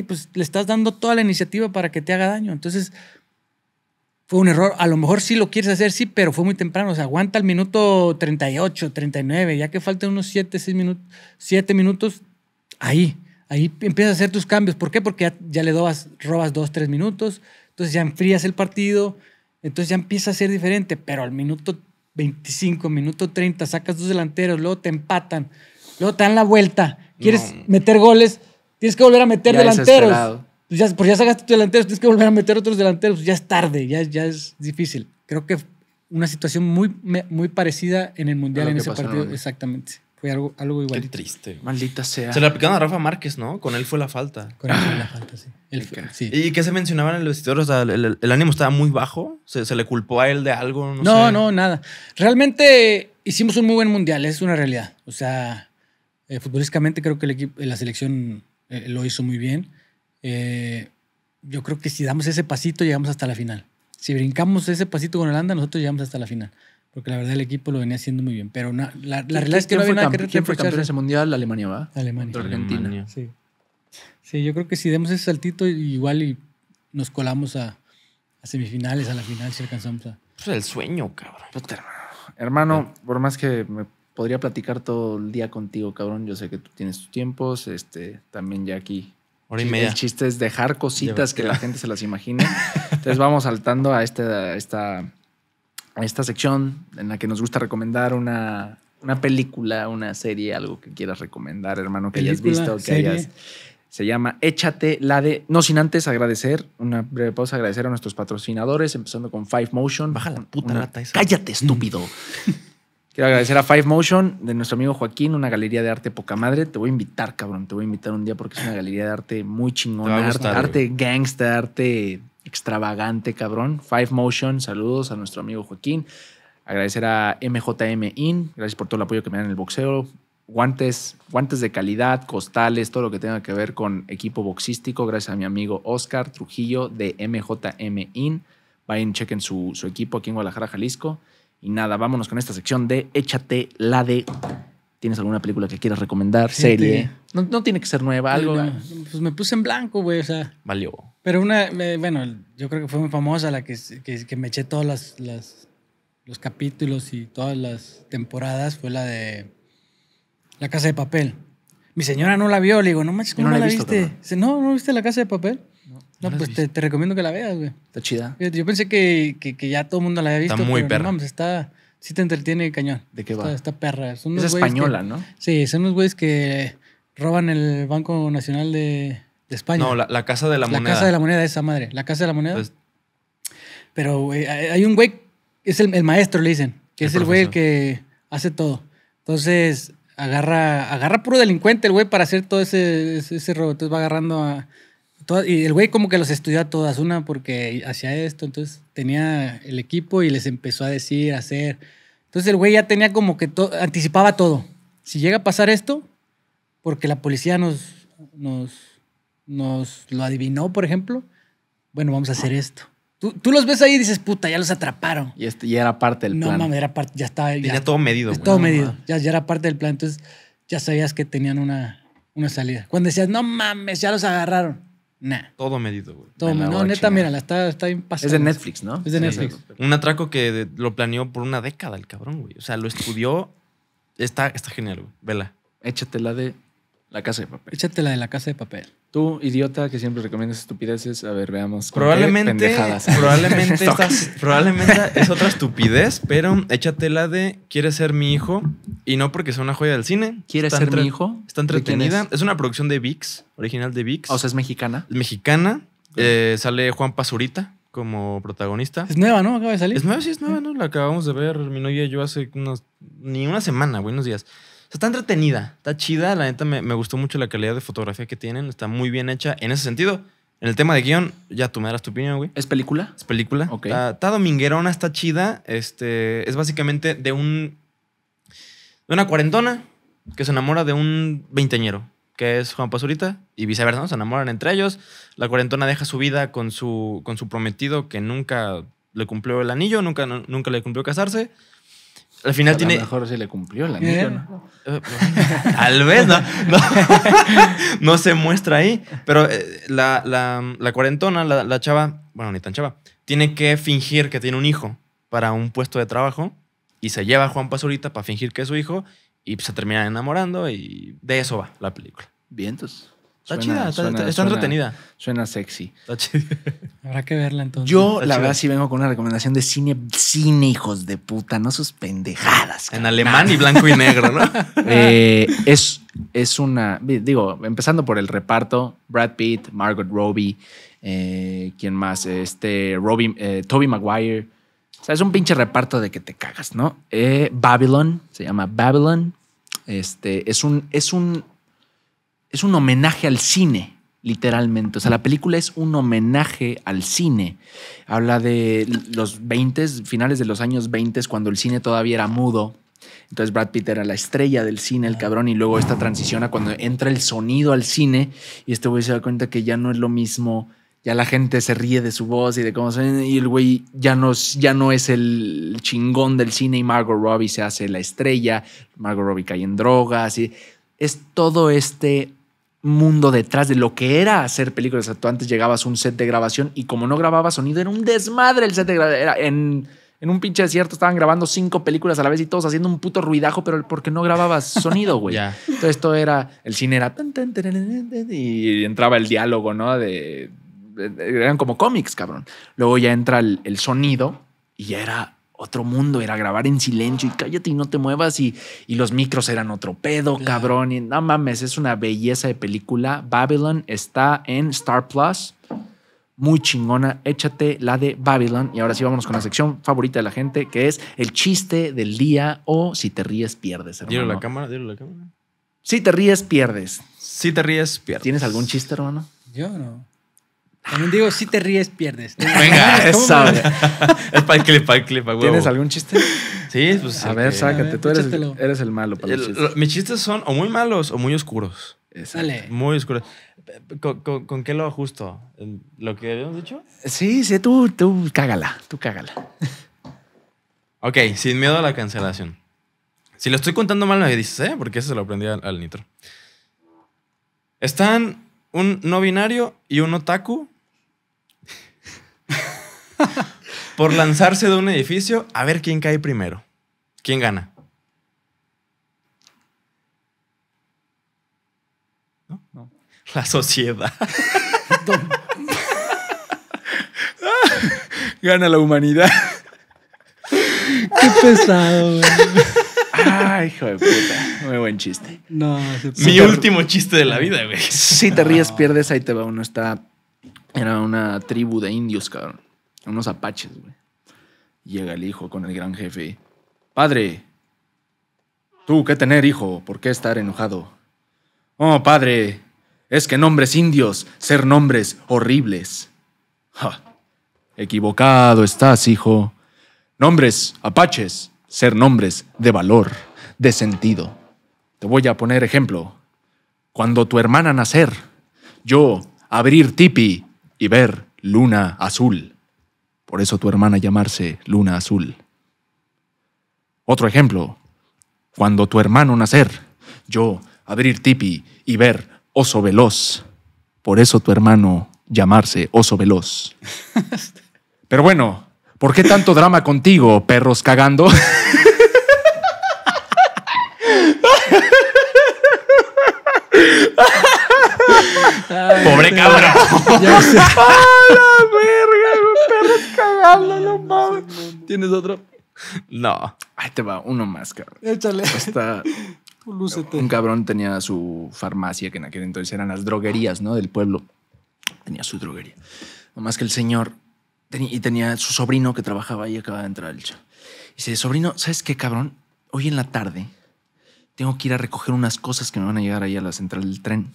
Speaker 1: pues le estás dando toda la iniciativa para que te haga daño. Entonces, fue un error. A lo mejor sí lo quieres hacer, sí, pero fue muy temprano. O sea, aguanta el minuto 38, 39, ya que faltan unos 7, 6 minutos, 7 minutos, ahí. Ahí empiezas a hacer tus cambios. ¿Por qué? Porque ya, le dobas, robas dos, tres minutos. Entonces ya enfrías el partido. Entonces ya empieza a ser diferente. Pero al minuto 25, minuto 30, sacas dos delanteros, luego te empatan, luego te dan la vuelta. Quieres meter goles, tienes que volver a meter delanteros. Pues ya, pues ya sacaste tus delanteros, tienes que volver a meter otros delanteros. Pues ya es tarde, ya, ya es difícil. Creo que una situación muy, muy parecida en el Mundial en ese partido. Exactamente.
Speaker 3: Fue algo, igual. Qué triste. Maldita sea. Se le aplicaron a Rafa Márquez, ¿no? Con él fue la falta. Con él fue la ah. falta, sí. ¿Y qué se mencionaban en los vestidor? el, ánimo estaba muy bajo. ¿Se, le culpó a él de algo? No, no,
Speaker 1: nada. Realmente hicimos un muy buen mundial, es una realidad. O sea, eh, futbolísticamente creo que la selección eh, lo hizo muy bien. Eh, yo creo que si damos ese pasito, llegamos hasta la final. Si brincamos ese pasito con Holanda, nosotros llegamos hasta la final porque la verdad el equipo lo venía haciendo muy bien. Pero la, realidad es que no había nada que ¿Quién fue campeón ¿eh? ese
Speaker 2: mundial? Alemania,
Speaker 1: ¿va?
Speaker 3: Alemania. Argentina.
Speaker 1: Sí. sí, yo creo que si demos ese saltito, igual y nos colamos a, semifinales, a la final, si alcanzamos a.
Speaker 3: Pues el sueño, cabrón.
Speaker 2: Puta, hermano. hermano por más que me podría platicar todo el día contigo, cabrón, yo sé que tú tienes tus tiempos, este, también ya aquí. Hora y media. El chiste es dejar cositas que la gente se las imagine. Entonces vamos saltando a este esta esta sección en la que nos gusta recomendar una, una película, una serie, algo que quieras recomendar, hermano, que hayas visto, que hayas. Se llama Échate la de. No sin antes agradecer, una breve pausa, agradecer a nuestros patrocinadores, empezando con Five Motion. Baja la puta rata Cállate, mm. estúpido. [laughs] Quiero agradecer a Five Motion de nuestro amigo Joaquín, una galería de arte poca madre. Te voy a invitar, cabrón. Te voy a invitar un día porque es una galería de arte muy chingona. arte, arte gangsta, arte extravagante, cabrón. Five Motion, saludos a nuestro amigo Joaquín. Agradecer a MJM In, gracias por todo el apoyo que me dan en el boxeo. Guantes, guantes de calidad, costales, todo lo que tenga que ver con equipo boxístico. Gracias a mi amigo Oscar Trujillo de MJM In. Vayan, chequen su, su equipo aquí en Guadalajara, Jalisco. Y nada, vámonos con esta sección de Échate la de ¿Tienes alguna película que quieras recomendar? ¿Serie? No, tiene que ser nueva,
Speaker 1: algo. pues me puse en blanco, güey, o sea.
Speaker 3: Valió.
Speaker 2: Pero una,
Speaker 1: bueno, yo creo que fue muy famosa la que, me eché todos las, los capítulos y todas las temporadas, fue la de La Casa de Papel. Mi señora no la vio, le digo, no manches, ¿cómo no, la, viste? Dice, no, no viste La Casa de Papel. No, pues te, recomiendo que la veas, güey. Está chida. Yo pensé que, ya todo el mundo la había visto. Está muy pero perra. No, está, sí te entretiene el cañón. ¿De qué va? Esta, perra. Son es española, ¿no? Sí, son unos güeyes que roban el Banco Nacional de, España. No, la, Casa de la, Moneda. La Casa de la Moneda, esa madre. La Casa de la Moneda. Pero hay un güey, es el, maestro, le dicen, que es el güey que hace todo. Entonces, agarra, agarra puro delincuente el güey para hacer todo ese, ese, ese robo. Entonces va agarrando a y el güey como que los estudió a todas, una porque hacía esto, entonces tenía el equipo y les empezó a decir, a hacer. Entonces el güey ya tenía como que anticipaba todo. Si llega a pasar esto, porque la policía nos, nos, nos lo adivinó, por ejemplo, bueno, vamos a hacer esto. Tú, tú, los ves ahí y dices, puta, ya los atraparon. Y, este, ya era parte del plan. No mames, era parte, ya estaba. Ya, todo medido. Todo medido. Ya, ya, era parte del plan. Entonces ya sabías que tenían una, una salida. Cuando decías, no mames, ya los agarraron.
Speaker 3: Nah. Todo medido, güey. Todo, no, neta,
Speaker 1: mira, la está, está Es de Netflix, ¿no? Es de Netflix.
Speaker 3: un atraco que lo planeó por una década el cabrón, güey. O sea, lo estudió. Está, está genial, güey. Vela. Échatela de
Speaker 2: la casa de papel. Échate
Speaker 1: la de la casa de papel.
Speaker 2: Tú, idiota, que siempre recomiendas estupideces, a ver,
Speaker 3: veamos. Probablemente, probablemente, [laughs] probablemente es otra estupidez, pero échatela de Quieres ser mi hijo y no porque sea una joya del cine. ¿Quieres ser mi hijo? Está entretenida. Es? una producción de VIX, original de VIX. O sea, es mexicana. Es mexicana. Eh, sale Juan Pazurita como protagonista. Es nueva, ¿no? Acaba de salir. Es nueva, sí, es nueva, ¿no? La acabamos de ver, mi novia y yo, hace unos, ni una semana, buenos días está entretenida, está chida. La neta me, gustó mucho la calidad de fotografía que tienen. Está muy bien hecha en ese sentido. En el tema de guión, ya tú me darás tu opinión, güey. ¿Es película? Es película. Ok Está, dominguerona, está chida. Este, es básicamente de un. de una cuarentona que se enamora de un veinteñero, que es Juan Pazurita, y viceversa, ¿no? Se enamoran entre ellos. La cuarentona deja su vida con su, con su prometido que nunca le cumplió el anillo, nunca, nunca le cumplió casarse. Al final tiene. A mejor se le cumplió la misión. ¿Eh? Eh, tal vez, ¿no? [laughs] No, se muestra ahí. Pero eh, la, la, la cuarentona, la, la, chava, bueno, ni tan chava, tiene que fingir que tiene un hijo para un puesto de trabajo y se lleva a Juan Pazurita para fingir que es su hijo y se termina enamorando y de eso va la película. Vientos.
Speaker 2: Está chida, está, entretenida.
Speaker 3: Suena sexy. Está chida.
Speaker 2: [laughs] Habrá que verla entonces. Yo, la verdad, sí vengo con una recomendación de cine, cine, hijos de puta, no sus pendejadas. En alemán y blanco y negro, ¿no? [laughs] Eh, es, es una. Digo, empezando por el reparto: Brad Pitt, Margot Robbie, eh, ¿quién más? Este, Robbie, eh, Toby Maguire. O sea, es un pinche reparto de que te cagas, ¿no? Babylon, se llama Babylon. Este, es un, es un es un homenaje al cine, literalmente. O sea, la mm. película es un homenaje al cine. Habla de los 20, finales de los años 20, cuando el cine todavía era mudo. Entonces Brad Pitt era la estrella del cine, el ah. cabrón, y luego esta transición a cuando entra el sonido al cine y este güey se da cuenta que ya no es lo mismo, ya la gente se ríe de su voz y de cómo se... Y el güey ya no, ya no es el chingón del cine y Margot Robbie se hace la estrella, Margot Robbie cae en drogas y es todo este mundo detrás de lo que era hacer películas. tú antes llegabas a un set de grabación y como no grababa sonido, era un desmadre el set de grabación. En, en un pinche desierto estaban grabando cinco películas a la vez y todos haciendo un puto ruidajo, pero porque no grababas sonido, güey. [laughs] Entonces todo era, el cine era... Y entraba el diálogo, ¿no? De, eran como cómics, cabrón. Luego ya entra el, el sonido y era otro mundo, era grabar en silencio y cállate y no te muevas y, y los micros eran otro pedo, cabrón. Y no mames, es una belleza de película. Babylon está en Star Plus. Muy chingona, échate la de Babylon. Y ahora sí, vámonos con la sección favorita de la gente, que es el chiste del día o si te ríes, pierdes. Dilo la cámara,
Speaker 3: dilo la cámara.
Speaker 2: Si te ríes, pierdes.
Speaker 3: Si te ríes, pierdes.
Speaker 2: ¿Tienes algún chiste, hermano? Yo no. También digo, si te
Speaker 1: ríes, pierdes. Venga, [laughs]
Speaker 3: Es para el clip, para el clip, ¿Tienes algún chiste? Sí, pues. A ver, este, sácate. tú eres el, malo para los chistes. Mis chistes son o muy malos o muy oscuros. Sale. Muy oscuros. ¿Con, qué lo ajusto? ¿Lo que habíamos dicho?
Speaker 2: Sí, sí, tú, tú cágala. Tú cágala.
Speaker 3: [laughs] ok, sin miedo a la cancelación. Si lo estoy contando mal, me dices, ¿eh? Porque eso se lo aprendí al nitro. Están un no binario y un otaku [laughs] por lanzarse de un edificio a ver quién cae primero. ¿Quién gana? La sociedad. [laughs] Gana la humanidad. Qué
Speaker 2: pesado, güey. Ay, hijo de puta. Muy buen chiste. Mi último chiste de la vida, güey. Si te ríes, pierdes, ahí te va uno. Está. Era una tribu de indios, cabrón unos apaches, güey. Llega el hijo con el gran jefe. Padre, tú qué tener hijo, ¿por qué estar enojado? Oh, padre, es que nombres indios, ser nombres horribles. equivocado estás, hijo. Nombres apaches, ser nombres de valor, de sentido. Te voy a poner ejemplo. Cuando tu hermana nacer, yo abrir tipi y ver luna azul. Por eso tu hermana llamarse Luna Azul. Otro ejemplo. Cuando tu hermano nacer, yo abrir tipi y ver oso veloz. Por eso tu hermano llamarse oso veloz. [laughs] Pero bueno, ¿por qué tanto drama contigo, perros cagando? Pobre cabrón! [laughs] [laughs] perros no ¿Tienes otro? No. Ahí te va, uno más, cabrón. Échale. [laughs] Un cabrón tenía su farmacia, que en aquel entonces eran las droguerías, ¿no? Del pueblo. Tenía su droguería. Nomás que el señor. Tenía, y tenía su sobrino que trabajaba ahí, acaba de entrar el show. Y dice, sobrino, ¿sabes qué, cabrón? Hoy en la tarde tengo que ir a recoger unas cosas que me van a llegar ahí a la central del tren.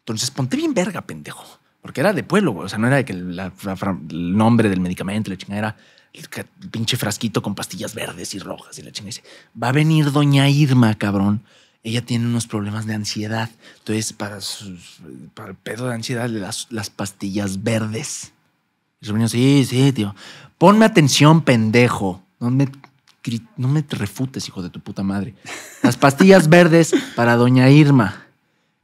Speaker 2: Entonces ponte bien verga, pendejo. Porque era de pueblo, güey. O sea, no era que el nombre del medicamento, la chingada, era el, pinche frasquito con pastillas verdes y rojas y la chingada. Dice, va a venir doña Irma, cabrón. Ella tiene unos problemas de ansiedad. Entonces, para, el pedo de ansiedad, las, las pastillas verdes. Y dice, sí, sí, tío. Ponme atención, pendejo. No me, no me refutes, hijo de tu puta madre. Las pastillas [laughs] verdes para doña Irma.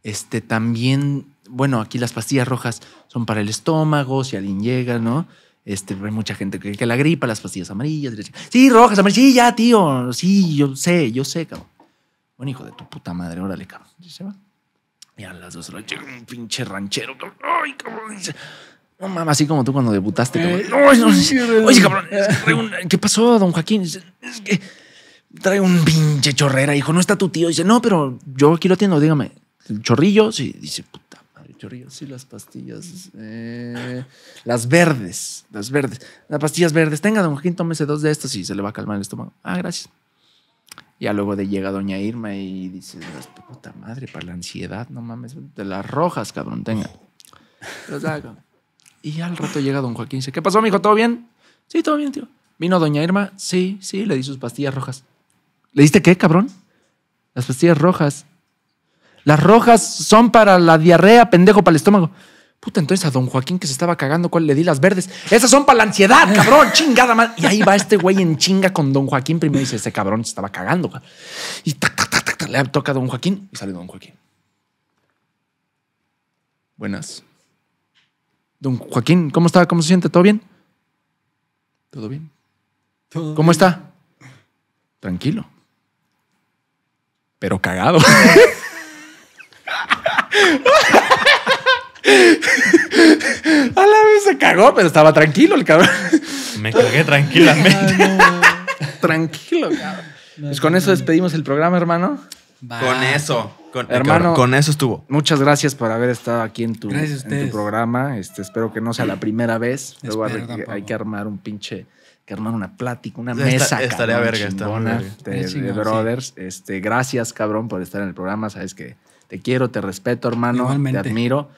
Speaker 2: Este, también bueno, aquí las pastillas rojas son para el estómago, si alguien llega, ¿no? Este, hay mucha gente que que la gripa, las pastillas amarillas. Sí, rojas, amarillas. Sí, ya, tío. Sí, yo sé, yo sé, cabrón. Bueno, hijo de tu puta madre, órale, cabrón. Se va. Y a las dos horas llega un pinche ranchero, cabrón. Ay, cabrón. No mames, así como tú cuando debutaste, eh, Ay, no, oye, cabrón, ¿qué pasó, don Joaquín? Es que trae un pinche chorrera, hijo. No está tu tío. Dice, no, pero yo aquí lo atiendo, dígame. ¿El chorrillo? Sí, dice, río, sí, las pastillas. Eh, las verdes, las verdes. Las pastillas verdes. Tenga, don Joaquín, tómese dos de estas y se le va a calmar el estómago. Ah, gracias. Ya luego de llega doña Irma y dice, pues, puta madre, para la ansiedad, no mames, de las rojas, cabrón, tenga. Y al rato llega don Joaquín y dice, ¿qué pasó, mijo? ¿Todo bien? Sí, todo bien, tío. Vino doña Irma, sí, sí, le di sus pastillas rojas. ¿Le diste qué, cabrón? Las pastillas rojas. Las rojas son para la diarrea, pendejo, para el estómago. Puta, entonces a don Joaquín que se estaba cagando, ¿cuál le di las verdes? Esas son para la ansiedad, cabrón, [laughs] chingada madre. Y ahí va este güey en chinga con don Joaquín. Primero dice, ese cabrón se estaba cagando. Y tac, le toca a don Joaquín y sale don Joaquín. Buenas. Don Joaquín, ¿cómo está? ¿Cómo se siente? ¿Todo bien? ¿Todo bien? ¿Cómo está? Tranquilo. Pero cagado. [laughs] A la vez se cagó, pero estaba tranquilo el cabrón. Me cagué tranquilamente. [laughs] tranquilo, cabrón. Pues con eso despedimos el programa, hermano.
Speaker 3: Con eso. Eh, hermano, con eso
Speaker 2: estuvo. Muchas gracias por haber estado aquí en tu, programa. Este, espero que no sea la primera vez. [clears throat] Luego hay, que armar un pinche que armar una plática, una mesa. Estaría verga, verga. Este, de, brothers. Este, gracias, cabrón, por estar en el programa. Sabes que te quiero, te respeto, hermano. Te admiro.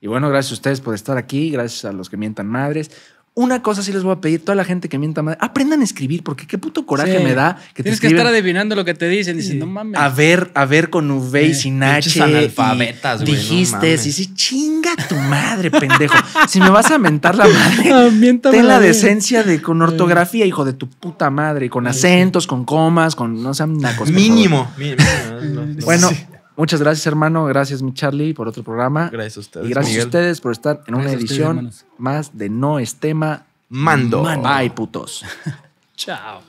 Speaker 2: Y bueno, gracias a ustedes por estar aquí. Gracias a los que mientan madres. Una cosa sí les voy a pedir, toda la gente que mienta madre, aprendan a escribir, porque qué puto coraje me da que Tienes que estar adivinando lo que te
Speaker 1: dicen, diciendo, no
Speaker 2: mames. A ver, a ver con V y sin H. analfabetas, Dijiste, sí, chinga tu madre, pendejo. si me vas a mentar la madre, [laughs] ah, ten la decencia de con ortografía, hijo de tu puta madre, con acentos, con comas, con no sé una Mínimo.
Speaker 3: Mínimo. bueno,
Speaker 2: Muchas gracias, hermano. Gracias, mi Charlie, por otro programa. Gracias a ustedes. Y gracias a ustedes por estar en una edición más de No Estema Mando. Bye, putos. [laughs] Chao.